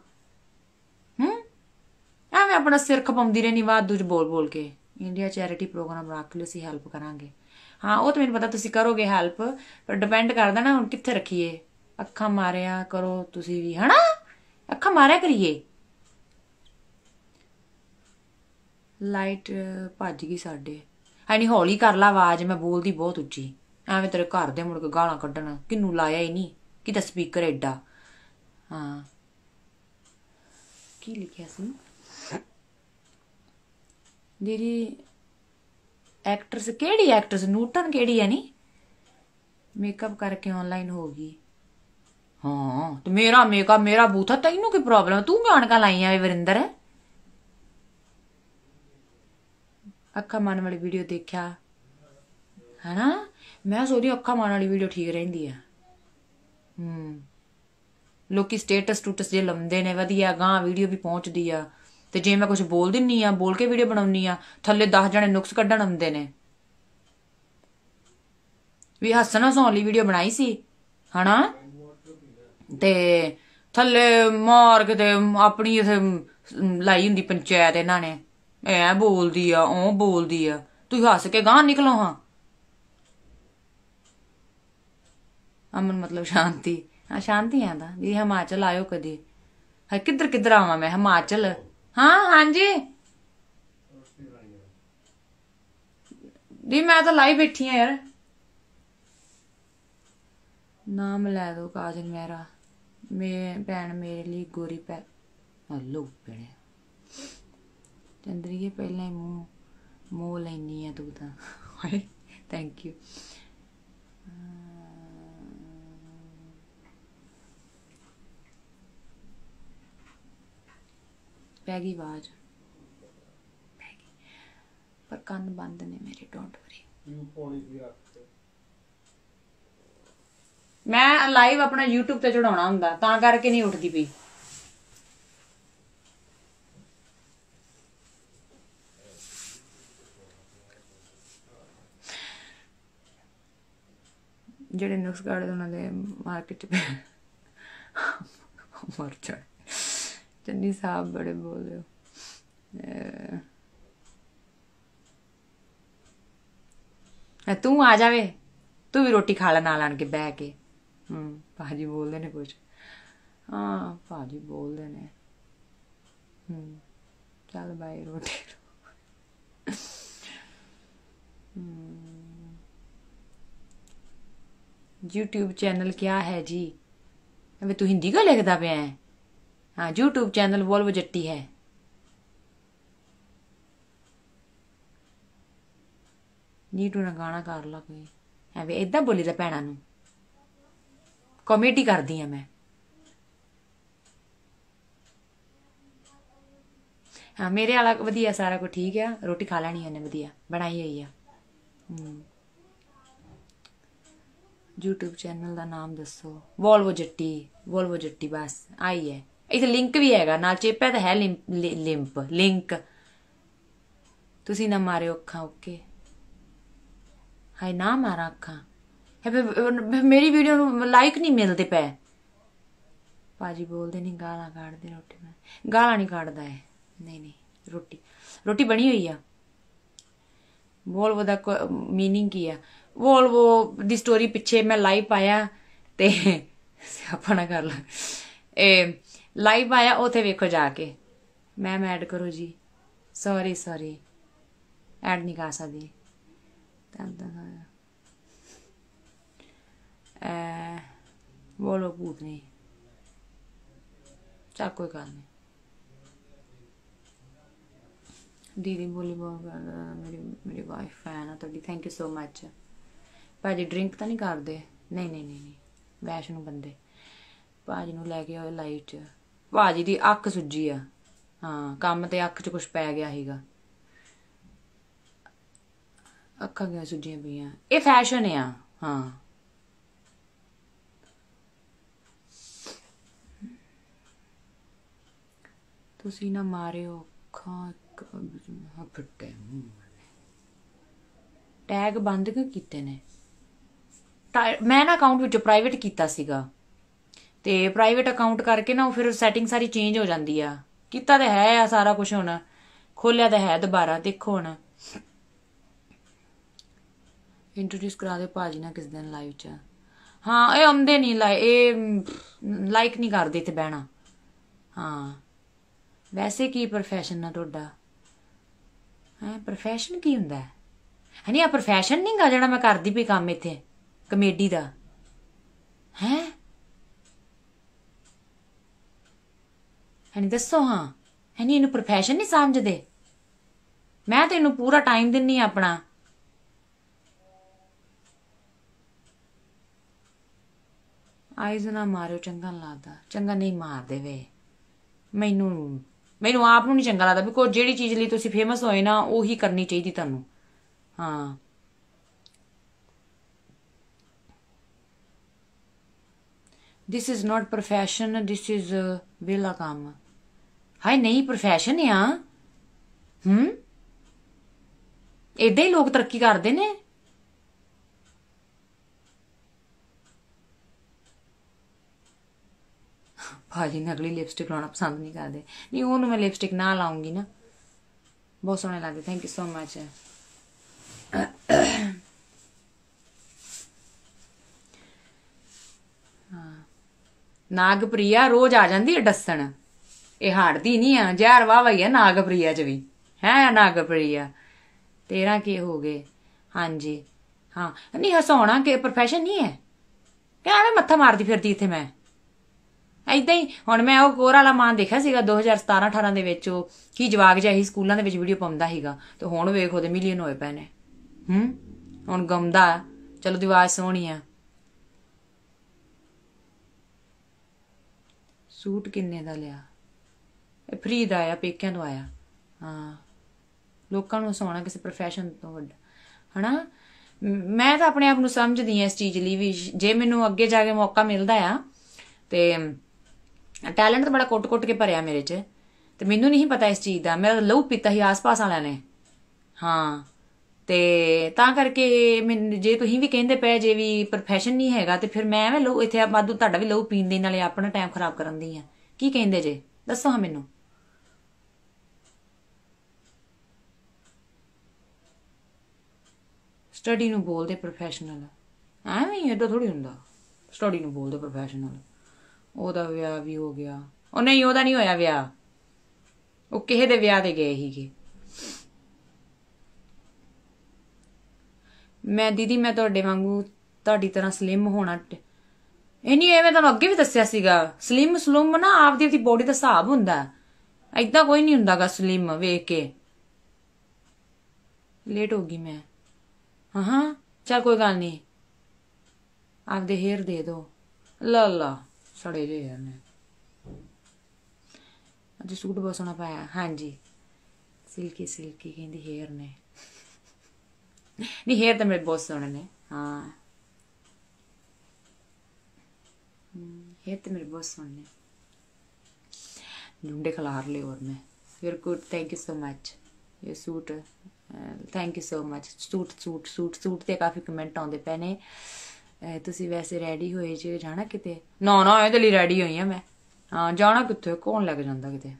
ਐਵੇਂ ਆਪਣਾ ਸਿਰ ਖਪਾਉਂਦੀ ਰਹਿਣੀ ਵਾਦੂ ਦੂਜ ਬੋਲ ਬੋਲ ਕੇ ਇੰਡੀਆ ਚੈਰਿਟੀ ਪ੍ਰੋਗਰਾਮ ਰੱਖ ਲਿਓ ਸੀ ਹੈਲਪ ਕਰਾਂਗੇ ਹਾਂ ਉਹ ਤਾਂ ਮੈਨੂੰ ਪਤਾ ਤੁਸੀਂ ਕਰੋਗੇ ਹੈਲਪ ਪਰ ਡਿਪੈਂਡ ਕਰਦਾ ਨਾ ਹੁਣ ਕਿੱਥੇ ਰੱਖੀਏ ਅੱਖਾਂ ਮਾਰਿਆ ਕਰੋ ਤੁਸੀਂ ਵੀ ਹਨਾ ਅੱਖਾਂ ਮਾਰਿਆ ਕਰੀਏ ਲਾਈਟ ਭੱਜ ਗਈ ਸਾਡੇ ਹਾਂ ਨਹੀਂ ਹੌਲੀ ਕਰ ਲਾ ਆਵਾਜ਼ ਮੈਂ ਬੋਲਦੀ ਬਹੁਤ ਉੱਚੀ ਐਵੇਂ ਤੇਰੇ ਘਰ ਦੇ ਮੁੜ ਕੇ ਗਾਲਾਂ ਕੱਢਣ ਕਿੰਨੂ ਲਾਇਆ ਹੀ ਨਹੀਂ ਕਿਤਾ ਸਪੀਕਰ ਐਡਾ ਹਾਂ ਕੀ ਲਿਖਿਆ ਸੀ ਜਿਹੜੀ ਐਕਟਰਸ ਕਿਹੜੀ ਐਕਟਰਸ ਨੂਟਨ ਕਿਹੜੀ ਹੈ ਨਹੀਂ ਮੇਕਅਪ ਕਰਕੇ ਆਨਲਾਈਨ ਹੋ ਗਈ ਹਾਂ ਤੇ ਮੇਰਾ ਮੇਕਅਪ ਮੇਰਾ ਬੂਥਾ ਤੈਨੂੰ ਕੀ ਪ੍ਰੋਬਲਮ ਤੂੰ ਕਿਉਂ ਅਣਕਾ ਲਾਈ ਆ ਵਰਿੰਦਰ ਅੱਖਾਂ ਮਾਰਨ ਵਾਲੀ ਵੀਡੀਓ ਦੇਖਿਆ ਹਨਾ ਮੈਂ ਸੋਚਦੀ ਅੱਖਾਂ ਮਾਰਨ ਵਾਲੀ ਵੀਡੀਓ ਠੀਕ ਰਹਿੰਦੀ ਆ ਹੂੰ ਲੋਕੀ ਸਟੇਟਸ ਟੂਟਸ ਜੇ ਲੰਮਦੇ ਨੇ ਵਧੀਆ ਗਾਂ ਵੀਡੀਓ ਵੀ ਪਹੁੰਚਦੀ ਆ ਤੇ ਜੇ ਮੈਂ ਕੁਝ ਬੋਲ ਦਿੰਨੀ ਆ ਬੋਲ ਕੇ ਵੀਡੀਓ ਬਣਾਉਣੀ ਆ ਥੱਲੇ 10 ਜਣੇ ਨੁਕਸ ਕੱਢਣ ਆਉਂਦੇ ਨੇ ਵੀ ਹੱਸਣਾ ਸੌਣ ਲਈ ਵੀਡੀਓ ਬਣਾਈ ਸੀ ਹਨਾ ਤੇ ਥੱਲੇ ਮਾਰ ਕੇ ਤੇ ਆਪਣੀ ਇਥੇ ਲਾਈ ਹੁੰਦੀ ਪੰਚਾਇਤ ਇਹਨਾਂ ਨੇ ਐ ਬੋਲਦੀ ਆ ਉਹ ਬੋਲਦੀ ਆ ਤੂੰ ਹੱਸ ਕੇ ਗਾਂ ਨਿਕਲੋ ਹਾਂ ਅਮਨ ਮਤਲਬ ਸ਼ਾਂਤੀ ਆ ਸ਼ਾਂਤੀ ਆਂਦਾ ਜੀ ਹਿਮਾਚਲ ਆਇਓ ਕਦੀ ਹੈ ਕਿੱਧਰ ਕਿੱਧਰ ਆਵਾਂ ਮੈਂ ਹਿਮਾਚਲ ਹਾਂ ਹਾਂਜੀ ਦੀ ਮੈਂ ਤਾਂ ਲਾਈ ਬੈਠੀ ਆ ਯਾਰ ਨਾਮ ਲੈ ਦੋ ਕਾਜਲ ਮੇਰਾ ਮੇ ਭੈਣ ਮੇਰੇ ਲਈ ਗੋਰੀ ਪੈ ਹਲੋ ਭੈਣੇ ਚੰਦਰੀਏ ਪਹਿਲਾਂ ਹੀ ਮੂੰਹ ਮੋਹ ਲੈਣੀ ਆ ਤੂੰ ਤਾਂ ਹਾਏ ਥੈਂਕ ਯੂ ਪੈ ਗਈ ਆਵਾਜ਼ ਪੈ ਗਈ ਪਰ ਕੰਨ ਬੰਦ ਨੇ ਮੇਰੇ ਡੋਂਟ ਵਰੀ ਮੈਂ ਲਾਈਵ ਆਪਣਾ YouTube ਤੇ ਚੜਾਉਣਾ ਹੁੰਦਾ ਤਾਂ ਕਰਕੇ ਨਹੀਂ ਉੱਠਦੀ ਪਈ ਜਿਹੜੇ ਨੁਕਸ ਗਾੜੇ ਉਹਨਾਂ ਦੇ ਮਾਰਕੀਟ ਤੇ ਮਰ ਚੜ੍ਹ ਚੰਨੀ ਸਾਹਿਬ ਬੜੇ ਹੋ ਅ ਤੂੰ ਆ ਜਾਵੇ ਤੂੰ ਵੀ ਰੋਟੀ ਖਾ ਲੈ ਨਾਲ ਆਣ ਕੇ ਬਹਿ ਕੇ ਹੂੰ ਭਾਜੀ ਬੋਲਦੇ ਨੇ ਕੁਝ ਹਾਂ ਭਾਜੀ ਬੋਲਦੇ ਨੇ ਹੂੰ ਚੱਲ ਬਾਈ ਰੋਟੀ YouTube ਚੈਨਲ ਕੀ ਹੈ ਜੀ ਵੇ ਤੂੰ ਹਿੰਦੀ ਗਾ ਲਿਖਦਾ ਪਿਆ ਹੈ हाँ YouTube ਚੈਨਲ वोल्व ਜੱਟੀ ਹੈ ਨੀਟੂ ਨਾ ਗਾਣਾ ਕਰ ਲਾ ਕੋਈ ਐਵੇਂ ਇਦਾਂ ਬੋਲੀ ਦਾ ਭੈਣਾਂ ਨੂੰ ਕਮੇਟੀ ਕਰਦੀ ਆ ਮੈਂ ਹਾਂ ਮੇਰੇ ਵਾਲਾ ਵਧੀਆ ਸਾਰਾ ਕੁਝ ਠੀਕ ਆ ਰੋਟੀ ਖਾ ਲੈਣੀ ਉਹਨੇ ਵਧੀਆ ਬਣਾਈ ਹੋਈ ਆ YouTube ਚੈਨਲ ਦਾ ਨਾਮ ਦੱਸੋ ਵੋਲਵੋ ਜੱਟੀ ਵੋਲਵੋ ਜੱਟੀ ਬਸ ਆਈ ਹੈ ਇਥੇ ਲਿੰਕ ਵੀ ਹੈਗਾ ਨਾਲ ਚੇਪਿਆ ਤਾਂ ਹੈ ਲਿੰਪ ਲਿੰਕ ਤੁਸੀਂ ਨਾ ਮਾਰਿਓ ਅੱਖਾਂ ਓਕੇ ਹਾਏ ਨਾ ਮਾਰਾ ਅੱਖਾਂ ਹੈ ਮੇਰੀ ਵੀਡੀਓ ਨੂੰ ਲਾਈਕ ਨਹੀਂ ਮਿਲਦੇ ਪਏ ਪਾਜੀ ਬੋਲਦੇ ਨਹੀਂ ਗਾਲਾਂ ਕੱਢਦੇ ਰੋਟੀ ਮੈਂ ਗਾਲਾਂ ਨਹੀਂ ਕੱਢਦਾ ਹੈ ਨਹੀਂ ਨਹੀਂ ਰੋਟੀ ਰੋਟੀ ਬਣੀ ਹੋਈ ਆ ਵੋਲਵੋ ਦਾ ਮੀਨਿੰਗ ਕੀ ਆ ਵੋਲਵੋ ਦੀ ਸਟੋਰੀ ਪਿੱਛੇ ਮੈਂ ਲਾਈਵ ਪਾਇਆ ਤੇ ਆਪਣਾ ਕਰ ਲਾ ਇਹ ਲਾਈਵ ਆਇਆ ਉਥੇ ਵੇਖੋ ਜਾ ਕੇ ਮੈਮ ਐਡ ਕਰੋ ਜੀ ਸੌਰੀ ਸੌਰੀ ਐਡ ਨਹੀਂ ਕਰ ਸਕਦੀ ਤਾਂ ਤਾਂ ਐ ਬੋਲੋ ਬੂਤ ਨਹੀਂ ਚਾ ਕੋਈ ਗੱਲ ਨਹੀਂ ਦੀਦੀ ਬੋਲੀ ਬੋਲ ਮੇਰੀ ਮੇਰੀ ਵਾਈਫ ਫੈਨ ਆ ਤੁਹਾਡੀ ਥੈਂਕ ਯੂ ਸੋ ਮੱਚ ਭਾਜੀ ਡਰਿੰਕ ਤਾਂ ਨਹੀਂ ਕਰਦੇ ਨਹੀਂ ਨਹੀਂ ਨਹੀਂ ਵੈਸ਼ ਨੂੰ ਬੰਦੇ ਭਾਜੀ ਨੂੰ ਲੈ ਕੇ ਆਓ ਲਾਈਟ 'ਚ ਭਾਜੀ ਦੀ ਅੱਖ ਸੁੱਜੀ ਆ ਹਾਂ ਕੰਮ ਤੇ ਅੱਖ 'ਚ ਕੁਝ ਪੈ ਗਿਆ ਹੈਗਾ ਅੱਖਾਂ ਗਿਆ ਸੁੱਜੀਆਂ ਪਈਆਂ ਇਹ ਫੈਸ਼ਨ ਆ ਹਾਂ ਤੁਸੀਂ ਨਾ ਮਾਰਿਓ ਅੱਖਾਂ ਇੱਕ ਫਟੇ ਟੈਗ ਬੰਦ ਕਿਉਂ ਕੀਤੇ ਨੇ ਮੈਂ ਨਾ ਅਕਾਊਂਟ ਵਿੱਚ ਪ੍ਰਾਈਵੇਟ ਕੀਤਾ ਸੀਗਾ ਤੇ ਪ੍ਰਾਈਵੇਟ ਅਕਾਊਂਟ ਕਰਕੇ ਨਾ ਉਹ ਫਿਰ ਸੈਟਿੰਗ ਸਾਰੀ ਚੇਂਜ ਹੋ ਜਾਂਦੀ ਆ ਕੀਤਾ ਤੇ ਹੈ ਆ ਸਾਰਾ ਕੁਝ ਹੁਣ ਖੋਲਿਆ ਤੇ ਹੈ ਦੁਬਾਰਾ ਦੇਖੋ ਹੁਣ ਇੰਟਰੋਡਿਊਸ ਕਰਾ ਦੇ ਭਾਜੀ ਨਾ ਕਿਸ ਦਿਨ ਲਾਈਵ 'ਚ ਹਾਂ ਇਹ ਆਉਂਦੇ ਨਹੀਂ ਲਾਈ ਇਹ ਲਾਈਕ ਨਹੀਂ ਕਰਦੇ ਤੇ ਬਹਿਣਾ ਹਾਂ ਵੈਸੇ ਕੀ profession ਨਾ ਤੁਹਾਡਾ ਹੈ profession ਕੀ ਹੁੰਦਾ ਹੈ ਨਹੀਂ ਆ profession ਨਹੀਂ ਗਾ ਜਿਹੜਾ ਮੈਂ ਕਰਦੀ ਵੀ ਕੰਮ ਇੱਥੇ ਕਮੇਡੀ ਦਾ ਹੈ ਹਣੀ ਦੱਸੋ ਹਾਂ ਹਣੀ ਇਹਨੂੰ ਪ੍ਰੋਫੈਸ਼ਨ ਨਹੀਂ ਸਮਝਦੇ ਮੈਂ ਤੈਨੂੰ ਪੂਰਾ ਟਾਈਮ ਦਿੰਨੀ ਆਪਣਾ ਆਈਜ਼ ਨਾ ਮਾਰਿਓ ਚੰਗਾ ਲੱਗਦਾ ਚੰਗਾ ਨਹੀਂ ਮਾਰਦੇ ਵੇ ਮੈਨੂੰ ਮੈਨੂੰ ਆਪ ਨੂੰ ਨਹੀਂ ਚੰਗਾ ਲੱਗਦਾ ਵੀ ਕੋਈ ਜਿਹੜੀ ਚੀਜ਼ ਲਈ ਤੁਸੀਂ ਫੇਮਸ ਹੋਏ ਨਾ ਉਹੀ ਕਰਨੀ ਚਾਹੀਦੀ ਤੁਹਾਨੂੰ ਹਾਂ this is not profession this is ਬੇਲਾ ਕੰਮ ਹਾਏ ਨਹੀਂ profession ਆ ਹੂੰ ਇਦਾਂ ਹੀ ਲੋਕ ਤਰੱਕੀ ਕਰਦੇ ਨੇ ਭਾਜੀ ਨੇ ਅਗਲੀ ਲਿਪਸਟਿਕ ਲਾਉਣਾ ਪਸੰਦ ਨਹੀਂ ਕਰਦੇ ਨਹੀਂ ਉਹਨੂੰ ਮੈਂ ਲਿਪਸਟਿਕ ਨਾ ਲਾਉਂਗੀ ਨਾ ਬਹੁਤ ਸੋਹਣੇ ਲੱਗਦੇ thank you so much Nagpriya ਰੋਜ਼ ਆ ਜਾਂਦੀ ਹੈ ਡੱਸਣ ਇਹ ਹਾਰਦੀ ਨਹੀਂ ਆ ਜ਼ਹਿਰ ਵਾਵਾ ਹੀ ਆ ਨਾਗਪ੍ਰਿਆ ਚ ਵੀ ਹੈ ਨਾਗਪ੍ਰਿਆ ਤੇਰਾ ਕੀ ਹੋ ਗਏ ਹਾਂਜੀ ਹਾਂ ਨਹੀਂ ਹਸਾਉਣਾ ਕਿ ਪ੍ਰੋਫੈਸ਼ਨ ਨਹੀਂ ਹੈ ਕਹਿੰਦਾ ਮੱਥਾ ਮਾਰਦੀ ਫਿਰਦੀ ਇੱਥੇ ਮੈਂ ਐਦਾਂ ਹੀ ਹੁਣ ਮੈਂ ਉਹ ਕੋਰ ਵਾਲਾ ਮਾਂ ਦੇਖਿਆ ਸੀਗਾ 2017 18 ਦੇ ਵਿੱਚ ਉਹ ਕੀ ਜਵਾਗ ਜਾਈ ਸਕੂਲਾਂ ਦੇ ਵਿੱਚ ਵੀਡੀਓ ਪਾਉਂਦਾ ਸੀਗਾ ਤੇ ਹੁਣ ਵੇਖ ਉਹਦੇ ਮਿਲੀਅਨ ਹੋਏ ਪਏ ਨੇ ਹੂੰ ਹੁਣ ਗਮਦਾ ਚਲੋ ਦੀ ਆਵਾਜ਼ ਸੋਹਣੀ ਆ ਸੂਟ ਕਿੰਨੇ ਦਾ ਲਿਆ ਫਰੀ ਦਾ ਆਇਆ ਪੇਕਿਆਂ ਤੋਂ ਆਇਆ ਹਾਂ ਲੋਕਾਂ ਨੂੰ ਸੋਣਾ ਕਿਸੇ profession ਤੋਂ ਵੱਡਾ ਹਨਾ ਮੈਂ ਤਾਂ ਆਪਣੇ ਆਪ ਨੂੰ ਸਮਝਦੀ ਆ ਇਸ ਚੀਜ਼ ਲਈ ਵੀ ਜੇ ਮੈਨੂੰ ਅੱਗੇ ਜਾ ਕੇ ਮੌਕਾ ਮਿਲਦਾ ਆ ਤੇ ਟੈਲੈਂਟ ਤਾਂ ਬੜਾ ਕੋਟ-ਕੋਟ ਕੇ ਭਰਿਆ ਮੇਰੇ 'ਚ ਤੇ ਮੈਨੂੰ ਨਹੀਂ ਪਤਾ ਇਸ ਚੀਜ਼ ਦਾ ਮੇਰਾ ਲਹੂ ਪੀਤਾ ਹੀ ਆਸ-ਪਾਸ ਵਾਲਿਆਂ ਨੇ ਹਾਂ ਤੇ ਤਾਂ ਕਰਕੇ ਜੇ ਤੁਸੀਂ ਵੀ ਕਹਿੰਦੇ ਪਏ ਜੇ ਵੀ profession ਨਹੀਂ ਹੈਗਾ ਤੇ ਫਿਰ ਮੈਂ ਐਵੇਂ ਲਹੂ ਇੱਥੇ ਆ ਮਾਦੂ ਤੁਹਾਡਾ ਵੀ ਲਹੂ ਪੀਣ ਦੇ ਨਾਲੇ ਆਪਣਾ ਟਾਈਮ ਖਰਾਬ ਕਰਨ ਦੀ ਆ ਕੀ ਕਹਿੰਦੇ ਜੇ ਦੱਸੋ ਹਾਂ ਮੈਨੂੰ ਸਟੱਡੀ ਨੂੰ ਬੋਲਦੇ ਪ੍ਰੋਫੈਸ਼ਨਲ ਐਵੇਂ ਹੀ ਐਡਾ ਥੋੜੀ ਹੁੰਦਾ ਸਟੱਡੀ ਨੂੰ ਬੋਲਦੇ ਪ੍ਰੋਫੈਸ਼ਨਲ ਉਹਦਾ ਵਿਆਹ ਵੀ ਹੋ ਗਿਆ ਉਹ ਨਹੀਂ ਉਹਦਾ ਨਹੀਂ ਹੋਇਆ ਵਿਆਹ ਉਹ ਕਿਸੇ ਦੇ ਵਿਆਹ ਦੇ ਗਏ ਹੀਗੇ ਮੈਂ ਦੀਦੀ ਮੈਂ ਤੁਹਾਡੇ ਵਾਂਗੂ ਤੁਹਾਡੀ ਤਰ੍ਹਾਂ ਸਲਿਮ ਹੋਣਾ ਇਹ ਨਹੀਂ ਐਵੇਂ ਤੁਹਾਨੂੰ ਅੱਗੇ ਵੀ ਦੱਸਿਆ ਸੀਗਾ ਸਲਿਮ ਸਲੂਮ ਨਾ ਆਪਦੀ ਆਪਦੀ ਬੋਡੀ ਦਾ ਹਿਸਾਬ ਹੁੰਦਾ ਐਦਾਂ ਕੋਈ ਨਹੀਂ ਹੁੰਦਾਗਾ ਸਲਿਮ ਵੇਖ ਕੇ ਲੇਟ ਹੋ ਗਈ ਮੈਂ ਹਾਂ ਚਲ ਕੋਈ ਗੱਲ ਨਹੀਂ ਆਪਦੇ ਹੇਰ ਦੇ ਦੋ ਲਾ ਲਾ ਸੜੇ ਜੇ ਹਨ ਨੇ ਅੱਜ ਸੂਟ ਬਹੁਤ ਸੋਹਣਾ ਪਾਇਆ ਹਾਂਜੀ ਸਿਲਕੀ ਸਿਲਕੀ ਕਹਿੰਦੀ ਹੇਰ ਨੇ ਨਹੀਂ ਹੇਰ ਤਾਂ ਮੇਰੇ ਬਹੁਤ ਸੋਹਣੇ ਨੇ ਹਾਂ ਹੇਰ ਤਾਂ ਮੇਰੇ ਬਹੁਤ ਸੋਹਣੇ ਨੇ ਲੁੰਡੇ ਖਲਾਰ ਲਏ ਹੋਰ ਮੈਂ ਫਿਰ good thank you so much ਇਹ suit thank you so much suit suit suit suit ਤੇ ਕਾਫੀ ਕਮੈਂਟ ਆਉਂਦੇ ਪਏ ਨੇ ਤੁਸੀਂ ਵੈਸੇ ਰੈਡੀ ਹੋਏ ਜੇ ਜਾਣਾ ਕਿਤੇ ਨਾ ਨਾ ਇਹਦੇ ਲਈ ਰੈਡੀ ਹੋਈ ਆ ਮੈਂ ਹਾਂ ਜਾਣਾ ਕਿੱਥੇ ਕੌਣ ਲੱਗ ਜਾਂਦਾ ਕਿਤੇ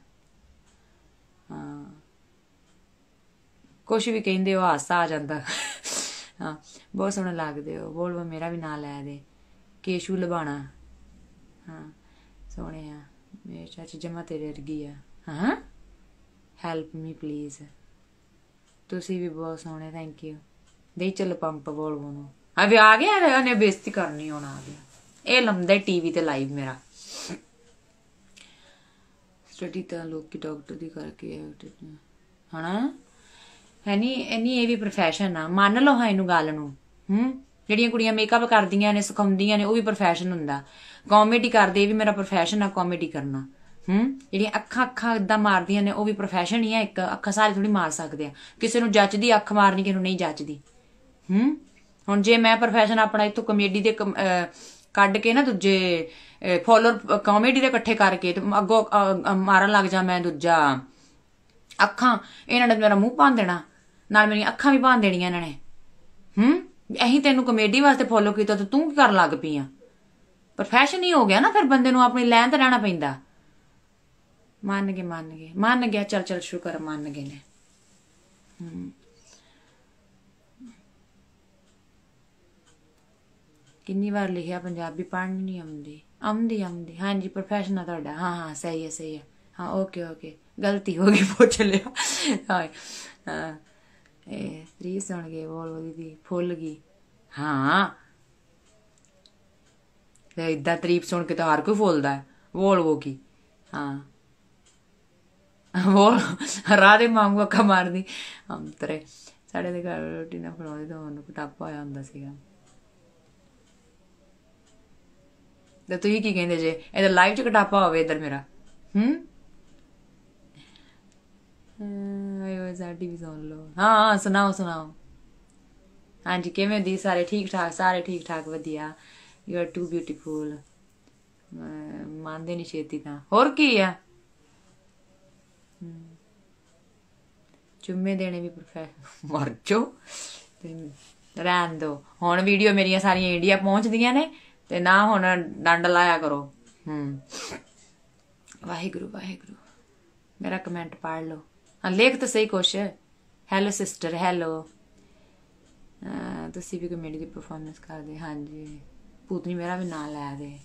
ਹਾਂ ਕੁਛ ਵੀ ਕਹਿੰਦੇ ਹੋ ਹਾਸਾ ਆ ਜਾਂਦਾ ਹਾਂ ਬਹੁਤ ਸੋਹਣਾ ਲੱਗਦੇ ਹੋ ਬੋਲ ਬੋ ਮੇਰਾ ਵੀ ਨਾਂ ਲੈ ਦੇ ਕੇਸ਼ੂ ਲਬਾਣਾ ਹਾਂ ਸੋਹਣੇ ਆ ਮੇਰੇ ਚਾਚੇ ਜਮਾ ਤੇਰੇ ਰਗੀ ਆ ਹਾਂ ਹੈਲਪ ਮੀ ਪਲੀਜ਼ ਤੁਸੀਂ ਵੀ ਬਹੁਤ ਸੋਹਣੇ ਥੈਂਕ ਯੂ ਦੇ ਚੱਲ ਪੰਪ ਬੋਲਵੋ ਨੂੰ ਆ ਵੀ ਆ ਗਿਆ ਇਹਨੇ ਬੇਇੱਜ਼ਤੀ ਕਰਨੀ ਹੋਣਾ ਆ ਗਿਆ ਇਹ ਲੰਮਦਾ ਟੀਵੀ ਤੇ ਲਾਈਵ ਮੇਰਾ ਸਟੱਡੀ ਤਾਂ ਲੋਕੀ ਡਾਕਟਰ ਦੀ ਕਰਕੇ ਹਣਾ ਹੈ ਨਹੀਂ ਇਨੀ ਇਹ ਵੀ profession ਆ ਮੰਨ ਲਓ ਹਾਂ ਇਹਨੂੰ ਗੱਲ ਨੂੰ ਹੂੰ ਜਿਹੜੀਆਂ ਕੁੜੀਆਂ ਮੇਕਅਪ ਕਰਦੀਆਂ ਨੇ ਸਿਖਾਉਂਦੀਆਂ ਨੇ ਉਹ ਵੀ profession ਹੁੰਦਾ ਕਾਮੇਡੀ ਕਰਦੇ ਇਹ ਵੀ ਮੇਰਾ profession ਆ ਕਾਮੇਡੀ ਕਰਨਾ ਹੂੰ ਜਿਹੜੀਆਂ ਅੱਖਾਂ ਅੱਖਾਂ ਦਾ ਮਾਰਦੀਆਂ ਨੇ ਉਹ ਵੀ profession ਹੀ ਹੈ ਇੱਕ ਅੱਖਾਂ ਸਾਰੇ ਥੋੜੀ ਮਾਰ ਸਕਦੇ ਆ ਕਿਸੇ ਨੂੰ ਜੱਜਦੀ ਅੱਖ ਮਾਰਨੀ ਕਿਸੇ ਨੂੰ ਨਹੀਂ ਜੱਜਦੀ ਹੂੰ ਹੁਣ ਜੇ ਮੈਂ profession ਆਪਣਾ ਇਤੋਂ ਕਮੇਡੀ ਦੇ ਕੱਢ ਕੇ ਨਾ ਦੂਜੇ ਫੋਲੋਅਰ ਕਮੇਡੀ ਦੇ ਇਕੱਠੇ ਕਰਕੇ ਤੇ ਅੱਗੋਂ ਮਾਰਨ ਲੱਗ ਜਾ ਮੈਂ ਦੂਜਾ ਅੱਖਾਂ ਇਹਨਾਂ ਨੇ ਮੇਰਾ ਮੂੰਹ ਪਾਣ ਦੇਣਾ ਨਾਲ ਮੇਰੀਆਂ ਅੱਖਾਂ ਵੀ ਪਾਣ ਦੇਣੀਆਂ ਇਹਨਾਂ ਨੇ ਹੂੰ ਅਹੀਂ ਤੈਨੂੰ ਕਮੇਡੀ ਵਾਸਤੇ ਫੋਲੋ ਕੀਤਾ ਤੇ ਤੂੰ ਕੀ ਕਰਨ ਲੱਗ ਪਈ ਆ ਪ੍ਰੋਫੈਸ਼ਨ ਹੀ ਹੋ ਗਿਆ ਨਾ ਫਿਰ ਬੰਦੇ ਨੂੰ ਆਪਣੀ ਲੈਂਥ ਤੇ ਰਹਿਣਾ ਪੈਂਦਾ ਮੰਨ ਗਏ ਮੰਨ ਗਏ ਮੰਨ ਗਿਆ ਚਲ ਚਲ ਸ਼ੁਕਰ ਮੰਨ ਗਏ ਨੇ ਕਿੰਨੀ ਵਾਰ ਲਿਖਿਆ ਪੰਜਾਬੀ ਪੜ੍ਹਨੀ ਨਹੀਂ ਆਉਂਦੀ ਆਉਂਦੀ ਆਉਂਦੀ ਹਾਂਜੀ ਪ੍ਰੋਫੈਸ਼ਨਲ ਤੁਹਾਡਾ ਹਾਂ ਹਾਂ ਸਹੀ ਹੈ ਸਹੀ ਹੈ ਹਾਂ ਓਕੇ ਓਕੇ ਗਲਤੀ ਹੋ ਗਈ ਪੁੱਛ ਲਿਆ ਹਾਂ ਇਹ ਸਤਰੀ ਸੁਣ ਗਏ ਬੋਲ ਬੋਲੀ ਦੀ ਫੁੱਲ ਗਈ ਹਾਂ ਤੇ ਇਦਾਂ ਤਰੀਫ ਸੁਣ ਕੇ ਤਾਂ ਹਰ ਕੋਈ ਫੁੱਲਦਾ ਹੈ ਬੋਲ ਵੋ ਕੀ ਹਾਂ ਹੋਰ ਰਾਹ ਦੇ ਮੰਗੂ ਅੱਖਾਂ ਮਾਰਦੀ ਅੰਤਰੇ ਸਾਡੇ ਦੇ ਘਰ ਰੋਟੀ ਨਾ ਫੜਾਉਂਦੇ ਤਾਂ ਉਹਨੂੰ ਪਟਾਪਾ ਆਇਆ ਹੁੰਦਾ ਸੀਗਾ ਤੇ ਤੁਸੀਂ ਕੀ ਕਹਿੰਦੇ ਜੇ ਇਹਦਾ ਲਾਈਵ ਚ ਕਟਾਪਾ ਹੋਵੇ ਇਧਰ ਮੇਰਾ ਹੂੰ ਆਈਓਐਸ ਆਰਟੀ ਵੀ ਸੁਣ ਲੋ ਹਾਂ ਹਾਂ ਸੁਣਾਓ ਸੁਣਾਓ ਹਾਂਜੀ ਕਿਵੇਂ ਦੀ ਸਾਰੇ ਠੀਕ ਠਾਕ ਸਾਰੇ ਠੀਕ ਠਾਕ ਵਧੀਆ ਯੂ ਆਰ ਟੂ ਬਿਊਟੀਫੁਲ ਮੰਨਦੇ ਨਹੀਂ ਛੇਤੀ ਤਾਂ ਹੋਰ ਕੀ ਆ ਚੁੰਮੇ ਦੇਣੇ ਵੀ ਮਰ ਜੋ ਰਹਿਣ ਦੋ ਹੁਣ ਵੀਡੀਓ ਮੇਰੀਆਂ ਸਾਰੀਆਂ ਇੰਡੀਆ ਪਹੁੰਚਦੀਆਂ ਨੇ ਤੇ ਨਾ ਹੁਣ ਡੰਡ ਲਾਇਆ ਕਰੋ ਹੂੰ ਵਾਹਿਗੁਰੂ ਵਾਹਿਗੁਰੂ ਮੇਰਾ ਕਮੈਂਟ ਪੜ ਲਓ ਹਾਂ ਲੇਖ ਤਾਂ ਸਹੀ ਕੁਛ ਹੈਲੋ ਸਿਸਟਰ ਹੈਲੋ ਤੁਸੀਂ ਵੀ ਕਮੇਡੀ ਦੀ ਪਰਫਾਰਮੈਂਸ ਕਰਦੇ ਹਾਂਜੀ ਪੂਤਨੀ ਮੇਰਾ ਵੀ ਨਾਮ ਲਾਇਆ ਦੇ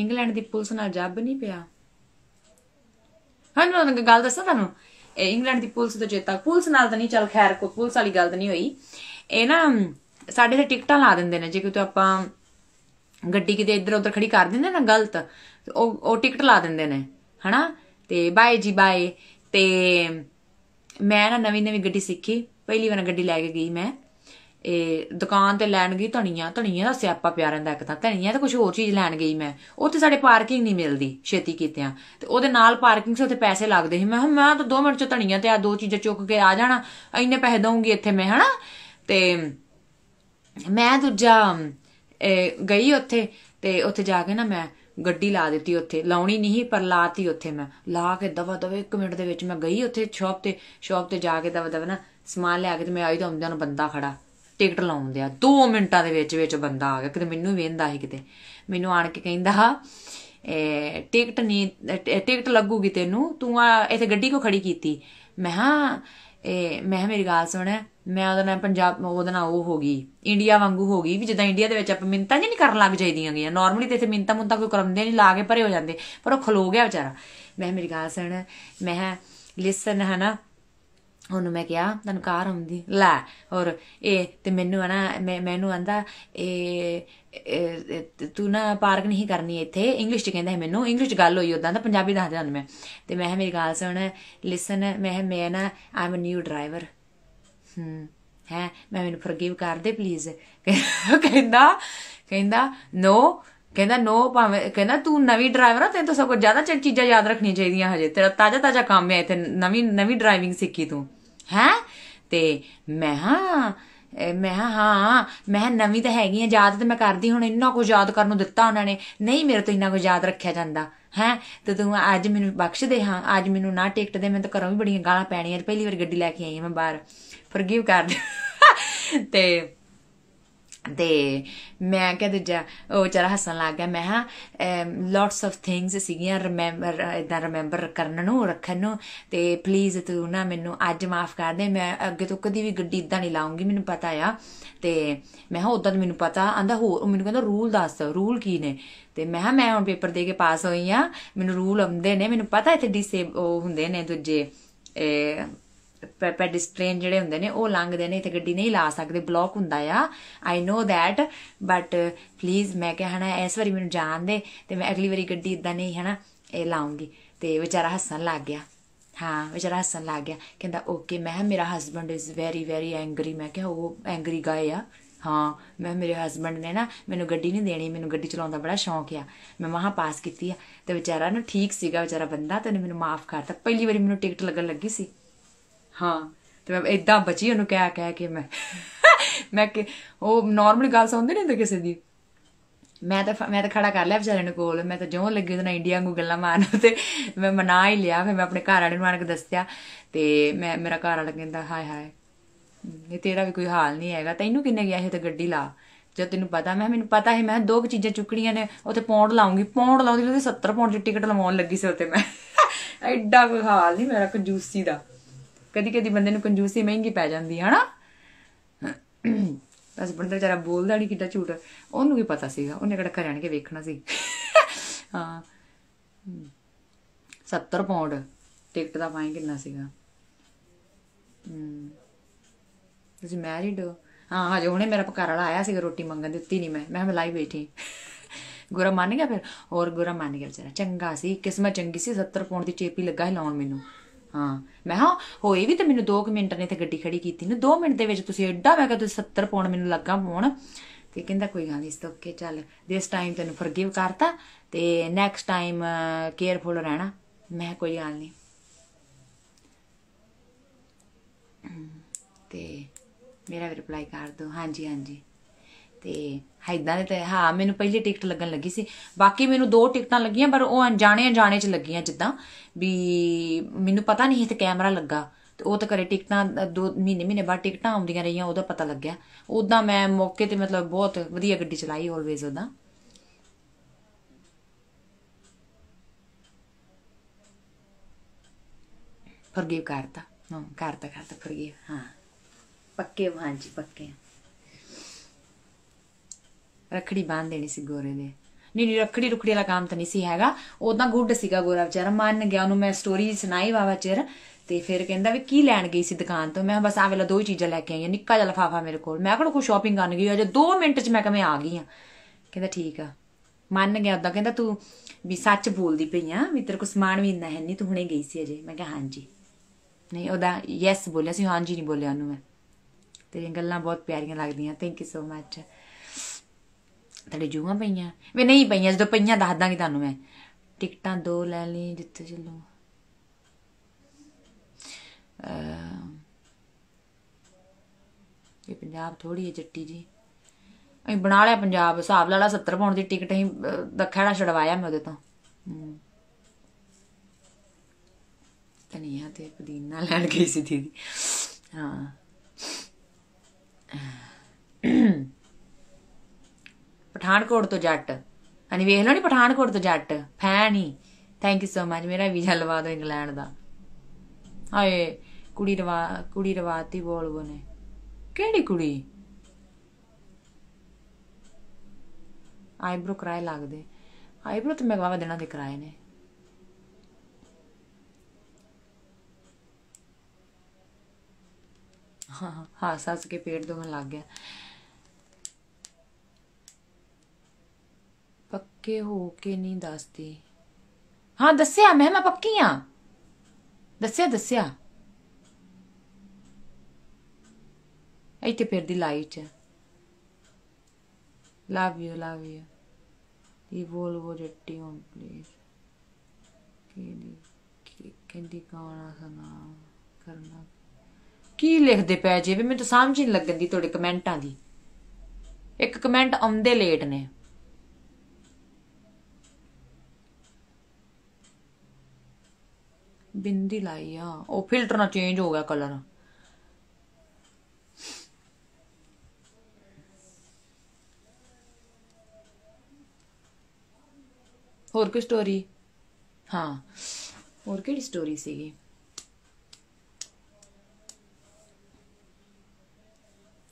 ਇੰਗਲੈਂਡ ਦੀ ਪੁਲਿਸ ਨਾਲ ਜੱਬ ਨਹੀਂ ਪਿਆ ਹਾਂ ਮੈਂ ਤੁਹਾਨੂੰ ਗੱਲ ਦੱਸਾਂ ਤੁਹਾਨੂੰ ਇੰਗਲੈਂਡ ਦੀ ਪੁਲਿਸ ਤੋਂ ਚੇਤਾ ਪੁਲਿਸ ਨਾਲ ਤਾਂ ਨਹੀਂ ਚੱਲ ਖੈਰ ਕੋਈ ਪੁਲਿਸ ਵਾਲੀ ਗੱਲ ਤਾਂ ਨਹੀਂ ਹੋਈ ਇਹ ਨਾ ਸਾਡੇ ਤੇ ਟਿਕਟਾਂ ਲਾ ਦਿੰਦੇ ਨੇ ਜੇ ਕਿਤੇ ਆਪਾਂ ਗੱਡੀ ਕਿਤੇ ਇੱਧਰ ਉੱਧਰ ਖੜੀ ਕਰ ਦਿੰਦੇ ਨਾ ਗਲਤ ਉਹ ਉਹ ਟਿਕਟ ਲਾ ਦਿੰਦੇ ਨੇ ਹਨਾ ਤੇ ਬਾਏ ਜੀ ਬਾਏ ਤੇ ਮੈਂ ਨਾ ਨਵੀਂ ਨਵੀਂ ਗੱਡੀ ਸਿੱਖੀ ਪਹਿਲੀ ਵਾਰ ਗੱਡੀ ਲੈ ਕੇ ਗਈ ਮੈਂ ਇਹ ਦੁਕਾਨ ਤੇ ਲੈਣ ਗਈ ਧਣੀਆਂ ਧਣੀਆਂ ਦਾ ਸਿਆਪਾ ਪਿਆ ਰਹਿੰਦਾ ਇੱਕ ਤਾਂ ਧਣੀਆਂ ਤੇ ਕੁਝ ਹੋਰ ਚੀਜ਼ ਲੈਣ ਗਈ ਮੈਂ ਉੱਥੇ ਸਾਡੇ ਪਾਰਕਿੰਗ ਨਹੀਂ ਮਿਲਦੀ ਛੇਤੀ ਕੀਤਿਆਂ ਤੇ ਉਹਦੇ ਨਾਲ ਪਾਰਕਿੰਗ 'ਚ ਉੱਥੇ ਪੈਸੇ ਲੱਗਦੇ ਸੀ ਮੈਂ ਹਾਂ ਮੈਂ ਤਾਂ 2 ਮਿੰਟ 'ਚ ਧਣੀਆਂ ਤੇ ਆ ਦੋ ਚੀਜ਼ਾਂ ਚੁੱਕ ਕੇ ਆ ਜਾਣਾ ਇੰਨੇ ਪੈਸੇ ਦਵਾਂਗੀ ਇੱਥੇ ਮੈਂ ਹਨਾ ਤੇ ਮੈਂ ਦੂਜਾ ਗਈ ਉੱਥੇ ਤੇ ਉੱਥੇ ਜਾ ਕੇ ਨਾ ਮੈਂ ਗੱਡੀ ਲਾ ਦਿੱਤੀ ਉੱਥੇ ਲਾਉਣੀ ਨਹੀਂ ਪਰ ਲਾਤੀ ਉੱਥੇ ਮੈਂ ਲਾ ਕੇ ਦਵਾ ਦਵੇ 1 ਮਿੰਟ ਦੇ ਵਿੱਚ ਮੈਂ ਗਈ ਉੱਥੇ ਸ਼ਾਪ ਤੇ ਸ਼ਾਪ ਤੇ ਜਾ ਕੇ ਦਵਾ ਦਵਾ ਨਾ ਸਮਾਨ ਲਿਆ ਕੇ ਤੇ ਮੈਂ ਆਈ ਤਾਂ ਹੁੰਦਿਆਂ ਨੂੰ ਬੰਦਾ ਖੜਾ ਟਿਕਟ ਲਾਉਂਦੇ ਆ 2 ਮਿੰਟਾਂ ਦੇ ਵਿੱਚ ਵਿੱਚ ਬੰਦਾ ਆ ਗਿਆ ਕਿਤੇ ਮੈਨੂੰ ਵੇਂਦਾ ਸੀ ਕਿਤੇ ਮੈਨੂੰ ਆਣ ਕੇ ਕਹਿੰਦਾ ਟਿਕਟ ਨਹੀਂ ਟਿਕਟ ਲੱਗੂਗੀ ਤੈਨੂੰ ਤੂੰ ਆ ਇੱਥੇ ਗੱਡੀ ਕੋ ਖੜੀ ਕੀਤੀ ਮੈਂ ਹਾਂ ਮੈਂ ਮੇਰੀ ਗੱਲ ਸੁਣ ਮੈਂ ਉਹਦਾ ਨਾਲ ਪੰਜਾਬ ਉਹਦਾ ਨਾਲ ਉਹ ਹੋ ਗਈ ਇੰਡੀਆ ਵਾਂਗੂ ਹੋ ਗਈ ਵੀ ਜਿੱਦਾਂ ਇੰਡੀਆ ਦੇ ਵਿੱਚ ਆਪਾਂ ਮਿੰਤਾਂ ਨਹੀਂ ਕਰਨ ਲੱਗ ਜਾਈਦੀਆਂ ਗਈਆਂ ਨਾਰਮਲੀ ਤੇ ਇੱਥੇ ਮਿੰਤਾਂ ਮੁੰਤਾਂ ਕੋਈ ਕਰਮਦੇ ਨਹੀਂ ਲਾ ਕੇ ਭਰੇ ਹੋ ਜਾਂਦੇ ਪਰ ਉਹ ਖਲੋ ਗਿਆ ਵਿਚਾਰਾ ਮੈਂ ਮੇਰੀ ਗੱਲ ਸੁਣ ਮੈਂ ਲਿਸਨ ਹੈ ਨਾ ਉਹਨੂੰ ਮੈਂ ਕਿਹਾ ਤਨ ਕਾਰ ਹੁੰਦੀ ਲੈ ਔਰ ਇਹ ਤੇ ਮੈਨੂੰ ਨਾ ਮੈਨੂੰ ਆਂਦਾ ਇਹ ਤੂੰ ਨਾ ਪਾਰਕ ਨਹੀਂ ਕਰਨੀ ਇੱਥੇ ਇੰਗਲਿਸ਼ ਚ ਕਹਿੰਦਾ ਮੈਨੂੰ ਇੰਗਲਿਸ਼ ਚ ਗੱਲ ਹੋਈ ਉਦਾਂ ਤਾਂ ਪੰਜਾਬੀ ਦੱਸ ਦਿਆਂ ਮੈਂ ਤੇ ਮੈਂ ਮੇਰੀ ਗੱਲ ਸੁਣ ਲਿਸਨ ਮੈਂ ਮੈਂ ਨਾ ਆਮ ਅ ਨਿਊ ਡਰਾਈਵਰ ਹਮ ਹੈ ਮੈਂ ਮੈਨੂੰ ਫੋਰਗਿਵ ਕਰ ਦੇ ਪਲੀਜ਼ ਕਹਿੰਦਾ ਕਹਿੰਦਾ ਨੋ ਕਹਿੰਦਾ ਨੋ ਭਾਵੇਂ ਕਹਿੰਦਾ ਤੂੰ ਨਵੀਂ ਡਰਾਈਵਰ ਆ ਤੈਨੂੰ ਤਾਂ ਸਭ ਕੁਝ ਜ਼ਿਆਦਾ ਚੀਜ਼ਾਂ ਯਾਦ ਰੱਖਣੀਆਂ ਚਾਹੀਦੀਆਂ ਹਜੇ ਤੇਰਾ ਤਾਜ਼ਾ ਤਾਜ਼ਾ ਕੰਮ ਹੈ ਇੱਥੇ ਨਵੀਂ ਨਵੀਂ ਡਰਾਈਵਿੰਗ ਸਿੱਖੀ ਤੂੰ ਹੈ ਤੇ ਮੈਂ ਹਾਂ ਮੈਂ ਹਾਂ ਮੈਂ ਨਵੀਂ ਤਾਂ ਹੈਗੀ ਆ ਯਾਦ ਤੇ ਮੈਂ ਕਰਦੀ ਹੁਣ ਇੰਨਾ ਕੁ ਯਾਦ ਕਰਨ ਨੂੰ ਦਿੱਤਾ ਉਹਨਾਂ ਨੇ ਨਹੀਂ ਮੇਰੇ ਤੋਂ ਇੰਨਾ ਕੁ ਯਾਦ ਰੱਖਿਆ ਜਾਂਦਾ ਹੈ ਤੇ ਤੂੰ ਅੱਜ ਮੈਨੂੰ ਬਖਸ਼ ਦੇ ਹਾਂ ਅੱਜ ਮੈਨੂੰ ਨਾ ਟਿਕਟ ਦੇ ਮੈਂ ਤਾਂ ਘਰੋਂ ਵੀ ਬੜੀਆਂ ਗਾਲਾਂ ਪੈਣੀਆਂ ਪਹਿਲੀ ਵਾਰ ਗੱਡੀ ਲੈ ਕੇ ਆਈ ਮੈਂ ਬਾਹਰ ਫੋਰਗਿਵ ਕਰ ਦੇ ਤੇ ਤੇ ਮੈਂ ਕਿਹਾ ਦੂਜਾ ਉਹ ਚਾਰਾ ਹੱਸਣ ਲੱਗ ਗਿਆ ਮੈਂ ਹਾਂ ਲੋਟਸ ਆਫ ਥਿੰਗਸ ਸੀਗੀਆਂ ਰਿਮੈਂਬਰ ਇਦਾਂ ਰਿਮੈਂਬਰ ਕਰਨ ਨੂੰ ਰੱਖਣ ਨੂੰ ਤੇ ਪਲੀਜ਼ ਤੂੰ ਨਾ ਮੈਨੂੰ ਅੱਜ ਮਾਫ ਕਰ ਦੇ ਮੈਂ ਅੱਗੇ ਤੋਂ ਕਦੀ ਵੀ ਗੱਡੀ ਇਦਾਂ ਨਹੀਂ ਲਾਉਂਗੀ ਮੈਨੂੰ ਪਤਾ ਆ ਤੇ ਮੈਂ ਹਾਂ ਉਦੋਂ ਮੈਨੂੰ ਪਤਾ ਆਂਦਾ ਹੋਰ ਮੈਨੂੰ ਕਹਿੰਦਾ ਰੂਲ ਦੱਸ ਰੂਲ ਕੀ ਨੇ ਤੇ ਮੈਂ ਹਾਂ ਮੈਂ ਹੁਣ ਪੇਪਰ ਦੇ ਕੇ ਪਾਸ ਹੋਈ ਆ ਮੈਨੂੰ ਰੂਲ ਆਉਂਦੇ ਨੇ ਮੈਨੂੰ ਪਤਾ ਇੱਥੇ ਡਿਸੇਬ ਹੁੰਦੇ ਨੇ ਦੂਜੇ ਪੈਡਿਸਟ੍ਰੇਨ ਜਿਹੜੇ ਹੁੰਦੇ ਨੇ ਉਹ ਲੰਘਦੇ ਨੇ ਤੇ ਗੱਡੀ ਨਹੀਂ ਲਾ ਸਕਦੇ ਬਲੌਕ ਹੁੰਦਾ ਆ I know that but please ਮੈਂ ਕਹਿਣਾ ਹਨਾ ਇਸ ਵਾਰੀ ਮੈਨੂੰ ਜਾਣ ਦੇ ਤੇ ਮੈਂ ਅਗਲੀ ਵਾਰੀ ਗੱਡੀ ਇਦਾਂ ਨਹੀਂ ਹਨਾ ਇਹ ਲਾਉਂਗੀ ਤੇ ਵਿਚਾਰਾ ਹੱਸਣ ਲੱਗ ਗਿਆ ਹਾਂ ਵਿਚਾਰਾ ਹੱਸਣ ਲੱਗ ਗਿਆ ਕਹਿੰਦਾ ਓਕੇ ਮੈਂ ਮੇਰਾ husband is very very angry ਮੈਂ ਕਿਹਾ ਉਹ ਐਂਗਰੀ ਗਾਇ ਆ ਹਾਂ ਮੈਂ ਮੇਰੇ ਹਸਬੰਡ ਨੇ ਨਾ ਮੈਨੂੰ ਗੱਡੀ ਨਹੀਂ ਦੇਣੀ ਮੈਨੂੰ ਗੱਡੀ ਚਲਾਉਣ ਦਾ ਬੜਾ ਸ਼ੌਂਕ ਆ ਮੈਂ ਮਹਾ ਪਾਸ ਕੀਤੀ ਆ ਤੇ ਵਿਚਾਰਾ ਨਾ ਠੀਕ ਸੀਗਾ ਵਿਚਾਰਾ ਬੰਦਾ ਤੇ ਉਹਨੇ ਮੈਨੂੰ ਮਾਫ ਕਰਤਾ ਪਹਿਲੀ ਵਾਰੀ ਮੈਨੂੰ ਟਿਕਟ ਲੱਗਣ ਲੱਗੀ ਸੀ ਹਾਂ ਤੇ ਮੈਂ ਇਦਾਂ ਬਚੀ ਉਹਨੂੰ ਕਹਿ ਕਹਿ ਕੇ ਮੈਂ ਮੈਂ ਕਿ ਉਹ ਨਾਰਮਲ ਗੱਲ ਸੁਣਦੇ ਨਹੀਂ ਹੁੰਦੇ ਕਿਸੇ ਦੀ ਮੈਂ ਤਾਂ ਮੈਂ ਤਾਂ ਖੜਾ ਕਰ ਲਿਆ ਵਿਚਾਰੇ ਨੂੰ ਕੋਲ ਮੈਂ ਤਾਂ ਜਿਉਂ ਲੱਗੀ ਉਹਦਾ ਇੰਡੀਆ ਨੂੰ ਗੱਲਾਂ ਮਾਰਨ ਤੇ ਮੈਂ ਮਨਾ ਹੀ ਲਿਆ ਫਿਰ ਮੈਂ ਆਪਣੇ ਘਰ ਵਾਲੇ ਨੂੰ ਆਣ ਕੇ ਦੱਸਿਆ ਤੇ ਮੈਂ ਮੇਰਾ ਘਰ ਵਾਲਾ ਕਹਿੰਦਾ ਹਾਏ ਹਾਏ ਇਹ ਤੇਰਾ ਵੀ ਕੋਈ ਹਾਲ ਨਹੀਂ ਹੈਗਾ ਤੈਨੂੰ ਕਿੰਨੇ ਗਿਆ ਇਹ ਤਾਂ ਗੱਡੀ ਲਾ ਜੇ ਤੈਨੂੰ ਪਤਾ ਮੈਂ ਮੈਨੂੰ ਪਤਾ ਹੈ ਮੈਂ ਦੋ ਕੁ ਚੀਜ਼ਾਂ ਚੁੱਕਣੀਆਂ ਨੇ ਉੱਥੇ ਪੌਂਡ ਲਾਉਂਗੀ ਪੌਂਡ ਲਾਉਂਦੀ ਉਹਦੇ 70 ਪੌਂਡ ਦੀ ਟਿਕਟ ਲਵਾਉਣ ਲੱਗੀ ਸੀ ਉੱਤੇ ਮੈਂ ਐਡਾ ਕੋਈ ਹਾਲ ਨਹੀਂ ਮੇਰਾ ਜੂਸੀ ਦਾ ਕਦੀ ਕਦੀ ਬੰਦੇ ਨੂੰ ਕੰਜੂਸੀ ਮਹਿੰਗੀ ਪੈ ਜਾਂਦੀ ਹੈ ਹਨਾ ਬਸ ਬੰਦਾ ਜਰਾ ਬੋਲਦਾ ਨਹੀਂ ਕਿੱਡਾ ਝੂਠ ਉਹਨੂੰ ਵੀ ਪਤਾ ਸੀਗਾ ਉਹਨੇ ਕਿਹੜਾ ਘਰ ਕੇ ਵੇਖਣਾ ਸੀ ਹਾਂ 70 ਪੌਂਡ ਟਿਕਟ ਦਾ ਪਾਈ ਕਿੰਨਾ ਸੀਗਾ ਹੂੰ ਤੁਸੀਂ ਮੈਰਿਡ ਹੋ ਹਾਂ ਹਜੇ ਹੁਣੇ ਮੇਰਾ ਘਰ ਵਾਲਾ ਆਇਆ ਸੀਗਾ ਰੋਟੀ ਮੰਗਣ ਦਿੱਤੀ ਨਹੀਂ ਮੈਂ ਮੈਂ ਹਮ ਲਾਈ ਬੈਠੀ ਗੁਰਾ ਮੰਨ ਗਿਆ ਫਿਰ ਹੋਰ ਗੁਰਾ ਮੰਨ ਗਿਆ ਜਰਾ ਚੰਗਾ ਸੀ ਕਿਸਮਤ ਚੰਗੀ ਸੀ 70 ਪੌਂਡ ਦੀ ਚੇਪੀ ਲੱਗਾ ਹੀ ਲਾਉਣ ਮੈਨੂੰ ਹਾਂ ਮੈਂ ਹਾਂ ਹੋਏ ਵੀ ਤੇ ਮੈਨੂੰ 2 ਮਿੰਟ ਨੇ ਤੇ ਗੱਡੀ ਖੜੀ ਕੀਤੀ ਨੇ 2 ਮਿੰਟ ਦੇ ਵਿੱਚ ਤੁਸੀਂ ਐਡਾ ਮੈਂ ਕਿਹਾ ਤੁਸੀਂ 70 ਪਾਉਣ ਮੈਨੂੰ ਲੱਗਾ ਪਾਉਣ ਤੇ ਕਹਿੰਦਾ ਕੋਈ ਗੱਲ ਨਹੀਂ ਇਸ ਚੱਲ ਦਿਸ ਟਾਈਮ ਤੈਨੂੰ ਫਰਗਿਵ ਕਰਤਾ ਤੇ ਨੈਕਸਟ ਟਾਈਮ ਕੇਅਰਫੁਲ ਰਹਿਣਾ ਮੈਂ ਕੋਈ ਗੱਲ ਨਹੀਂ ਤੇ ਮੇਰਾ ਵੀ ਰਿਪਲਾਈ ਕਰ ਦਿਓ ਹਾਂਜੀ ਹਾਂਜੀ ਤੇ ਹਾਈਦਾਂ ਦੇ ਤੇ ਹਾਂ ਮੈਨੂੰ ਪਹਿਲੀ ਟਿਕਟ ਲੱਗਣ ਲੱਗੀ ਸੀ ਬਾਕੀ ਮੈਨੂੰ ਦੋ ਟਿਕਟਾਂ ਲੱਗੀਆਂ ਪਰ ਉਹ ਅਣਜਾਣੇ ਅਣਜਾਣੇ ਚ ਲੱਗੀਆਂ ਜਿੱਦਾਂ ਵੀ ਮੈਨੂੰ ਪਤਾ ਨਹੀਂ ਸੀ ਤੇ ਕੈਮਰਾ ਲੱਗਾ ਤੇ ਉਹ ਤਾਂ ਕਰੇ ਟਿਕਟਾਂ ਦੋ ਮਹੀਨੇ ਮਹੀਨੇ ਬਾਅਦ ਟਿਕਟਾਂ ਆਉਂਦੀਆਂ ਰਹੀਆਂ ਉਹਦਾ ਪਤਾ ਲੱਗਿਆ ਉਦਾਂ ਮੈਂ ਮੌਕੇ ਤੇ ਮਤਲਬ ਬਹੁਤ ਵਧੀਆ ਗੱਡੀ ਚਲਾਈ ਆਲਵੇਜ਼ ਉਦਾਂ ਫਰਗੀਵ ਕਰਤਾ ਹਾਂ ਕਰਤਾ ਕਰਤਾ ਫਰਗੀਵ ਹਾਂ ਪੱਕੇ ਵਾਂਝੀ ਪੱਕੇ ਰਖੜੀ ਬੰਨ ਦੇਣੀ ਸੀ ਗੋਰੇ ਦੇ ਨਹੀਂ ਨਹੀਂ ਰਖੜੀ ਰੁਖੜੀ ਵਾਲਾ ਕੰਮ ਤਾਂ ਨਹੀਂ ਸੀ ਹੈਗਾ ਉਦਾਂ ਗੁੱਡ ਸੀਗਾ ਗੋਰਾ ਵਿਚਾਰਾ ਮੰਨ ਗਿਆ ਉਹਨੂੰ ਮੈਂ ਸਟੋਰੀ ਸੁਣਾਈ ਵਾਵਾ ਚਿਰ ਤੇ ਫਿਰ ਕਹਿੰਦਾ ਵੀ ਕੀ ਲੈਣ ਗਈ ਸੀ ਦੁਕਾਨ ਤੋਂ ਮੈਂ ਬਸ ਆ ਵੇਲਾ ਦੋ ਹੀ ਚੀਜ਼ਾਂ ਲੈ ਕੇ ਆਈ ਆ ਨਿੱਕਾ ਜਿਹਾ ਲਫਾਫਾ ਮੇਰੇ ਕੋਲ ਮੈਂ ਕਿਹੜਾ ਕੋਈ ਸ਼ਾਪਿੰਗ ਕਰਨ ਗਈ ਅਜੇ 2 ਮਿੰਟ 'ਚ ਮੈਂ ਕਿਵੇਂ ਆ ਗਈ ਆ ਕਹਿੰਦਾ ਠੀਕ ਆ ਮੰਨ ਗਿਆ ਉਦਾਂ ਕਹਿੰਦਾ ਤੂੰ ਵੀ ਸੱਚ ਬੋਲਦੀ ਪਈ ਆ ਵੀ ਤੇਰੇ ਕੋਲ ਸਮਾਨ ਵੀ ਇੰਨਾ ਹੈ ਨਹੀਂ ਤੂੰ ਹੁਣੇ ਗਈ ਸੀ ਅਜੇ ਮੈਂ ਕਿਹਾ ਹਾਂਜੀ ਨਹੀਂ ਉਹਦਾ ਯੈਸ ਬੋਲਿਆ ਸੀ ਹਾਂਜੀ ਨਹੀਂ ਬੋਲਿਆ ਉਹਨੂੰ ਮੈਂ ਤੇਰੀਆਂ ਗੱਲਾਂ ਬਹੁਤ ਪਿਆਰੀਆਂ ਲੱਗਦੀਆਂ ਥੈਂਕ ਯੂ ਸੋ ਮੱਚ ਤੜੇ ਜੂਗਾ ਪਈਆਂ ਵੀ ਨਹੀਂ ਪਈਆਂ ਜਦੋਂ ਪਈਆਂ ਦੱਸ ਦਾਂਗੀ ਤੁਹਾਨੂੰ ਮੈਂ ਟਿਕਟਾਂ ਦੋ ਲੈ ਲਈ ਜਿੱਥੇ ਚੱਲੂ ਇਹ ਪੰਜਾਬ ਥੋੜੀ ਜੱਟੀ ਜੀ ਅਸੀਂ ਬਣਾ ਲਿਆ ਪੰਜਾਬ ਹਿਸਾਬ ਲਾ ਲਾ 70 ਪਾਉਣ ਦੀ ਟਿਕਟ ਅਸੀਂ ਦਖਾਣਾ ਛੜਵਾਇਆ ਮੈਂ ਉਹਦੇ ਤੋਂ ਤਨੀਆ ਤੇ ਪੁਦੀਨਾ ਲੈਣ ਗਈ ਸੀ ਦੀਦੀ ਹਾਂ ਪਠਾਨਕੋਟ ਤੋਂ ਜੱਟ ਅਨੀ ਵੇਖ ਲਓ ਨੀ ਪਠਾਨਕੋਟ ਤੋਂ ਜੱਟ ਫੈਣੀ ਥੈਂਕ ਯੂ ਸੋ ਮਚ ਮੇਰਾ ਵੀਜ਼ਾ ਲਵਾ ਦਿਓ ਇੰਗਲੈਂਡ ਦਾ ਹਾਏ ਕੁੜੀ ਰਵਾ ਕੁੜੀ ਰਵਾਤੀ ਬੋਲ ਬੋਨੇ ਕਿਹੜੀ ਕੁੜੀ ਆਈਬ੍ਰੋ ਕਰਾਏ ਲੱਗਦੇ ਆਈਬ੍ਰੋ ਤੇ ਮੈਂ ਵਾਵਾ ਦੇਣਾ ਦੇ ਕਰਾਏ ਨੇ ਹਾਂ ਹਾਂ ਹਾਸ ਕੇ ਪੇਟ ਦੋਵੇਂ ਲੱਗ ਗਿਆ ਪੱਕੇ ਹੋ ਕੇ ਨਹੀਂ ਦੱਸਦੀ ਹਾਂ ਦੱਸਿਆ ਮੈਂ ਮੈਂ ਪੱਕੀ ਆ ਦੱਸਿਆ ਦੱਸਿਆ ਐ ਤੇ ਪਰਦੀ ਲਾਈਟ ਹੈ ਲਵ ਯੂ ਲਵ ਯੂ ਦੀ ਵੋਲਵੋ ਰੱਟੀ ਔਨ ਪਲੀਜ਼ ਕਿਹਦੀ ਕਹਿੰਦੀ ਗਾਣਾ ਸੁਣਾ ਕਰਨਾ ਕੀ ਲਿਖਦੇ ਪਏ ਜੇ ਵੀ ਮੈਨੂੰ ਸਮਝ ਨਹੀਂ ਲੱਗਦੀ ਤੁਹਾਡੇ ਕਮੈਂਟਾਂ ਦੀ ਇੱਕ ਕਮੈਂਟ ਆਉਂਦੇ ਲੇਟ ਨੇ ਬਿੰਦੀ ਲਾਈ ਆ ਉਹ ਫਿਲਟਰ ਨਾਲ ਚੇਂਜ ਹੋ ਗਿਆ ਕਲਰ ਹੋਰ ਕੀ ਸਟੋਰੀ ਹਾਂ ਹੋਰ ਕਿਹੜੀ ਸਟੋਰੀ ਸੀਗੀ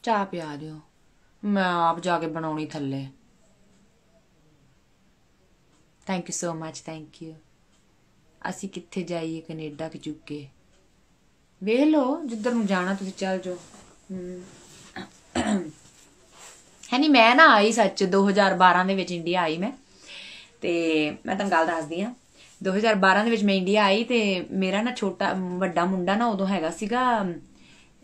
ਚਾਹ ਪਿਆ ਦਿਓ ਮੈਂ ਆਪ ਜਾ ਕੇ ਬਣਾਉਣੀ ਥੱਲੇ thank you so much thank you ਅਸੀਂ ਕਿੱਥੇ ਜਾਈਏ ਕੈਨੇਡਾ ਕਿ ਚੁੱਕੇ ਵੇਖ ਲਓ ਜਿੱਧਰ ਨੂੰ ਜਾਣਾ ਤੁਸੀਂ ਚੱਲ ਜਾਓ ਹੈ ਨਹੀਂ ਮੈਂ ਨਾ ਆਈ ਸੱਚ 2012 ਦੇ ਵਿੱਚ ਇੰਡੀਆ ਆਈ ਮੈਂ ਤੇ ਮੈਂ ਤੁਹਾਨੂੰ ਗੱਲ ਦੱਸਦੀ ਆ 2012 ਦੇ ਵਿੱਚ ਮੈਂ ਇੰਡੀਆ ਆਈ ਤੇ ਮੇਰਾ ਨਾ ਛੋਟਾ ਵੱਡਾ ਮੁੰਡਾ ਨਾ ਉਦੋਂ ਹੈਗਾ ਸੀਗਾ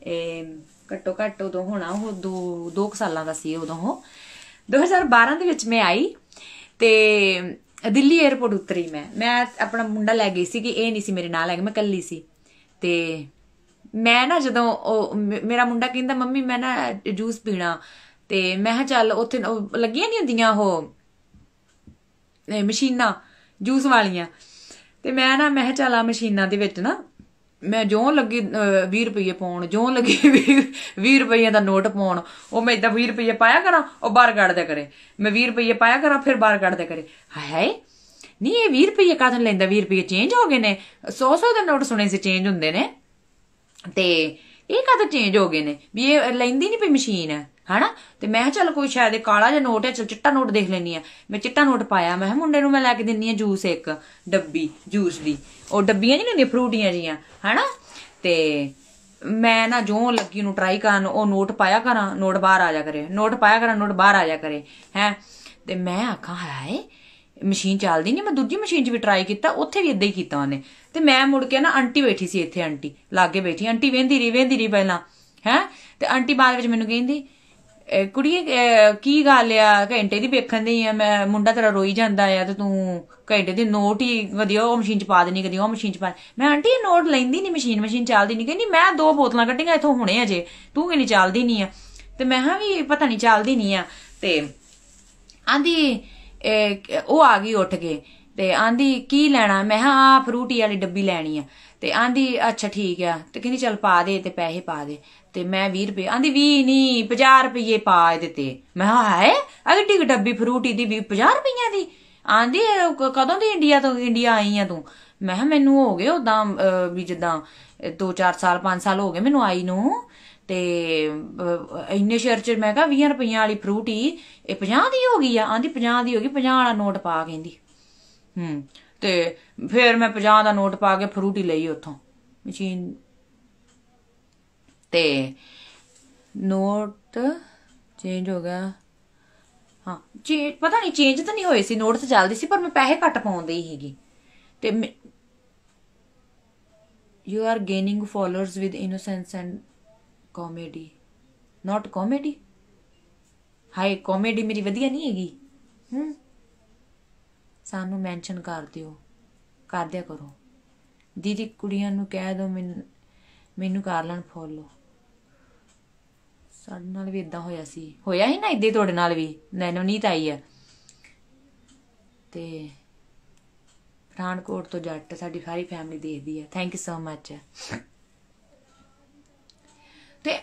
ਇਹ ਘੱਟੋ ਘੱਟ ਉਦੋਂ ਹੋਣਾ ਉਹ 2 2 ਸਾਲਾਂ ਦਾ ਸੀ ਉਦੋਂ ਉਹ 2012 ਦੇ ਵਿੱਚ ਮੈਂ ਆਈ ਤੇ ਦਿੱਲੀ 에어ਪੋਰਟ ਉਤਰੀ ਮੈਂ ਮੈਂ ਆਪਣਾ ਮੁੰਡਾ ਲੈ ਗਈ ਸੀ ਕਿ ਇਹ ਨਹੀਂ ਸੀ ਮੇਰੇ ਨਾਲ ਹੈਗਾ ਮੈਂ ਕੱਲੀ ਸੀ ਤੇ ਮੈਂ ਨਾ ਜਦੋਂ ਉਹ ਮੇਰਾ ਮੁੰਡਾ ਕਹਿੰਦਾ ਮੰਮੀ ਮੈਂ ਨਾ ਜੂਸ ਪੀਣਾ ਤੇ ਮੈਂ ਹਾਂ ਚੱਲ ਉੱਥੇ ਲੱਗੀਆਂ ਨਹੀਂ ਹੁੰਦੀਆਂ ਉਹ ਮਸ਼ੀਨਾਂ ਜੂਸ ਵਾਲੀਆਂ ਤੇ ਮੈਂ ਨਾ ਮੈਂ ਚੱਲਾ ਮਸ਼ੀਨਾਂ ਦੇ ਵਿੱਚ ਨਾ ਮੈਂ ਜਿਉਂ ਲੱਗੀ 20 ਰੁਪਏ ਪਾਉਣ ਜਿਉਂ ਲੱਗੀ 20 ਰੁਪਏ ਦਾ ਨੋਟ ਪਾਉਣ ਉਹ ਮੈਂ ਇਦਾਂ 20 ਰੁਪਏ ਪਾਇਆ ਕਰਾਂ ਉਹ ਬਾਹਰ ਕੱਢ ਦਿਆ ਕਰੇ ਮੈਂ 20 ਰੁਪਏ ਪਾਇਆ ਕਰਾਂ ਫਿਰ ਬਾਹਰ ਕੱਢ ਦਿਆ ਕਰੇ ਹਾਏ ਨਹੀਂ ਇਹ 20 ਰੁਪਏ ਕਾਹਦੋਂ ਲੈਂਦਾ 20 ਰੁਪਏ ਚੇਂਜ ਹੋ ਗਏ ਨੇ 100 100 ਦੇ ਨੋਟ ਸੁਣੇ ਸੀ ਚੇਂਜ ਹੁੰਦੇ ਨੇ ਤੇ ਇਹ ਕਾਹਦੋਂ ਚੇਂਜ ਹੋ ਗਏ ਨੇ ਵੀ ਇਹ ਲੈਂਦੀ ਨਹੀਂ ਪਈ ਮਸ਼ੀਨ ਹਨਾ ਤੇ ਮੈਂ ਚੱਲ ਕੋਈ ਸ਼ਾਇਦ ਕਾਲਾ ਜਿਹਾ ਨੋਟ ਹੈ ਚਲ ਚਿੱਟਾ ਨੋਟ ਦੇਖ ਲੈਣੀ ਆ ਮੈਂ ਚਿੱਟਾ ਨੋਟ ਪਾਇਆ ਮੈਂ ਮੁੰਡੇ ਨੂੰ ਮੈਂ ਲੈ ਕੇ ਦਿੰਨੀ ਆ ਜੂਸ ਇੱਕ ਡੱਬੀ ਜੂਸ ਦੀ ਉਹ ਡੱਬੀਆਂ ਨਹੀਂ ਨੇ ਫਰੂਟੀਆਂ ਜੀਆਂ ਹਨਾ ਤੇ ਮੈਂ ਨਾ ਜੋ ਲੱਗੀ ਨੂੰ ਟਰਾਈ ਕਰਨ ਉਹ ਨੋਟ ਪਾਇਆ ਕਰਾਂ ਨੋਟ ਬਾਹਰ ਆ ਜਾ ਕਰੇ ਨੋਟ ਪਾਇਆ ਕਰਾਂ ਨੋਟ ਬਾਹਰ ਆ ਜਾ ਕਰੇ ਹੈ ਤੇ ਮੈਂ ਆਖਾਂ ਹਾਏ ਮਸ਼ੀਨ ਚੱਲਦੀ ਨਹੀਂ ਮੈਂ ਦੂਜੀ ਮਸ਼ੀਨ 'ਚ ਵੀ ਟਰਾਈ ਕੀਤਾ ਉੱਥੇ ਵੀ ਇਦਾਂ ਹੀ ਕੀਤਾ ਉਹਨੇ ਤੇ ਮੈਂ ਮੁੜ ਕੇ ਨਾ ਆਂਟੀ ਬੈਠੀ ਸੀ ਇੱਥੇ ਆਂਟੀ ਲਾਗੇ ਬੈਠੀ ਆਂਟੀ ਵੇਂਦੀ ਰਹੀ ਵੇਂਦੀ ਰਹੀ ਪਹਿਲਾਂ ਹੈ ਤੇ ਆਂਟੀ ਬਾਅਦ ਵਿੱਚ ਮੈਨੂੰ ਕਹਿੰਦੀ ਕੁੜੀਏ ਕੀ ਗੱਲ ਆ ਘੰਟੇ ਦੀ ਵੇਖਣ ਦੀ ਆ ਮੈਂ ਮੁੰਡਾ ਤੇਰਾ ਰੋਈ ਜਾਂਦਾ ਆ ਤੇ ਤੂੰ ਘੰਟੇ ਦੀ ਨੋਟ ਹੀ ਵਧੀਆ ਉਹ ਮਸ਼ੀਨ ਚ ਪਾ ਦੇਣੀ ਕਦੀ ਉਹ ਮਸ਼ੀਨ ਚ ਪਾ ਮੈਂ ਆਂਟੀ ਇਹ ਨੋਟ ਲੈਂਦੀ ਨਹੀਂ ਮਸ਼ੀਨ ਮਸ਼ੀਨ ਚੱਲਦੀ ਨਹੀਂ ਕਹਿੰਦੀ ਮੈਂ ਦੋ ਬੋਤਲਾਂ ਕੱਢੀਆਂ ਇਥੋਂ ਹੁਣੇ ਅਜੇ ਤੂੰ ਨਹੀਂ ਚੱਲਦੀ ਨਹੀਂ ਆ ਤੇ ਮੈਂ ਹਾਂ ਵੀ ਪਤਾ ਨਹੀਂ ਚੱਲਦੀ ਨਹੀਂ ਆ ਤੇ ਆਂਦੀ ਉਹ ਆ ਗਈ ਉੱਠ ਕੇ ਤੇ ਆਂਦੀ ਕੀ ਲੈਣਾ ਮੈਂ ਹਾਂ ਆ ਫਰੂਟੀ ਵਾਲੀ ਡੱਬੀ ਲੈਣੀ ਆ ਤੇ ਆਂਦੀ ਅੱਛਾ ਠੀਕ ਆ ਤੇ ਕਹਿੰਦੀ ਚੱਲ ਪਾ ਦੇ ਤੇ ਪੈਸੇ ਪਾ ਦੇ ਤੇ ਮੈਂ 20 ਰੁਪਏ ਆਂਦੀ 20 ਨਹੀਂ 50 ਰੁਪਏ ਪਾ ਇਹਦੇ ਮੈਂ ਹਾਏ ਟਿਕ ਡੱਬੀ ਫਰੂਟੀ ਦੀ ਵੀ 50 ਰੁਪਈਆਂ ਦੀ ਆਂਦੀ ਕਦੋਂ ਦੀ ਇੰਡੀਆ ਤੋਂ ਇੰਡੀਆ ਆਈ ਆ ਤੂੰ ਮੈਂ ਮੈਨੂੰ ਹੋ ਗਏ ਉਦਾਂ ਵੀ ਜਿੱਦਾਂ 2-4 ਸਾਲ 5 ਸਾਲ ਹੋ ਗਏ ਮੈਨੂੰ ਆਈ ਨੂੰ ਤੇ ਇੰਨੇ ਸ਼ਹਿਰ ਚ ਮੈਂ ਕਿਹਾ 20 ਰੁਪਈਆਂ ਵਾਲੀ ਫਰੂਟੀ ਇਹ 50 ਦੀ ਹੋ ਗਈ ਆ ਆਂਦੀ 50 ਦੀ ਹੋ ਗਈ 50 ਵਾਲਾ ਨੋਟ ਪਾ ਕਹਿੰਦੀ ਹੂੰ ਤੇ ਫਿਰ ਮੈਂ 50 ਦਾ ਨੋਟ ਪਾ ਕੇ ਫਰੂਟੀ ਲਈ ਉੱਥੋਂ ਮਸ਼ੀਨ ਤੇ ਨੋਟ ਚੇਂਜ ਹੋ ਗਿਆ ਹਾਂ ਜੀ ਪਤਾ ਨਹੀਂ ਚੇਂਜ ਤਾਂ ਨਹੀਂ ਹੋਏ ਸੀ ਨੋਟ ਤਾਂ ਸੀ ਪਰ ਮੈਂ ਪੈਸੇ ਘੱਟ ਪਾਉਂਦੇ ਹੀ ਹੈਗੀ ਤੇ you are gaining followers with innocence and comedy not comedy ਹਾਏ ਕਾਮੇਡੀ ਮੇਰੀ ਵਧੀਆ ਨਹੀਂ ਹੈਗੀ ਹੂੰ ਸਾਨੂੰ ਮੈਂਸ਼ਨ ਕਰ ਦਿਓ ਕਰ ਦਿਆ ਕਰੋ ਦੀਦੀ ਕੁੜੀਆਂ ਨੂੰ ਕਹਿ ਦਿਓ ਮੈਨੂੰ ਮੈਨੂੰ ਕਰ ਲੈਣ ਫੋਲੋ ਸਾਡੇ ਨਾਲ ਵੀ ਇਦਾਂ ਹੋਇਆ ਸੀ ਹੋਇਆ ਹੀ ਨਾ ਇਦਾਂ ਤੁਹਾਡੇ ਨਾਲ ਵੀ ਨੈਨੋ ਨੀਤ ਆਈ ਹੈ ਤੇ ਪਠਾਨਕੋਟ ਤੋਂ ਜੱਟ ਸਾਡੀ ਸਾਰੀ ਫੈਮਿਲੀ ਦੇਖਦੀ ਹੈ ਥੈਂਕ ਯੂ ਸੋ ਮੱਚ ਤੇ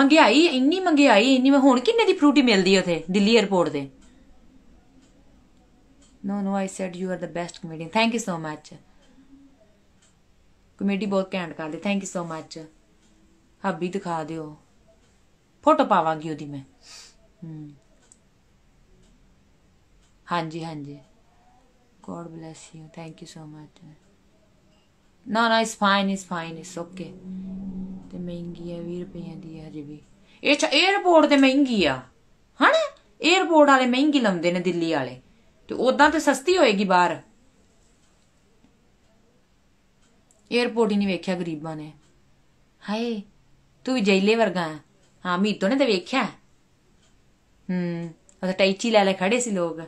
ਮੰਗਿਆਈ ਇੰਨੀ ਮੰਗਿਆਈ ਇੰਨੀ ਮੈਂ ਹੁਣ ਕਿੰਨੇ ਦੀ ਫਰੂਟੀ ਮਿਲਦੀ ਉਥੇ ਦਿੱਲੀ 에ਅਰਪੋਰਟ ਤੇ no no I said you are the best comedian thank you so much comedy ਬਹੁਤ ਕੈਂਟ ਕਰਦੇ thank you so much hubby ਦਿਖਾ ਦਿਓ ਫੋਟੋ ਪਾਵਾਂਗੀ ਉਹਦੀ ਮੈਂ ਹਾਂਜੀ ਹਾਂਜੀ god bless you thank you so much ਨਾ ਨਾ ਇਸ ਫਾਈਨ ਇਸ ਫਾਈਨ ਇਸ ਓਕੇ ਤੇ ਮਹਿੰਗੀ ਆ 20 ਰੁਪਏ ਦੀ ਹੈ ਜੀ ਵੀ ਇਹ ਚ 에어ਪੋਰਟ ਤੇ ਮਹਿੰਗੀ ਆ ਹਣ 에어ਪੋਰਟ ਵਾਲੇ ਮਹਿੰਗੀ ਲੰਦੇ ਨੇ ਦਿੱਲੀ ਵਾਲੇ ਤੇ ਉਦਾਂ ਤੇ ਸਸਤੀ ਹੋਏਗੀ ਬਾਹਰ 에어ਪੋਰਟ ਹੀ ਨਹੀਂ ਵੇਖਿਆ ਗਰੀਬਾਂ ਨੇ ਹਾਏ ਤੂੰ ਜੈਲੇ ਵਰਗਾ ਹੈ ਹਾਂ ਮੀਤੋ ਨੇ ਤੇ ਵੇਖਿਆ ਹੂੰ ਉਹ ਟਾਈਚੀ ਲੈ ਲੈ ਖੜੇ ਸੀ ਲੋਕ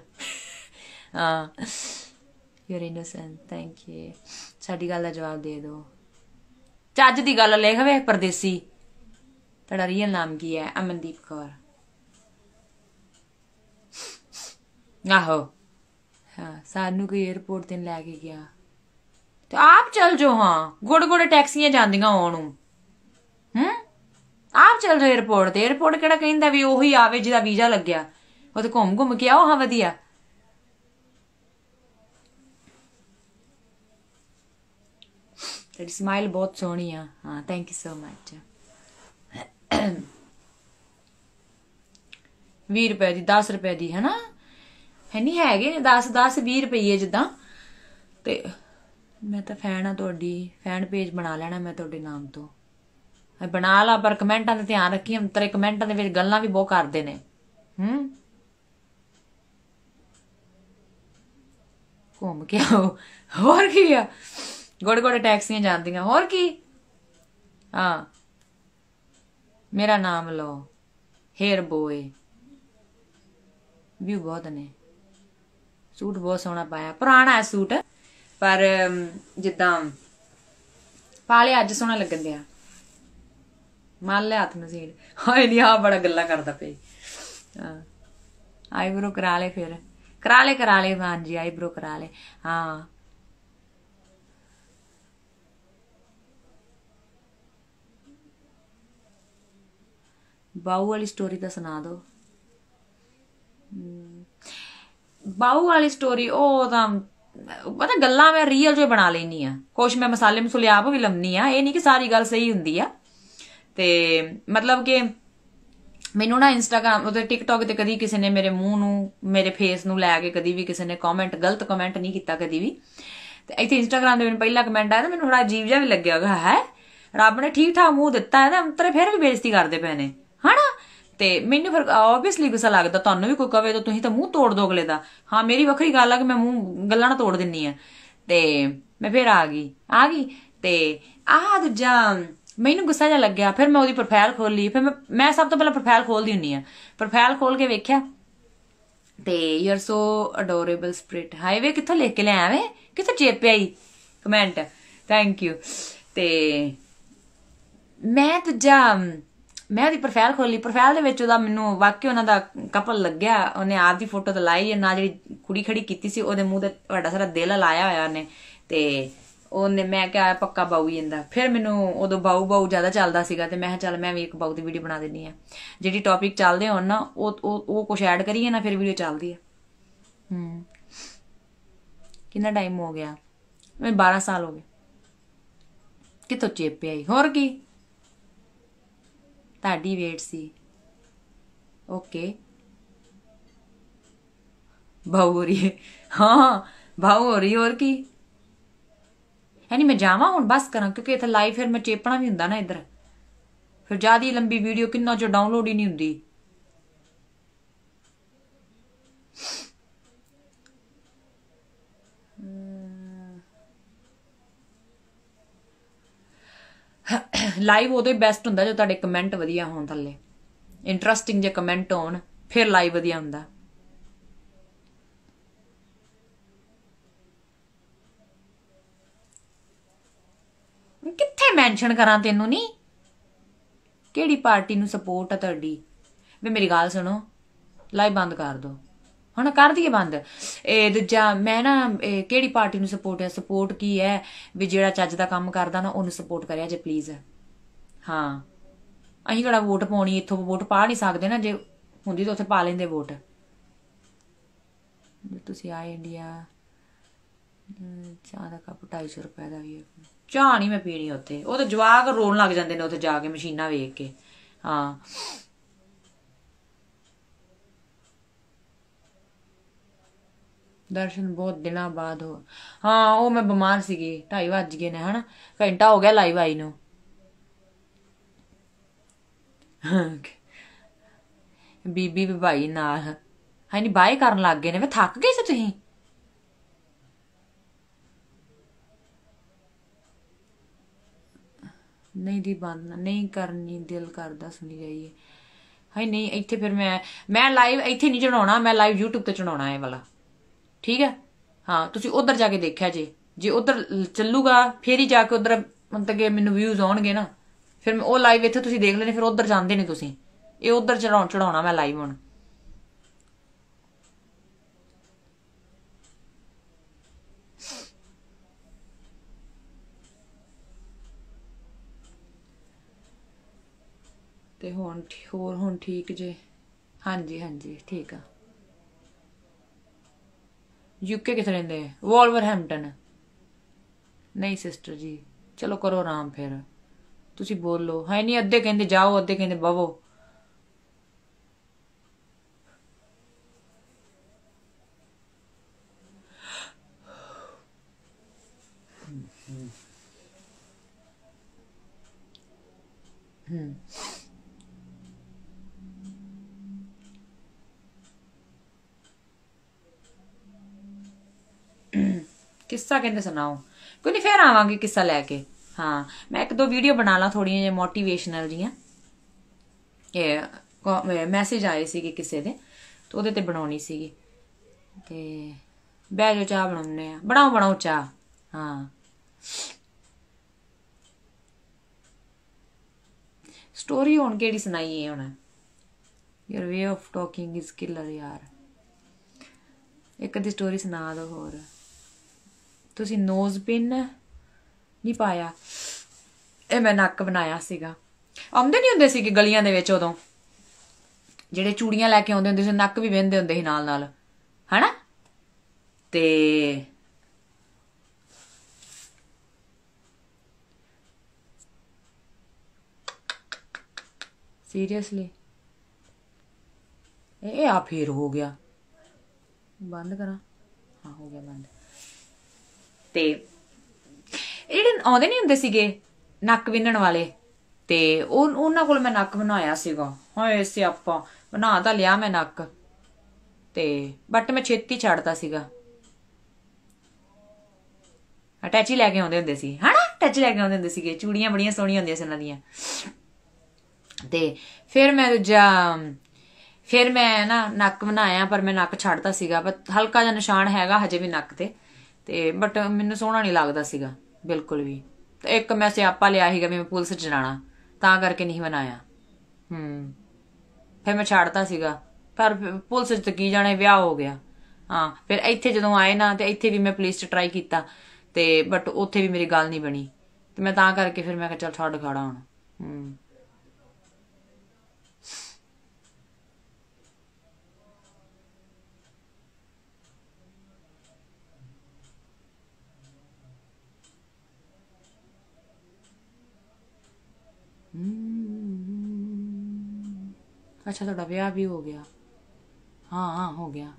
ਹਾਂ you are innocent thank you ਸਾਡੀ ਗੱਲ ਦਾ ਜਵਾਬ ਦੇ ਦਿਓ ਚੱਜ ਦੀ ਗੱਲ ਲਿਖ ਵੇ ਪਰਦੇਸੀ ਤੁਹਾਡਾ ਰੀਅਲ ਨਾਮ ਕੀ ਹੈ ਅਮਨਦੀਪ ਕੌਰ ਆਹੋ ਹਾਂ ਸਾਨੂੰ ਕੋਈ 에어ਪੋਰਟ ਤੇ ਲੈ ਕੇ ਗਿਆ ਤੇ ਆਪ ਚੱਲ ਜੋ ਹਾਂ ਗੋੜ ਗੋੜ ਟੈਕਸੀਆਂ ਜਾਂਦੀਆਂ ਆਉਣ ਨੂੰ ਹੂੰ ਆਪ ਚੱਲ ਰਹੇ 에어ਪੋਰਟ ਤੇ 에어ਪੋਰਟ ਕਿਹੜਾ ਕਹਿੰਦਾ ਵੀ ਉਹੀ ਆਵੇ ਜਿਹਦਾ ਵੀਜ਼ਾ ਲੱਗਿਆ ਉਹ ਤੇ ਘੁੰਮ ਘੁੰਮ ਕੇ ਆਉ ਹਾਂ ਵਧੀਆ ਤੇਰੀ ਸਮਾਈਲ ਬਹੁਤ ਸੋਹਣੀ ਆ ਹਾਂ ਥੈਂਕ ਯੂ ਸੋ ਮੱਚ ਵੀਰ ਰੁਪਏ ਦੀ 10 ਰੁਪਏ ਦੀ ਹੈ ਨਾ ਹੈ ਨਹੀਂ ਹੈਗੇ ਨੇ 10 10 20 ਰੁਪਏ ਜਿੱਦਾਂ ਤੇ ਮੈਂ ਤਾਂ ਫੈਨ ਆ ਤੁਹਾਡੀ ਫੈਨ ਪੇਜ ਬਣਾ ਲੈਣਾ ਮੈਂ ਤੁਹਾਡੇ ਨਾਮ ਤੋਂ ਬਣਾ ਲਾ ਪਰ ਕਮੈਂਟਾਂ ਦੇ ਧਿਆਨ ਰੱਖੀ ਹਮ ਤੇਰੇ ਕਮੈਂਟਾਂ ਦੇ ਵਿੱਚ ਗੱਲਾਂ ਵੀ ਬਹੁਤ ਕਰਦੇ ਨੇ ਹੂੰ ਕੋਮ ਕਿਹਾ ਹੋਰ ਕੀ ਆ ਗੋੜ ਗੋੜ ਟੈਕਸੀਆਂ ਜਾਂਦੀਆਂ ਹੋਰ ਕੀ ਹਾਂ ਮੇਰਾ ਨਾਮ ਲਓ ਹੇਅਰ ਬੋਏ ਵਿਊ ਬਹੁਤ ਨੇ ਸੂਟ ਬਹੁਤ ਸੋਹਣਾ ਪਾਇਆ ਪੁਰਾਣਾ ਹੈ ਸੂਟ ਪਰ ਜਿੱਦਾਂ ਪਾ ਅੱਜ ਸੋਹਣਾ ਲੱਗਦੇ ਆ ਮਾਲ ਲੈ ਹੱਥ ਨੂੰ ਹਾਏ ਨਹੀਂ ਆ ਬੜਾ ਗੱਲਾਂ ਕਰਦਾ ਪਈ ਆਈਬ੍ਰੋ ਕਰਾ ਲੈ ਫਿਰ ਕਰਾ ਲੈ ਕਰਾ ਲੈ ਮਾਂ ਜੀ ਆਈਬ੍ਰੋ ਕਰਾ ਲੈ ਹਾਂ ਬਾਉ ਵਾਲੀ ਸਟੋਰੀ ਦਾ ਸੁਣਾ ਦੋ ਬਾਉ ਵਾਲੀ ਸਟੋਰੀ ਉਹ ਤਾਂ ਪਤਾ ਗੱਲਾਂ ਮੈਂ ਰੀਅਲ ਜੋ ਬਣਾ ਲੈਣੀ ਆ ਕੁਝ ਮੈਂ ਮਸਾਲੇ ਮਸੂਲੇ ਆਪ ਵੀ ਲੰਮਨੀ ਆ ਇਹ ਨਹੀਂ ਕਿ ਸਾਰੀ ਗੱਲ ਸਹੀ ਹੁੰਦੀ ਆ ਤੇ ਮਤਲਬ ਕਿ ਮੈਨੂੰ ਨਾ ਇੰਸਟਾਗ੍ਰam ਉਹਦੇ ਟਿਕਟੌਕ ਤੇ ਕਦੀ ਕਿਸੇ ਨੇ ਮੇਰੇ ਮੂੰਹ ਨੂੰ ਮੇਰੇ ਫੇਸ ਨੂੰ ਲੈ ਕੇ ਕਦੀ ਵੀ ਕਿਸੇ ਨੇ ਕਮੈਂਟ ਗਲਤ ਕਮੈਂਟ ਨਹੀਂ ਕੀਤਾ ਕਦੀ ਵੀ ਤੇ ਇੱਥੇ ਇੰਸਟਾਗ੍ਰam ਤੇ ਮੈਨੂੰ ਪਹਿਲਾ ਕਮੈਂਟ ਆਇਆ ਮੈਨੂੰ ਥੋੜਾ ਅਜੀਬ ਜਿਹਾ ਵੀ ਲੱਗਿਆ ਹੋਗਾ ਹੈ ਰੱਬ ਨੇ ਠੀਕ ਠਾਕ ਮੂੰਹ ਦਿੱਤਾ ਹੈ ਨਾ ਅੰਤਰੇ ਫਿਰ ਵੀ ਬੇਇੱਜ਼ਤੀ ਕਰਦੇ ਪਏ ਨੇ ਹਨਾ ਤੇ ਮੈਨੂੰ ਫਿਰ ਆਬਵੀਅਸਲੀ ਗੁੱਸਾ ਲੱਗਦਾ ਤੁਹਾਨੂੰ ਵੀ ਕੋਈ ਕਵੇ ਤਾਂ ਤੁਸੀਂ ਤਾਂ ਮੂੰਹ ਤੋੜ ਦੋ ਅਗਲੇ ਦਾ ਹਾਂ ਮੇਰੀ ਵੱਖਰੀ ਗੱਲ ਆ ਕਿ ਮੈਂ ਮੂੰਹ ਗੱਲਾਂ ਨਾ ਤੋੜ ਦਿੰਨੀ ਆ ਤੇ ਮੈਂ ਫਿਰ ਆ ਗਈ ਆ ਗਈ ਤੇ ਆਹ ਦੂਜਾ ਮੈਨੂੰ ਗੁੱਸਾ ਜਿਹਾ ਲੱਗਿਆ ਫਿਰ ਮੈਂ ਉਹਦੀ ਪ੍ਰੋਫਾਈਲ ਲਈ ਫਿਰ ਮੈਂ ਸਭ ਤੋਂ ਪਹਿਲਾਂ ਪ੍ਰੋਫਾਈਲ ਖੋਲਦੀ ਹੁੰਨੀ ਆ ਪ੍ਰੋਫਾਈਲ ਖੋਲ ਕੇ ਵੇਖਿਆ ਤੇ you are so adorable spirit highway ਕਿੱਥੋਂ ਲਿਖ ਕੇ ਲਿਆ ਕਿੱਥੋਂ ਚੇਪਿਆ ਹੀ ਕਮੈਂਟ ਥੈਂਕ ਯੂ ਤੇ ਮੈਂ ਤਾਂ ਦੂਜਾ ਮੈਂ ਉਹਦੀ ਪ੍ਰੋਫਾਈਲ ਖੋਲੀ ਪ੍ਰੋਫਾਈਲ ਦੇ ਵਿੱਚ ਉਹਦਾ ਮੈਨੂੰ ਵਾਕਿਆ ਉਹਨਾਂ ਦਾ ਕਪਲ ਲੱਗਿਆ ਉਹਨੇ ਆਪ ਦੀ ਫੋਟੋ ਤਾਂ ਲਾਈ ਨਾ ਜਿਹੜੀ ਕੁੜੀ ਖੜੀ ਕੀਤੀ ਸੀ ਉਹਦੇ ਮੂੰਹ ਤੇ ਵੱਡਾ ਸਾਰਾ ਦਿਲ ਲਾਇਆ ਹੋਇਆ ਉਹਨੇ ਤੇ ਉਹਨੇ ਮੈਂ ਕਿਹਾ ਪੱਕਾ ਬਾਉ ਹੀ ਜਾਂਦਾ ਫਿਰ ਮੈਨੂੰ ਉਦੋਂ ਬਾਉ ਬਾਉ ਜ਼ਿਆਦਾ ਚੱਲਦਾ ਸੀਗਾ ਤੇ ਮੈਂ ਕਿਹਾ ਚੱਲ ਮੈਂ ਵੀ ਇੱਕ ਬਾਉ ਦੀ ਵੀਡੀਓ ਬਣਾ ਦਿੰਨੀ ਆ ਜਿਹੜੀ ਟੌਪਿਕ ਚੱਲਦੇ ਹੋਣ ਨਾ ਉਹ ਉਹ ਕੁਝ ਐਡ ਕਰੀਏ ਨਾ ਫਿਰ ਵੀਡੀਓ ਚੱਲਦੀ ਆ ਹੂੰ ਕਿੰਨਾ ਟਾਈਮ ਹੋ ਗਿਆ ਮੈਂ 12 ਸਾਲ ਹੋ ਗਏ ਕਿਤੋਂ ਚੇਪ ਆਈ ਹੋਰ ਕੀ ਤੁਹਾਡੀ ਵੇਟ ਸੀ ਓਕੇ ਬਾਉ ਹੋ ਰਹੀ ਹਾਂ ਬਾਉ ਹੋ ਰਹੀ ਹੋਰ ਕੀ ਯਾਨੀ ਮੈਂ ਜਾਵਾਂ ਹੁਣ ਬਸ ਕਰਾਂ ਕਿਉਂਕਿ ਇੱਥੇ ਲਾਈਵ ਫਿਰ ਮੈਂ ਚੇਪਣਾ ਵੀ ਹੁੰਦਾ ਨਾ ਇੱਧਰ ਫਿਰ ਜਿਆਦੀ ਲੰਬੀ ਵੀਡੀਓ ਕਿੰਨਾ ਚੋ ਡਾਊਨਲੋਡ ਹੀ ਨਹੀਂ ਹੁੰਦੀ ਲਾਈਵ ਉਹਦੇ ਬੈਸਟ ਹੁੰਦਾ ਜੇ ਤੁਹਾਡੇ ਕਮੈਂਟ ਵਧੀਆ ਹੋਣ ਥੱਲੇ ਇੰਟਰਸਟਿੰਗ ਜੇ ਕਮੈਂਟ ਹੋਣ ਫਿਰ ਲਾਈਵ ਵਧੀਆ ਹੁੰਦਾ ਕਿੱਥੇ ਮੈਂਸ਼ਨ ਕਰਾਂ ਤੈਨੂੰ ਨਹੀਂ ਕਿਹੜੀ ਪਾਰਟੀ ਨੂੰ ਸਪੋਰਟ ਆ ਤੁਹਾਡੀ ਵੇ ਮੇਰੀ ਗੱਲ ਸੁਣੋ ਲਾਈ ਬੰਦ ਕਰ ਦਿਓ ਹੁਣ ਕਰ ਦਈਏ ਬੰਦ ਇਹ ਦੂਜਾ ਮੈਂ ਨਾ ਕਿਹੜੀ ਪਾਰਟੀ ਨੂੰ ਸਪੋਰਟ ਹੈ ਸਪੋਰਟ ਕੀ ਹੈ ਵੀ ਜਿਹੜਾ ਚੱਜ ਦਾ ਕੰਮ ਕਰਦਾ ਨਾ ਉਹਨੂੰ ਸਪੋਰਟ ਕਰਿਆ ਜੇ ਪਲੀਜ਼ ਹਾਂ ਅਹੀਂ ਕਿਹੜਾ ਵੋਟ ਪਾਉਣੀ ਇੱਥੋਂ ਵੋਟ ਪਾ ਨਹੀਂ ਸਕਦੇ ਨਾ ਜੇ ਹੁੰਦੀ ਤਾਂ ਉੱਥੇ ਪਾ ਲੈਂਦੇ ਵੋਟ ਤੁਸੀਂ ਆਏ ਇੰਡੀਆ ਚਾਹ ਦਾ ਕੱਪ 250 ਰੁਪਏ ਦਾ ਵੀ ਹੈ ਚਾਹ ਨਹੀਂ ਮੈਂ ਪੀਣੀ ਉੱਥੇ ਉਹ ਤਾਂ ਜਵਾਕ ਰੋਣ ਲੱਗ ਜਾਂਦੇ ਨੇ ਉੱਥੇ ਜਾ ਕੇ ਮਸ਼ੀਨਾਂ ਵੇਖ ਕੇ ਹਾਂ ਦਰਸ਼ਨ ਬਹੁਤ ਦਿਨਾਂ ਬਾਅਦ ਹੋ ਹਾਂ ਉਹ ਮੈਂ ਬਿਮਾਰ ਸੀਗੀ 2:30 ਵਜ ਗਏ ਨੇ ਹਨਾ ਘੰਟਾ ਹੋ ਗਿਆ ਲਾਈਵ ਆਈ ਨੂੰ ਬੀਬੀ ਵੀ ਭਾਈ ਨਾਲ ਹਾਂ ਨਹੀਂ ਬਾਏ ਕਰਨ ਲੱਗ ਗਏ ਨੇ ਮੈਂ ਥੱਕ ਗਈ ਸੀ ਤੁਸੀਂ ਨਹੀਂ ਦੀ ਬੰਦ ਨਹੀਂ ਕਰਨੀ ਦਿਲ ਕਰਦਾ ਸੁਣੀ ਜਾਈਏ ਹਾਈ ਨਹੀਂ ਇੱਥੇ ਫਿਰ ਮੈਂ ਮੈਂ ਲਾਈਵ ਇੱਥੇ ਨਹੀਂ ਚੜਾਉਣਾ ਮੈਂ ਲਾਈਵ YouTube ਤੇ ਚੜਾਉਣਾ ਹੈ ਵਾਲਾ ਠੀਕ ਹੈ ਹਾਂ ਤੁਸੀਂ ਉਧਰ ਜਾ ਕੇ ਦੇਖਿਆ ਜੇ ਜੇ ਉਧਰ ਚੱਲੂਗਾ ਫੇਰ ਹੀ ਜਾ ਕੇ ਉਧਰ ਮਤਲਬ ਕਿ ਮੈਨੂੰ ਵਿਊਜ਼ ਆਉਣਗੇ ਨਾ ਫਿਰ ਮੈਂ ਉਹ ਲਾਈਵ ਇੱਥੇ ਤੁਸੀਂ ਦੇਖ ਲੈਣੇ ਫਿਰ ਉਧਰ ਜਾਂਦੇ ਨੇ ਤੁਸੀਂ ਇਹ ਉਧਰ ਚੜਾਉਣਾ ਮੈਂ ਲਾਈਵ ਹੁਣ ਤੇ ਹੁਣ ਹੋਰ ਹੁਣ ਠੀਕ ਜੇ ਹਾਂਜੀ ਹਾਂਜੀ ਠੀਕ ਆ ਯੂਕੇ ਕਿੱਥੇ ਰਹਿੰਦੇ ਵੋਲਵਰਹੈਂਪਟਨ ਨਹੀਂ ਸਿਸਟਰ ਜੀ ਚਲੋ ਕਰੋ ਆਰਾਮ ਫਿਰ ਤੁਸੀਂ ਬੋਲੋ ਹੈ ਨਹੀਂ ਅੱਧੇ ਕਹਿੰਦੇ ਜਾਓ ਅੱਧੇ ਕਹਿੰਦੇ ਬਵੋ ਹੂੰ ਕਿੱਸਾ ਕਹਿੰਦੇ ਸੁਣਾਓ ਕੋਈ ਨਹੀਂ ਫੇਰ ਆਵਾਂਗੇ ਕਿੱਸਾ ਲੈ ਕੇ ਹਾਂ ਮੈਂ ਇੱਕ ਦੋ ਵੀਡੀਓ ਬਣਾ ਲਾਂ ਥੋੜੀਆਂ ਜਿਹੀਆਂ ਮੋਟੀਵੇਸ਼ਨਲ ਜੀਆਂ ਇਹ ਮੈਸੇਜ ਆਏ ਸੀਗੇ ਕਿਸੇ ਦੇ ਤੇ ਉਹਦੇ ਤੇ ਬਣਾਉਣੀ ਸੀਗੀ ਤੇ ਬਹਿ ਜਾ ਚਾਹ ਬਣਾਉਣੇ ਆ ਬਣਾਓ ਬਣਾਓ ਚਾਹ ਹਾਂ ਸਟੋਰੀ ਹੁਣ ਕਿਹੜੀ ਸੁਣਾਈਏ ਹੁਣ your way of talking is killer ਯਾਰ ਇੱਕ ਅੱਧੀ ਸਟੋਰੀ ਸੁਣਾ ਦੋ ਹੋਰ ਤੁਸੀਂ ਨੋਜ਼ ਪਿਨ ਨਹੀਂ ਪਾਇਆ ਇਹ ਮੈਂ ਨੱਕ ਬਣਾਇਆ ਸੀਗਾ ਆਉਂਦੇ ਨਹੀਂ ਹੁੰਦੇ ਸੀ ਕਿ ਗਲੀਆਂ ਦੇ ਵਿੱਚ ਉਦੋਂ ਜਿਹੜੇ ਚੂੜੀਆਂ ਲੈ ਕੇ ਆਉਂਦੇ ਹੁੰਦੇ ਸੀ ਨੱਕ ਵੀ ਬੰਨਦੇ ਹੁੰਦੇ ਸੀ ਨਾਲ ਨਾਲ ਹਨਾ ਤੇ ਸੀਰੀਅਸਲੀ ਇਹ ਆ ਫੇਰ ਹੋ ਗਿਆ ਬੰਦ ਕਰਾਂ ਹਾਂ ਹੋ ਗਿਆ ਬੰਦ ਤੇ ਜਿਹੜੇ ਆਉਂਦੇ ਨਹੀਂ ਹੁੰਦੇ ਸੀਗੇ ਨੱਕ ਵਿੰਨਣ ਵਾਲੇ ਤੇ ਉਹ ਉਹਨਾਂ ਕੋਲ ਮੈਂ ਨੱਕ ਬਣਾਇਆ ਸੀਗਾ ਹਾਏ ਆਪਾਂ ਬਣਾ ਤਾਂ ਲਿਆ ਮੈਂ ਨੱਕ ਤੇ ਬਟ ਮੈਂ ਛੇਤੀ ਛੱਡਦਾ ਸੀਗਾ ਅਟੈਚੀ ਲੈ ਕੇ ਆਉਂਦੇ ਹੁੰਦੇ ਸੀ ਹਨਾ ਟੱਚ ਲੈ ਕੇ ਆਉਂਦੇ ਹੁੰਦੇ ਸੀਗੇ ਚੂੜੀਆਂ ਬੜੀਆਂ ਸੋਹਣੀਆਂ ਹੁੰਦੀਆਂ ਸੀ ਉਹਨਾਂ ਦੀਆਂ ਤੇ ਫਿਰ ਮੈਂ ਦੂਜਾ ਫਿਰ ਮੈਂ ਨਾ ਨੱਕ ਬਣਾਇਆ ਪਰ ਮੈਂ ਨੱਕ ਛੱਡਦਾ ਸੀਗਾ ਪਰ ਹਲਕਾ ਜਿਹਾ ਨਿਸ਼ਾਨ ਹੈਗਾ ਹਜੇ ਵੀ ਨੱਕ ਤੇ ਤੇ ਬਟ ਮੈਨੂੰ ਸੋਹਣਾ ਨਹੀਂ ਲੱਗਦਾ ਸੀਗਾ ਬਿਲਕੁਲ ਵੀ ਤੇ ਇੱਕ ਮੈਂ ਸਿਆਪਾ ਲਿਆ ਸੀਗਾ ਵੀ ਮੈਂ ਪੁਲਿਸ ਜਨਾਣਾ ਤਾਂ ਕਰਕੇ ਨਹੀਂ ਬਣਾਇਆ ਹੂੰ ਫਿਰ ਮੈਂ ਛੱਡਤਾ ਸੀਗਾ ਪਰ ਪੁਲਿਸ ਚ ਕੀ ਜਾਣੇ ਵਿਆਹ ਹੋ ਗਿਆ ਹਾਂ ਫਿਰ ਇੱਥੇ ਜਦੋਂ ਆਏ ਨਾ ਤੇ ਇੱਥੇ ਵੀ ਮੈਂ ਪੁਲਿਸ ਚ ਟਰਾਈ ਕੀਤਾ ਤੇ ਬਟ ਉੱਥੇ ਵੀ ਮੇਰੀ ਗੱਲ ਨਹੀਂ ਬਣੀ ਤੇ ਮੈਂ ਤਾਂ ਕਰਕੇ ਫਿਰ ਮੈਂ ਕਿਹਾ ਚਲ ਛੱਡ ਖੜਾ ਹੁਣ ਹੂੰ ਅੱਛਾ ਤੁਹਾਡਾ ਵਿਆਹ ਵੀ ਹੋ ਗਿਆ ਹਾਂ ਹਾਂ ਹੋ ਗਿਆ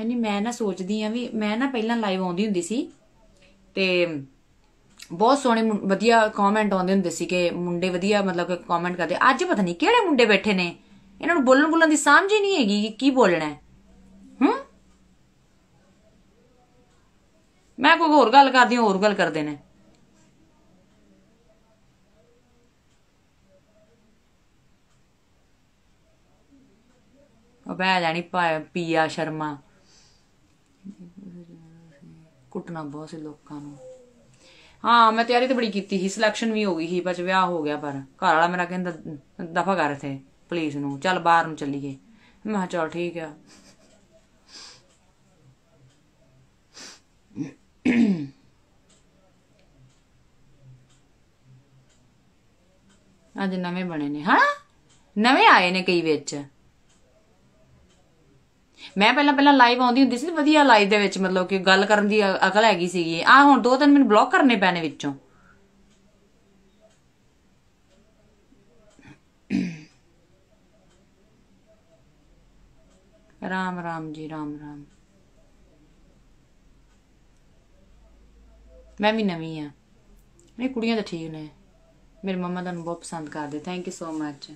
ਹਣੀ ਮੈਂ ਨਾ ਸੋਚਦੀ ਆ ਵੀ ਮੈਂ ਨਾ ਪਹਿਲਾਂ ਲਾਈਵ ਆਉਂਦੀ ਹੁੰਦੀ ਸੀ ਤੇ ਬਹੁਤ ਸੋਹਣੇ ਵਧੀਆ ਕਮੈਂਟ ਆਉਂਦੇ ਹੁੰਦੇ ਸੀ ਕਿ ਮੁੰਡੇ ਵਧੀਆ ਮਤਲਬ ਕਿ ਕਮੈਂਟ ਕਰਦੇ ਅੱਜ ਪਤਾ ਨਹੀਂ ਕਿਹੜੇ ਮੁੰਡੇ ਬੈਠੇ ਨੇ ਇਹਨਾਂ ਨੂੰ ਬੋਲਣ ਬੋਲਣ ਦੀ ਸਮਝ ਹੀ ਨਹੀਂ ਹੈਗੀ ਕਿ ਕੀ ਬੋਲਣਾ ਹੈ ਹੂੰ ਮੈਂ ਕੋਈ ਹੋਰ ਗੱਲ ਕਰਦੀ ਹਾਂ ਹੋਰ ਗੱਲ ਕਰਦੇ ਨੇ ਉਹ ਬੈ ਜਾਣੀ ਪੀਆ ਸ਼ਰਮਾ ਕੁੱਟਣਾ ਬਹੁਤ ਸੇ ਲੋਕਾਂ ਨੂੰ ਹਾਂ ਮੈਂ ਤਿਆਰੀ ਤਾਂ ਬੜੀ ਕੀਤੀ ਸੀ ਸਿਲੈਕਸ਼ਨ ਵੀ ਹੋ ਗਈ ਸੀ ਬਸ ਵਿਆਹ ਹੋ ਗਿਆ ਪਰ ਘਰ ਵਾਲਾ ਮੇਰਾ ਕਹਿੰਦਾ ਦਫਾ ਕਰ ਇਥੇ ਪੁਲਿਸ ਨੂੰ ਚੱਲ ਬਾਹਰ ਨੂੰ ਚੱਲੀਏ ਮੈਂ ਚਲ ਠੀਕ ਆ ਅੱਜ ਨਵੇਂ ਬਣੇ ਨੇ ਹਾਂ ਨਵੇਂ ਆਏ ਨੇ ਕਈ ਵਿੱਚ ਮੈਂ ਪਹਿਲਾਂ ਪਹਿਲਾਂ ਲਾਈਵ ਆਉਂਦੀ ਹੁੰਦੀ ਸੀ ਵਧੀਆ ਲਾਈਵ ਦੇ ਵਿੱਚ ਮਤਲਬ ਕਿ ਗੱਲ ਕਰਨ ਦੀ ਅਕਲ ਹੈਗੀ ਸੀਗੀ ਆ ਹੁਣ ਦੋ ਤਿੰਨ ਮਿੰਟ ਬਲੌਕ ਕਰਨੇ ਪੈਣੇ ਵਿੱਚੋਂ ਰਾਮ ਰਾਮ ਜੀ ਰਾਮ ਰਾਮ ਮੈਂ ਵੀ ਨਵੀਂ ਆ ਮੇਰੀ ਕੁੜੀਆਂ ਤਾਂ ਠੀਕ ਨੇ ਮੇਰੇ ਮਮਾ ਤੁਹਾਨੂੰ ਬਹੁਤ ਪਸੰਦ ਕਰਦੇ ਥੈਂਕ ਯੂ ਸੋ ਮੱਚ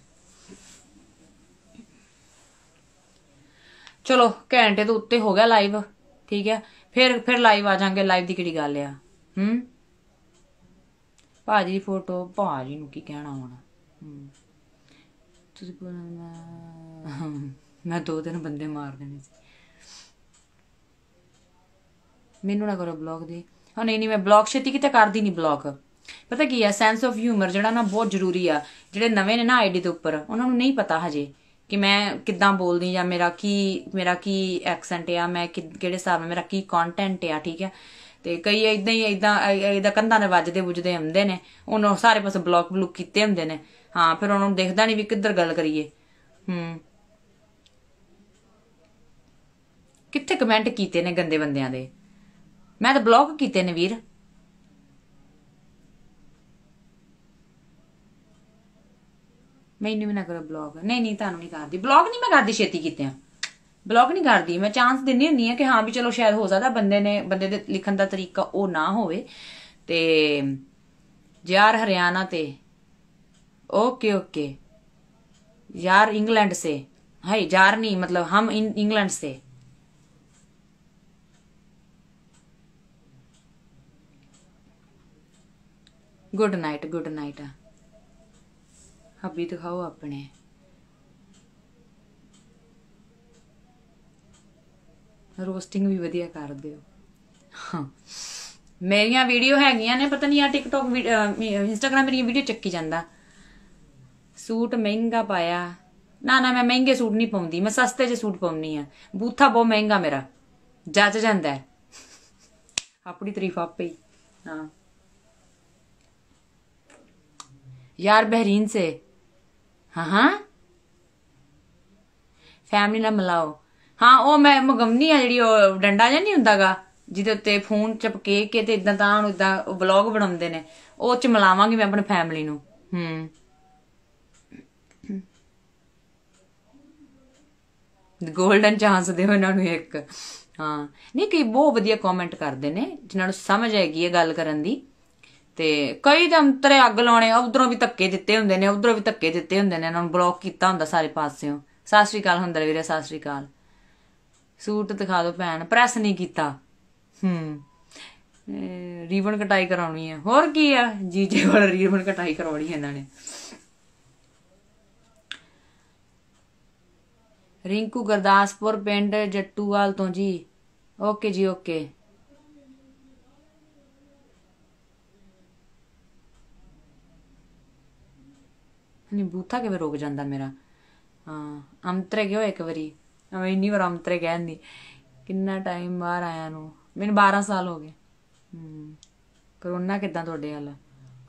ਚਲੋ ਘੰਟੇ ਤੋਂ ਉੱਤੇ ਹੋ ਗਿਆ ਲਾਈਵ ਠੀਕ ਹੈ ਫਿਰ ਫਿਰ ਲਾਈਵ ਆ ਜਾਾਂਗੇ ਲਾਈਵ ਦੀ ਕਿਹੜੀ ਗੱਲ ਆ ਹੂੰ ਭਾਜੀ ਦੀ ਫੋਟੋ ਭਾਜੀ ਨੂੰ ਕੀ ਕਹਿਣਾ ਹੋਣਾ ਹੂੰ ਤੁਸੀਂ ਬੋਲਣਾ ਮੈਂ ਦੋ ਦਿਨ ਬੰਦੇ ਮਾਰ ਦੇਣੇ ਸੀ ਮੈਨੂੰ ਨਾ ਕਰੋ ਬਲੌਗ ਦੇ ਹਾਂ ਨਹੀਂ ਨਹੀਂ ਮੈਂ ਬਲੌਗ ਛੇਤੀ ਕਿਤੇ ਕਰਦੀ ਨਹੀਂ ਬਲੌਗ ਪਤਾ ਕੀ ਹੈ ਸੈਂਸ ਆਫ ਹਿਊਮਰ ਜਿਹੜਾ ਨਾ ਬਹੁਤ ਜ਼ਰੂਰੀ ਆ ਜਿਹੜੇ ਨਵੇਂ ਨੇ ਨਾ ਆਈਡੀ ਦੇ ਉੱਪਰ ਉਹਨਾਂ ਨੂੰ ਨਹੀਂ ਪਤਾ ਹਜੇ ਕਿ ਮੈਂ ਕਿੱਦਾਂ ਬੋਲਦੀ ਜਾਂ ਮੇਰਾ ਕੀ ਮੇਰਾ ਕੀ ਐਕਸੈਂਟ ਆ ਮੈਂ ਕਿਹੜੇ ਹਿਸਾਬ ਨਾਲ ਮੇਰਾ ਕੀ ਕੰਟੈਂਟ ਆ ਠੀਕ ਆ ਤੇ ਕਈ ਇਦਾਂ ਹੀ ਇਦਾਂ ਇਹਦਾ ਕੰਧਾਂ ਨਾਲ ਵੱਜਦੇ ਬੁੱਝਦੇ ਹੁੰਦੇ ਨੇ ਉਹਨਾਂ ਸਾਰੇ ਪਾਸੇ ਬਲੌਕ ਬਲੂਕ ਕੀਤੇ ਹੁੰਦੇ ਨੇ ਹਾਂ ਫਿਰ ਉਹਨਾਂ ਨੂੰ ਦੇਖਦਾ ਨਹੀਂ ਵੀ ਕਿੱਧਰ ਗੱਲ ਕਰੀਏ ਹੂੰ ਕਿੱਥੇ ਕਮੈਂਟ ਕੀਤੇ ਨੇ ਗੰਦੇ ਬੰਦਿਆਂ ਦੇ ਮੈਂ ਤਾਂ ਬਲੌਕ ਕੀਤੇ ਨੇ ਵੀਰ ਮੈਨੂੰ ਵੀ ਨਾ ਕਰੋ ਬਲੌਗ ਨਹੀਂ ਨਹੀਂ ਤੁਹਾਨੂੰ ਨਹੀਂ ਕਰਦੀ ਬਲੌਗ ਨਹੀਂ ਮੈਂ ਕਰਦੀ ਛੇਤੀ ਕੀਤੇ ਆ ਬਲੌਗ ਨਹੀਂ ਕਰਦੀ ਮੈਂ ਚਾਂਸ ਦਿੰਨੀ ਹੁੰਦੀ ਆ ਕਿ ਹਾਂ ਵੀ ਚਲੋ ਸ਼ਾਇਦ ਹੋ ਸਕਦਾ ਬੰਦੇ ਨੇ ਬੰਦੇ ਦੇ ਲਿਖਣ ਦਾ ਤਰੀਕਾ ਉਹ ਨਾ ਹੋਵੇ ਤੇ ਯਾਰ ਹਰਿਆਣਾ ਤੇ ਓਕੇ ਓਕੇ ਯਾਰ ਇੰਗਲੈਂਡ ਸੇ ਹਾਈ ਯਾਰ ਨਹੀਂ ਮਤਲਬ ਹਮ ਇੰਗਲੈਂਡ ਸੇ good night good night hubby ਦਿਖਾਓ ਆਪਣੇ ਰੋਸਟਿੰਗ ਵੀ ਵਧੀਆ ਕਰਦੇ ਹੋ ਹਾਂ ਮੇਰੀਆਂ ਵੀਡੀਓ ਹੈਗੀਆਂ ਨੇ ਪਤਾ ਨਹੀਂ ਆ ਟਿਕਟੌਕ ਇੰਸਟਾਗ੍ਰam ਮੇਰੀਆਂ ਵੀਡੀਓ ਚੱਕੀ ਜਾਂਦਾ ਸੂਟ ਮਹਿੰਗਾ ਪਾਇਆ ਨਾ ਨਾ ਮੈਂ ਮਹਿੰਗੇ ਸੂਟ ਨਹੀਂ ਪਾਉਂਦੀ ਮੈਂ ਸਸਤੇ ਜੇ ਸੂਟ ਪਾਉਣੀ ਆ ਬੂਥਾ ਬਹੁਤ ਮਹਿੰਗਾ ਮੇਰਾ ਜੱਜ ਜਾਂਦਾ ਆਪਣੀ ਤਰੀਫ ਆਪੇ ਹੀ ਹਾਂ ਯਾਰ ਬਹਿਰੀਨ ਸੇ ਹਾਂ ਹਾਂ ਫੈਮਿਲੀ ਨਾਲ ਮਿਲਾਓ ਹਾਂ ਉਹ ਮੈਂ ਮਗਮਨੀ ਆ ਜਿਹੜੀ ਉਹ ਡੰਡਾ ਜਾਂ ਨਹੀਂ ਹੁੰਦਾਗਾ ਜਿਹਦੇ ਉੱਤੇ ਫੋਨ ਚਪਕੇ ਕੇ ਤੇ ਇਦਾਂ ਤਾਂ ਉਹਨੂੰ ਇਦਾਂ ਵਲੌਗ ਬਣਾਉਂਦੇ ਨੇ ਉਹ ਚ ਮਿਲਾਵਾਂਗੀ ਮੈਂ ਆਪਣੀ ਫੈਮਿਲੀ ਨੂੰ ਹੂੰ ਗੋਲਡਨ ਚਾਂਸ ਦੇ ਇਹਨਾਂ ਨੂੰ ਇੱਕ ਹਾਂ ਨਹੀਂ ਕਿ ਬਹੁਤ ਵਧੀਆ ਕਮੈਂਟ ਕਰਦੇ ਨੇ ਜਿਨ੍ਹਾਂ ਨੂੰ ਸਮਝ ਆਏਗੀ ਇਹ ਗੱਲ ਕਰਨ ਦੀ ਤੇ ਕਈ ਤਾਂ ਅੰਤਰੇ ਅੱਗ ਲਾਉਣੇ ਉਧਰੋਂ ਵੀ ਧੱਕੇ ਦਿੱਤੇ ਹੁੰਦੇ ਨੇ ਉਧਰੋਂ ਵੀ ਧੱਕੇ ਦਿੱਤੇ ਹੁੰਦੇ ਨੇ ਇਹਨਾਂ ਨੂੰ ਬਲੌਕ ਕੀਤਾ ਹੁੰਦਾ ਸਾਰੇ ਪਾਸਿਓਂ ਸਤਿ ਸ਼੍ਰੀ ਅਕਾਲ ਹੁੰਦਰ ਵੀਰੇ ਸਤਿ ਸ਼੍ਰੀ ਅਕਾਲ ਸੂਟ ਦਿਖਾ ਦਿਓ ਭੈਣ ਪ੍ਰੈਸ ਨਹੀਂ ਕੀਤਾ ਹੂੰ ਰੀਬਨ ਕਟਾਈ ਕਰਾਉਣੀ ਹੈ ਹੋਰ ਕੀ ਆ ਜੀਜੇ ਵਾਲਾ ਰੀਬਨ ਕਟਾਈ ਕਰਾਉਣੀ ਹੈ ਇਹਨਾਂ ਨੇ ਰਿੰਕੂ ਗਰਦਾਸਪੁਰ ਪਿੰਡ ਜੱਟੂਵਾਲ ਤੋਂ ਜੀ ਓਕੇ ਜੀ ਓਕੇ ਨਹੀਂ ਬੂਥਾ ਕਿਵੇਂ ਰੁਕ ਜਾਂਦਾ ਮੇਰਾ ਹਾਂ ਅੰਤਰੇ ਗਿਓ ਇੱਕ ਵਾਰੀ ਮੈਂ ਇੰਨੀ ਵਾਰ ਅੰਤਰੇ ਗੈਂਦੀ ਕਿੰਨਾ ਟਾਈਮ ਬਾਹਰ ਆਇਆ ਨੂੰ ਮੈਨੂੰ 12 ਸਾਲ ਹੋ ਗਏ ਹੂੰ ਕਰੋਨਾ ਕਿਦਾਂ ਤੁਹਾਡੇ ਹਾਲ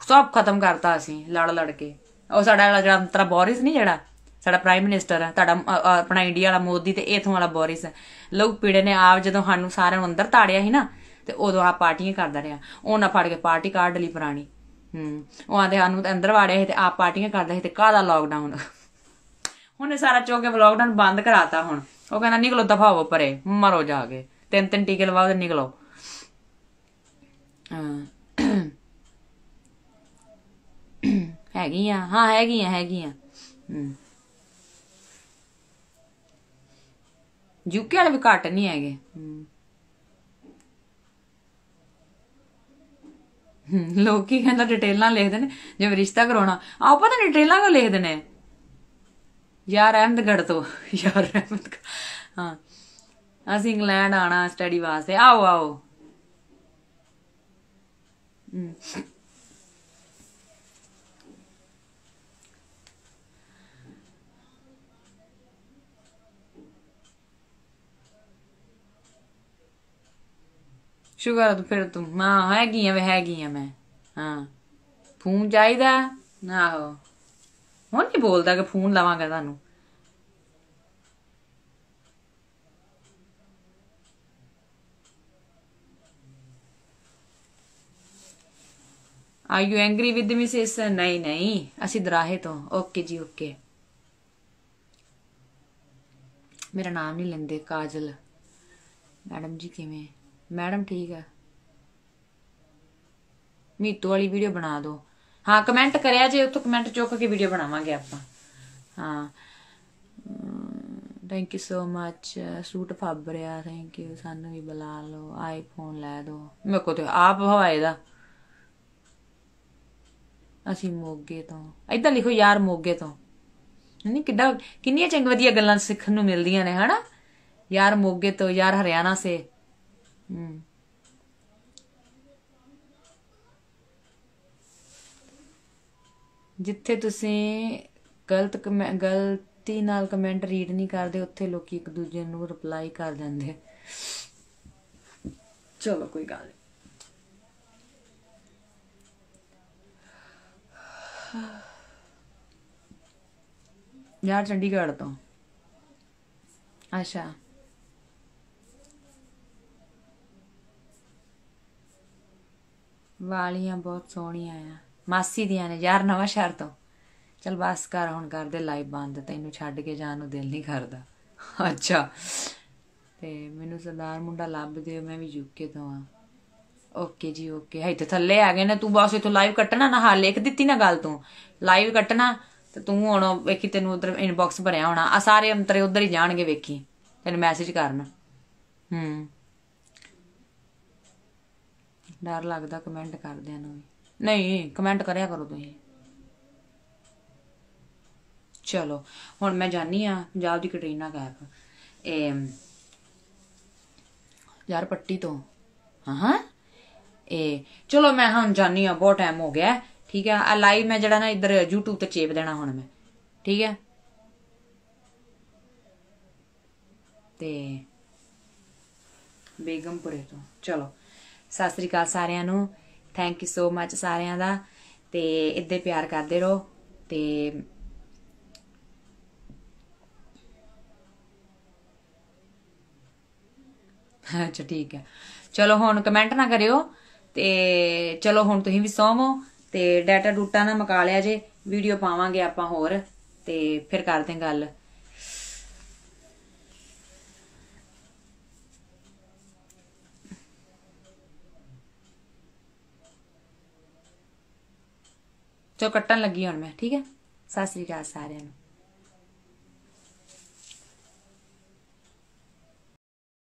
ਸਭ ਖਤਮ ਕਰਤਾ ਅਸੀਂ ਲੜ ਲੜ ਕੇ ਉਹ ਸਾਡਾ ਜਿਹੜਾ ਅੰਤਰਾ ਬੋਰਿਸ ਨਹੀਂ ਜਿਹੜਾ ਸਾਡਾ ਪ੍ਰਾਈਮ ਮਿਨਿਸਟਰ ਹੈ ਤੁਹਾਡਾ ਆਪਣਾ ਇੰਡੀਆ ਵਾਲਾ ਮੋਦੀ ਤੇ ਇਥੋਂ ਵਾਲਾ ਬੋਰਿਸ ਹੈ ਲੋਕ ਪੀੜੇ ਨੇ ਆਪ ਜਦੋਂ ਸਾਨੂੰ ਸਾਰਿਆਂ ਨੂੰ ਅੰਦਰ ਤਾੜਿਆ ਸੀ ਨਾ ਤੇ ਉਦੋਂ ਆ ਪਾਰਟੀਆਂ ਕਰਦਾ ਰਿਹਾ ਉਹਨਾਂ ਫੜ ਕੇ ਪਾਰਟੀ ਕਾਰਡ ਲਈ ਪੁਰਾਣੀ ਹੂੰ ਉਹ ਆਂਦੇ ਸਾਨੂੰ ਤਾਂ ਅੰਦਰ ਵਾੜਿਆ ਸੀ ਤੇ ਆਪ ਪਾਰਟੀਆਂ ਕਰਦਾ ਸੀ ਤੇ ਕਾਹਦਾ ਲਾਕਡਾਊਨ ਹੁਣੇ ਸਾਰਾ ਚੋਕੇ ਲਾਕਡਾਊਨ ਬੰਦ ਕਰਾਤਾ ਹੁਣ ਉਹ ਕਹਿੰਦਾ ਨਿਕਲੋ ਦਫਾ ਹੋ ਪਰੇ ਮਰੋ ਜਾ ਕੇ ਤਿੰਨ ਤਿੰਨ ਟੀਕੇ ਲਵਾਓ ਤੇ ਨਿਕਲੋ ਹੈਗੀਆਂ ਹਾਂ ਹੈਗੀਆਂ ਹੈਗੀਆਂ ਹੂੰ ਯੂਕੇ ਵਾਲੇ ਵੀ ਘੱਟ ਨਹੀਂ ਹੈਗੇ ਹੂੰ ਲੋਕੀ ਕਹਿੰਦਾ ਡਿਟੇਲਾਂ ਲਿਖਦੇ ਨੇ ਜੇ ਰਿਸ਼ਤਾ ਕਰਾਉਣਾ ਆ ਪਤਾ ਨਹੀਂ ਡਿਟੇਲਾਂ ਕਿਉਂ ਲਿਖਦੇ ਨੇ ਯਾਰ ਅਹਿਮਦਗੜ ਤੋਂ ਯਾਰ ਅਹਿਮਦ ਹਾਂ ਅਸੀਂ ਇੰਗਲੈਂਡ ਆਣਾ ਸਟੱਡੀ ਵਾਸਤੇ ਆਓ ਆਓ ਹੂੰ ਸ਼ੁਗਰ ਤੋਂ ਫਿਰ ਤੂੰ ਹਾਂ ਹੈਗੀਆਂ ਵੇ ਹੈਗੀਆਂ ਮੈਂ ਹਾਂ ਫੋਨ ਚਾਹੀਦਾ ਨਾ ਹੋ ਹੁਣ ਨਹੀਂ ਬੋਲਦਾ ਕਿ ਫੋਨ ਲਾਵਾਂਗਾ ਤੁਹਾਨੂੰ are you angry with me sis ਨਹੀਂ ਨਹੀਂ ਅਸੀਂ ਦਰਾਹੇ ਤੋਂ ਓਕੇ ਜੀ ਓਕੇ ਮੇਰਾ ਨਾਮ ਨਹੀਂ ਲੈਂਦੇ ਕਾਜਲ ਮੈਡਮ ਜੀ ਕਿਵੇਂ ਮੈਡਮ ਠੀਕ ਹੈ ਮੀਤੂ ਵਾਲੀ ਵੀਡੀਓ ਬਣਾ ਦਿਓ ਹਾਂ ਕਮੈਂਟ ਕਰਿਆ ਜੇ ਉੱਥੋਂ ਕਮੈਂਟ ਚੁੱਕ ਕੇ ਵੀਡੀਓ ਬਣਾਵਾਂਗੇ ਆਪਾਂ ਹਾਂ thank you so much suit ਫੱਬ ਰਿਆ ਥੈਂਕ ਯੂ ਸਾਨੂੰ ਵੀ ਬੁਲਾ ਲਓ ਆਈਫੋਨ ਲੈ ਦਿਓ ਮੇਰੇ ਕੋ ਤੇ ਆਪ ਹਵਾਏ ਦਾ ਅਸੀਂ ਮੋਗੇ ਤੋਂ ਐਦਾਂ ਲਿਖੋ ਯਾਰ ਮੋਗੇ ਤੋਂ ਨਹੀਂ ਕਿੱਡਾ ਕਿੰਨੀਆਂ ਚੰਗ ਵਧੀਆ ਗੱਲਾਂ ਸਿੱਖਣ ਨੂੰ ਮਿਲਦੀਆਂ ਨੇ ਹਨਾ ਯਾਰ ਮੋਗੇ ਤੋਂ ਯਾਰ ਹਰਿਆਣਾ ਸੇ ਜਿੱਥੇ ਤੁਸੀਂ ਗਲਤ ਗਲਤੀ ਨਾਲ ਕਮੈਂਟ ਰੀਡ ਨਹੀਂ ਕਰਦੇ ਉੱਥੇ ਲੋਕੀ ਇੱਕ ਦੂਜੇ ਨੂੰ ਰਿਪਲਾਈ ਕਰ ਦਿੰਦੇ ਚਲੋ ਕੋਈ ਗੱਲ ਨਹੀਂ ਯਾਰ ਚੰਡੀਗੜ੍ਹ ਤੋਂ ਅੱਛਾ ਵਾਲੀਆਂ ਬਹੁਤ ਸੋਹਣੀਆਂ ਆ ਮਾਸੀ ਦੀਆਂ ਨੇ ਯਾਰ ਨਵਾਂ ਸ਼ਹਿਰ ਤੋਂ ਚਲ ਬਸ ਕਰ ਹੁਣ ਕਰ ਦੇ ਲਾਈਵ ਬੰਦ ਤੈਨੂੰ ਛੱਡ ਕੇ ਜਾਣ ਨੂੰ ਦਿਲ ਨਹੀਂ ਕਰਦਾ ਅੱਛਾ ਤੇ ਮੈਨੂੰ ਸਰਦਾਰ ਮੁੰਡਾ ਲੱਭ ਦਿਓ ਮੈਂ ਵੀ ਯੂਕੇ ਤੋਂ ਆ ਓਕੇ ਜੀ ਓਕੇ ਹਾਈ ਤੇ ਥੱਲੇ ਆ ਗਏ ਨਾ ਤੂੰ ਬਸ ਇਥੋਂ ਲਾਈਵ ਕੱਟਣਾ ਨਾ ਹਾਲੇ ਇੱਕ ਦਿੱਤੀ ਨਾ ਗੱਲ ਤੂੰ ਲਾਈਵ ਕੱਟਣਾ ਤੇ ਤੂੰ ਹੁਣ ਵੇਖੀ ਤੈਨੂੰ ਉਧਰ ਇਨਬਾਕਸ ਭਰਿਆ ਹੋਣਾ ਆ ਸਾਰੇ ਅੰਤਰੇ ਉਧਰ ਹੀ ਜਾਣਗੇ ਵੇਖੀ ਤੈਨੂੰ ਮੈਸੇਜ ਕਰਨਾ ਹੂੰ ਡਰ ਲੱਗਦਾ ਕਮੈਂਟ ਕਰਦਿਆਂ ਨੂੰ ਵੀ ਨਹੀਂ ਕਮੈਂਟ ਕਰਿਆ ਕਰੋ ਤੁਸੀਂ ਚਲੋ ਹੁਣ ਮੈਂ ਜਾਨੀ ਆ ਪੰਜਾਬ ਦੀ ਕਟਰੀਨਾ ਕੈਫ ਇਹ ਯਾਰ ਪੱਟੀ ਤੋਂ ਹਾਂ ਹਾਂ ਇਹ ਚਲੋ ਮੈਂ ਹੁਣ ਜਾਨੀ ਆ ਬਹੁਤ ਟਾਈਮ ਹੋ ਗਿਆ ਠੀਕ ਆ ਆ ਲਾਈਵ ਮੈਂ ਜਿਹੜਾ ਨਾ ਇੱਧਰ YouTube ਤੇ ਚੇਪ ਦੇਣਾ ਹੁਣ ਮੈਂ ਠੀਕ ਆ ਤੇ ਬੇਗਮਪੁਰੇ ਤੋਂ ਚਲੋ ਸਤਿ ਸ੍ਰੀ ਅਕਾਲ ਸਾਰਿਆਂ ਨੂੰ ਥੈਂਕ ਯੂ ਸੋ ਮੱਚ ਸਾਰਿਆਂ ਦਾ ਤੇ ਇੱਦੇ ਪਿਆਰ ਕਰਦੇ ਰਹੋ ਤੇ ਅੱਛਾ ਠੀਕ ਹੈ ਚਲੋ ਹੁਣ ਕਮੈਂਟ ਨਾ ਕਰਿਓ ਤੇ ਚਲੋ ਹੁਣ ਤੁਸੀਂ ਵੀ ਸੌਵੋ ਤੇ ਡਾਟਾ ਡੂਟਾ ਨਾ ਮਕਾ ਲਿਆ ਜੇ ਵੀਡੀਓ ਪਾਵਾਂਗੇ ਆਪਾਂ ਹੋਰ ਤੇ ਫਿਰ ਕਰਦੇ ਗੱਲ ਚੋ ਕੱਟਣ ਲੱਗੀ ਹੁਣ ਮੈਂ ਠੀਕ ਹੈ ਸਤਿ ਸ੍ਰੀ ਅਕਾਲ ਸਾਰਿਆਂ ਨੂੰ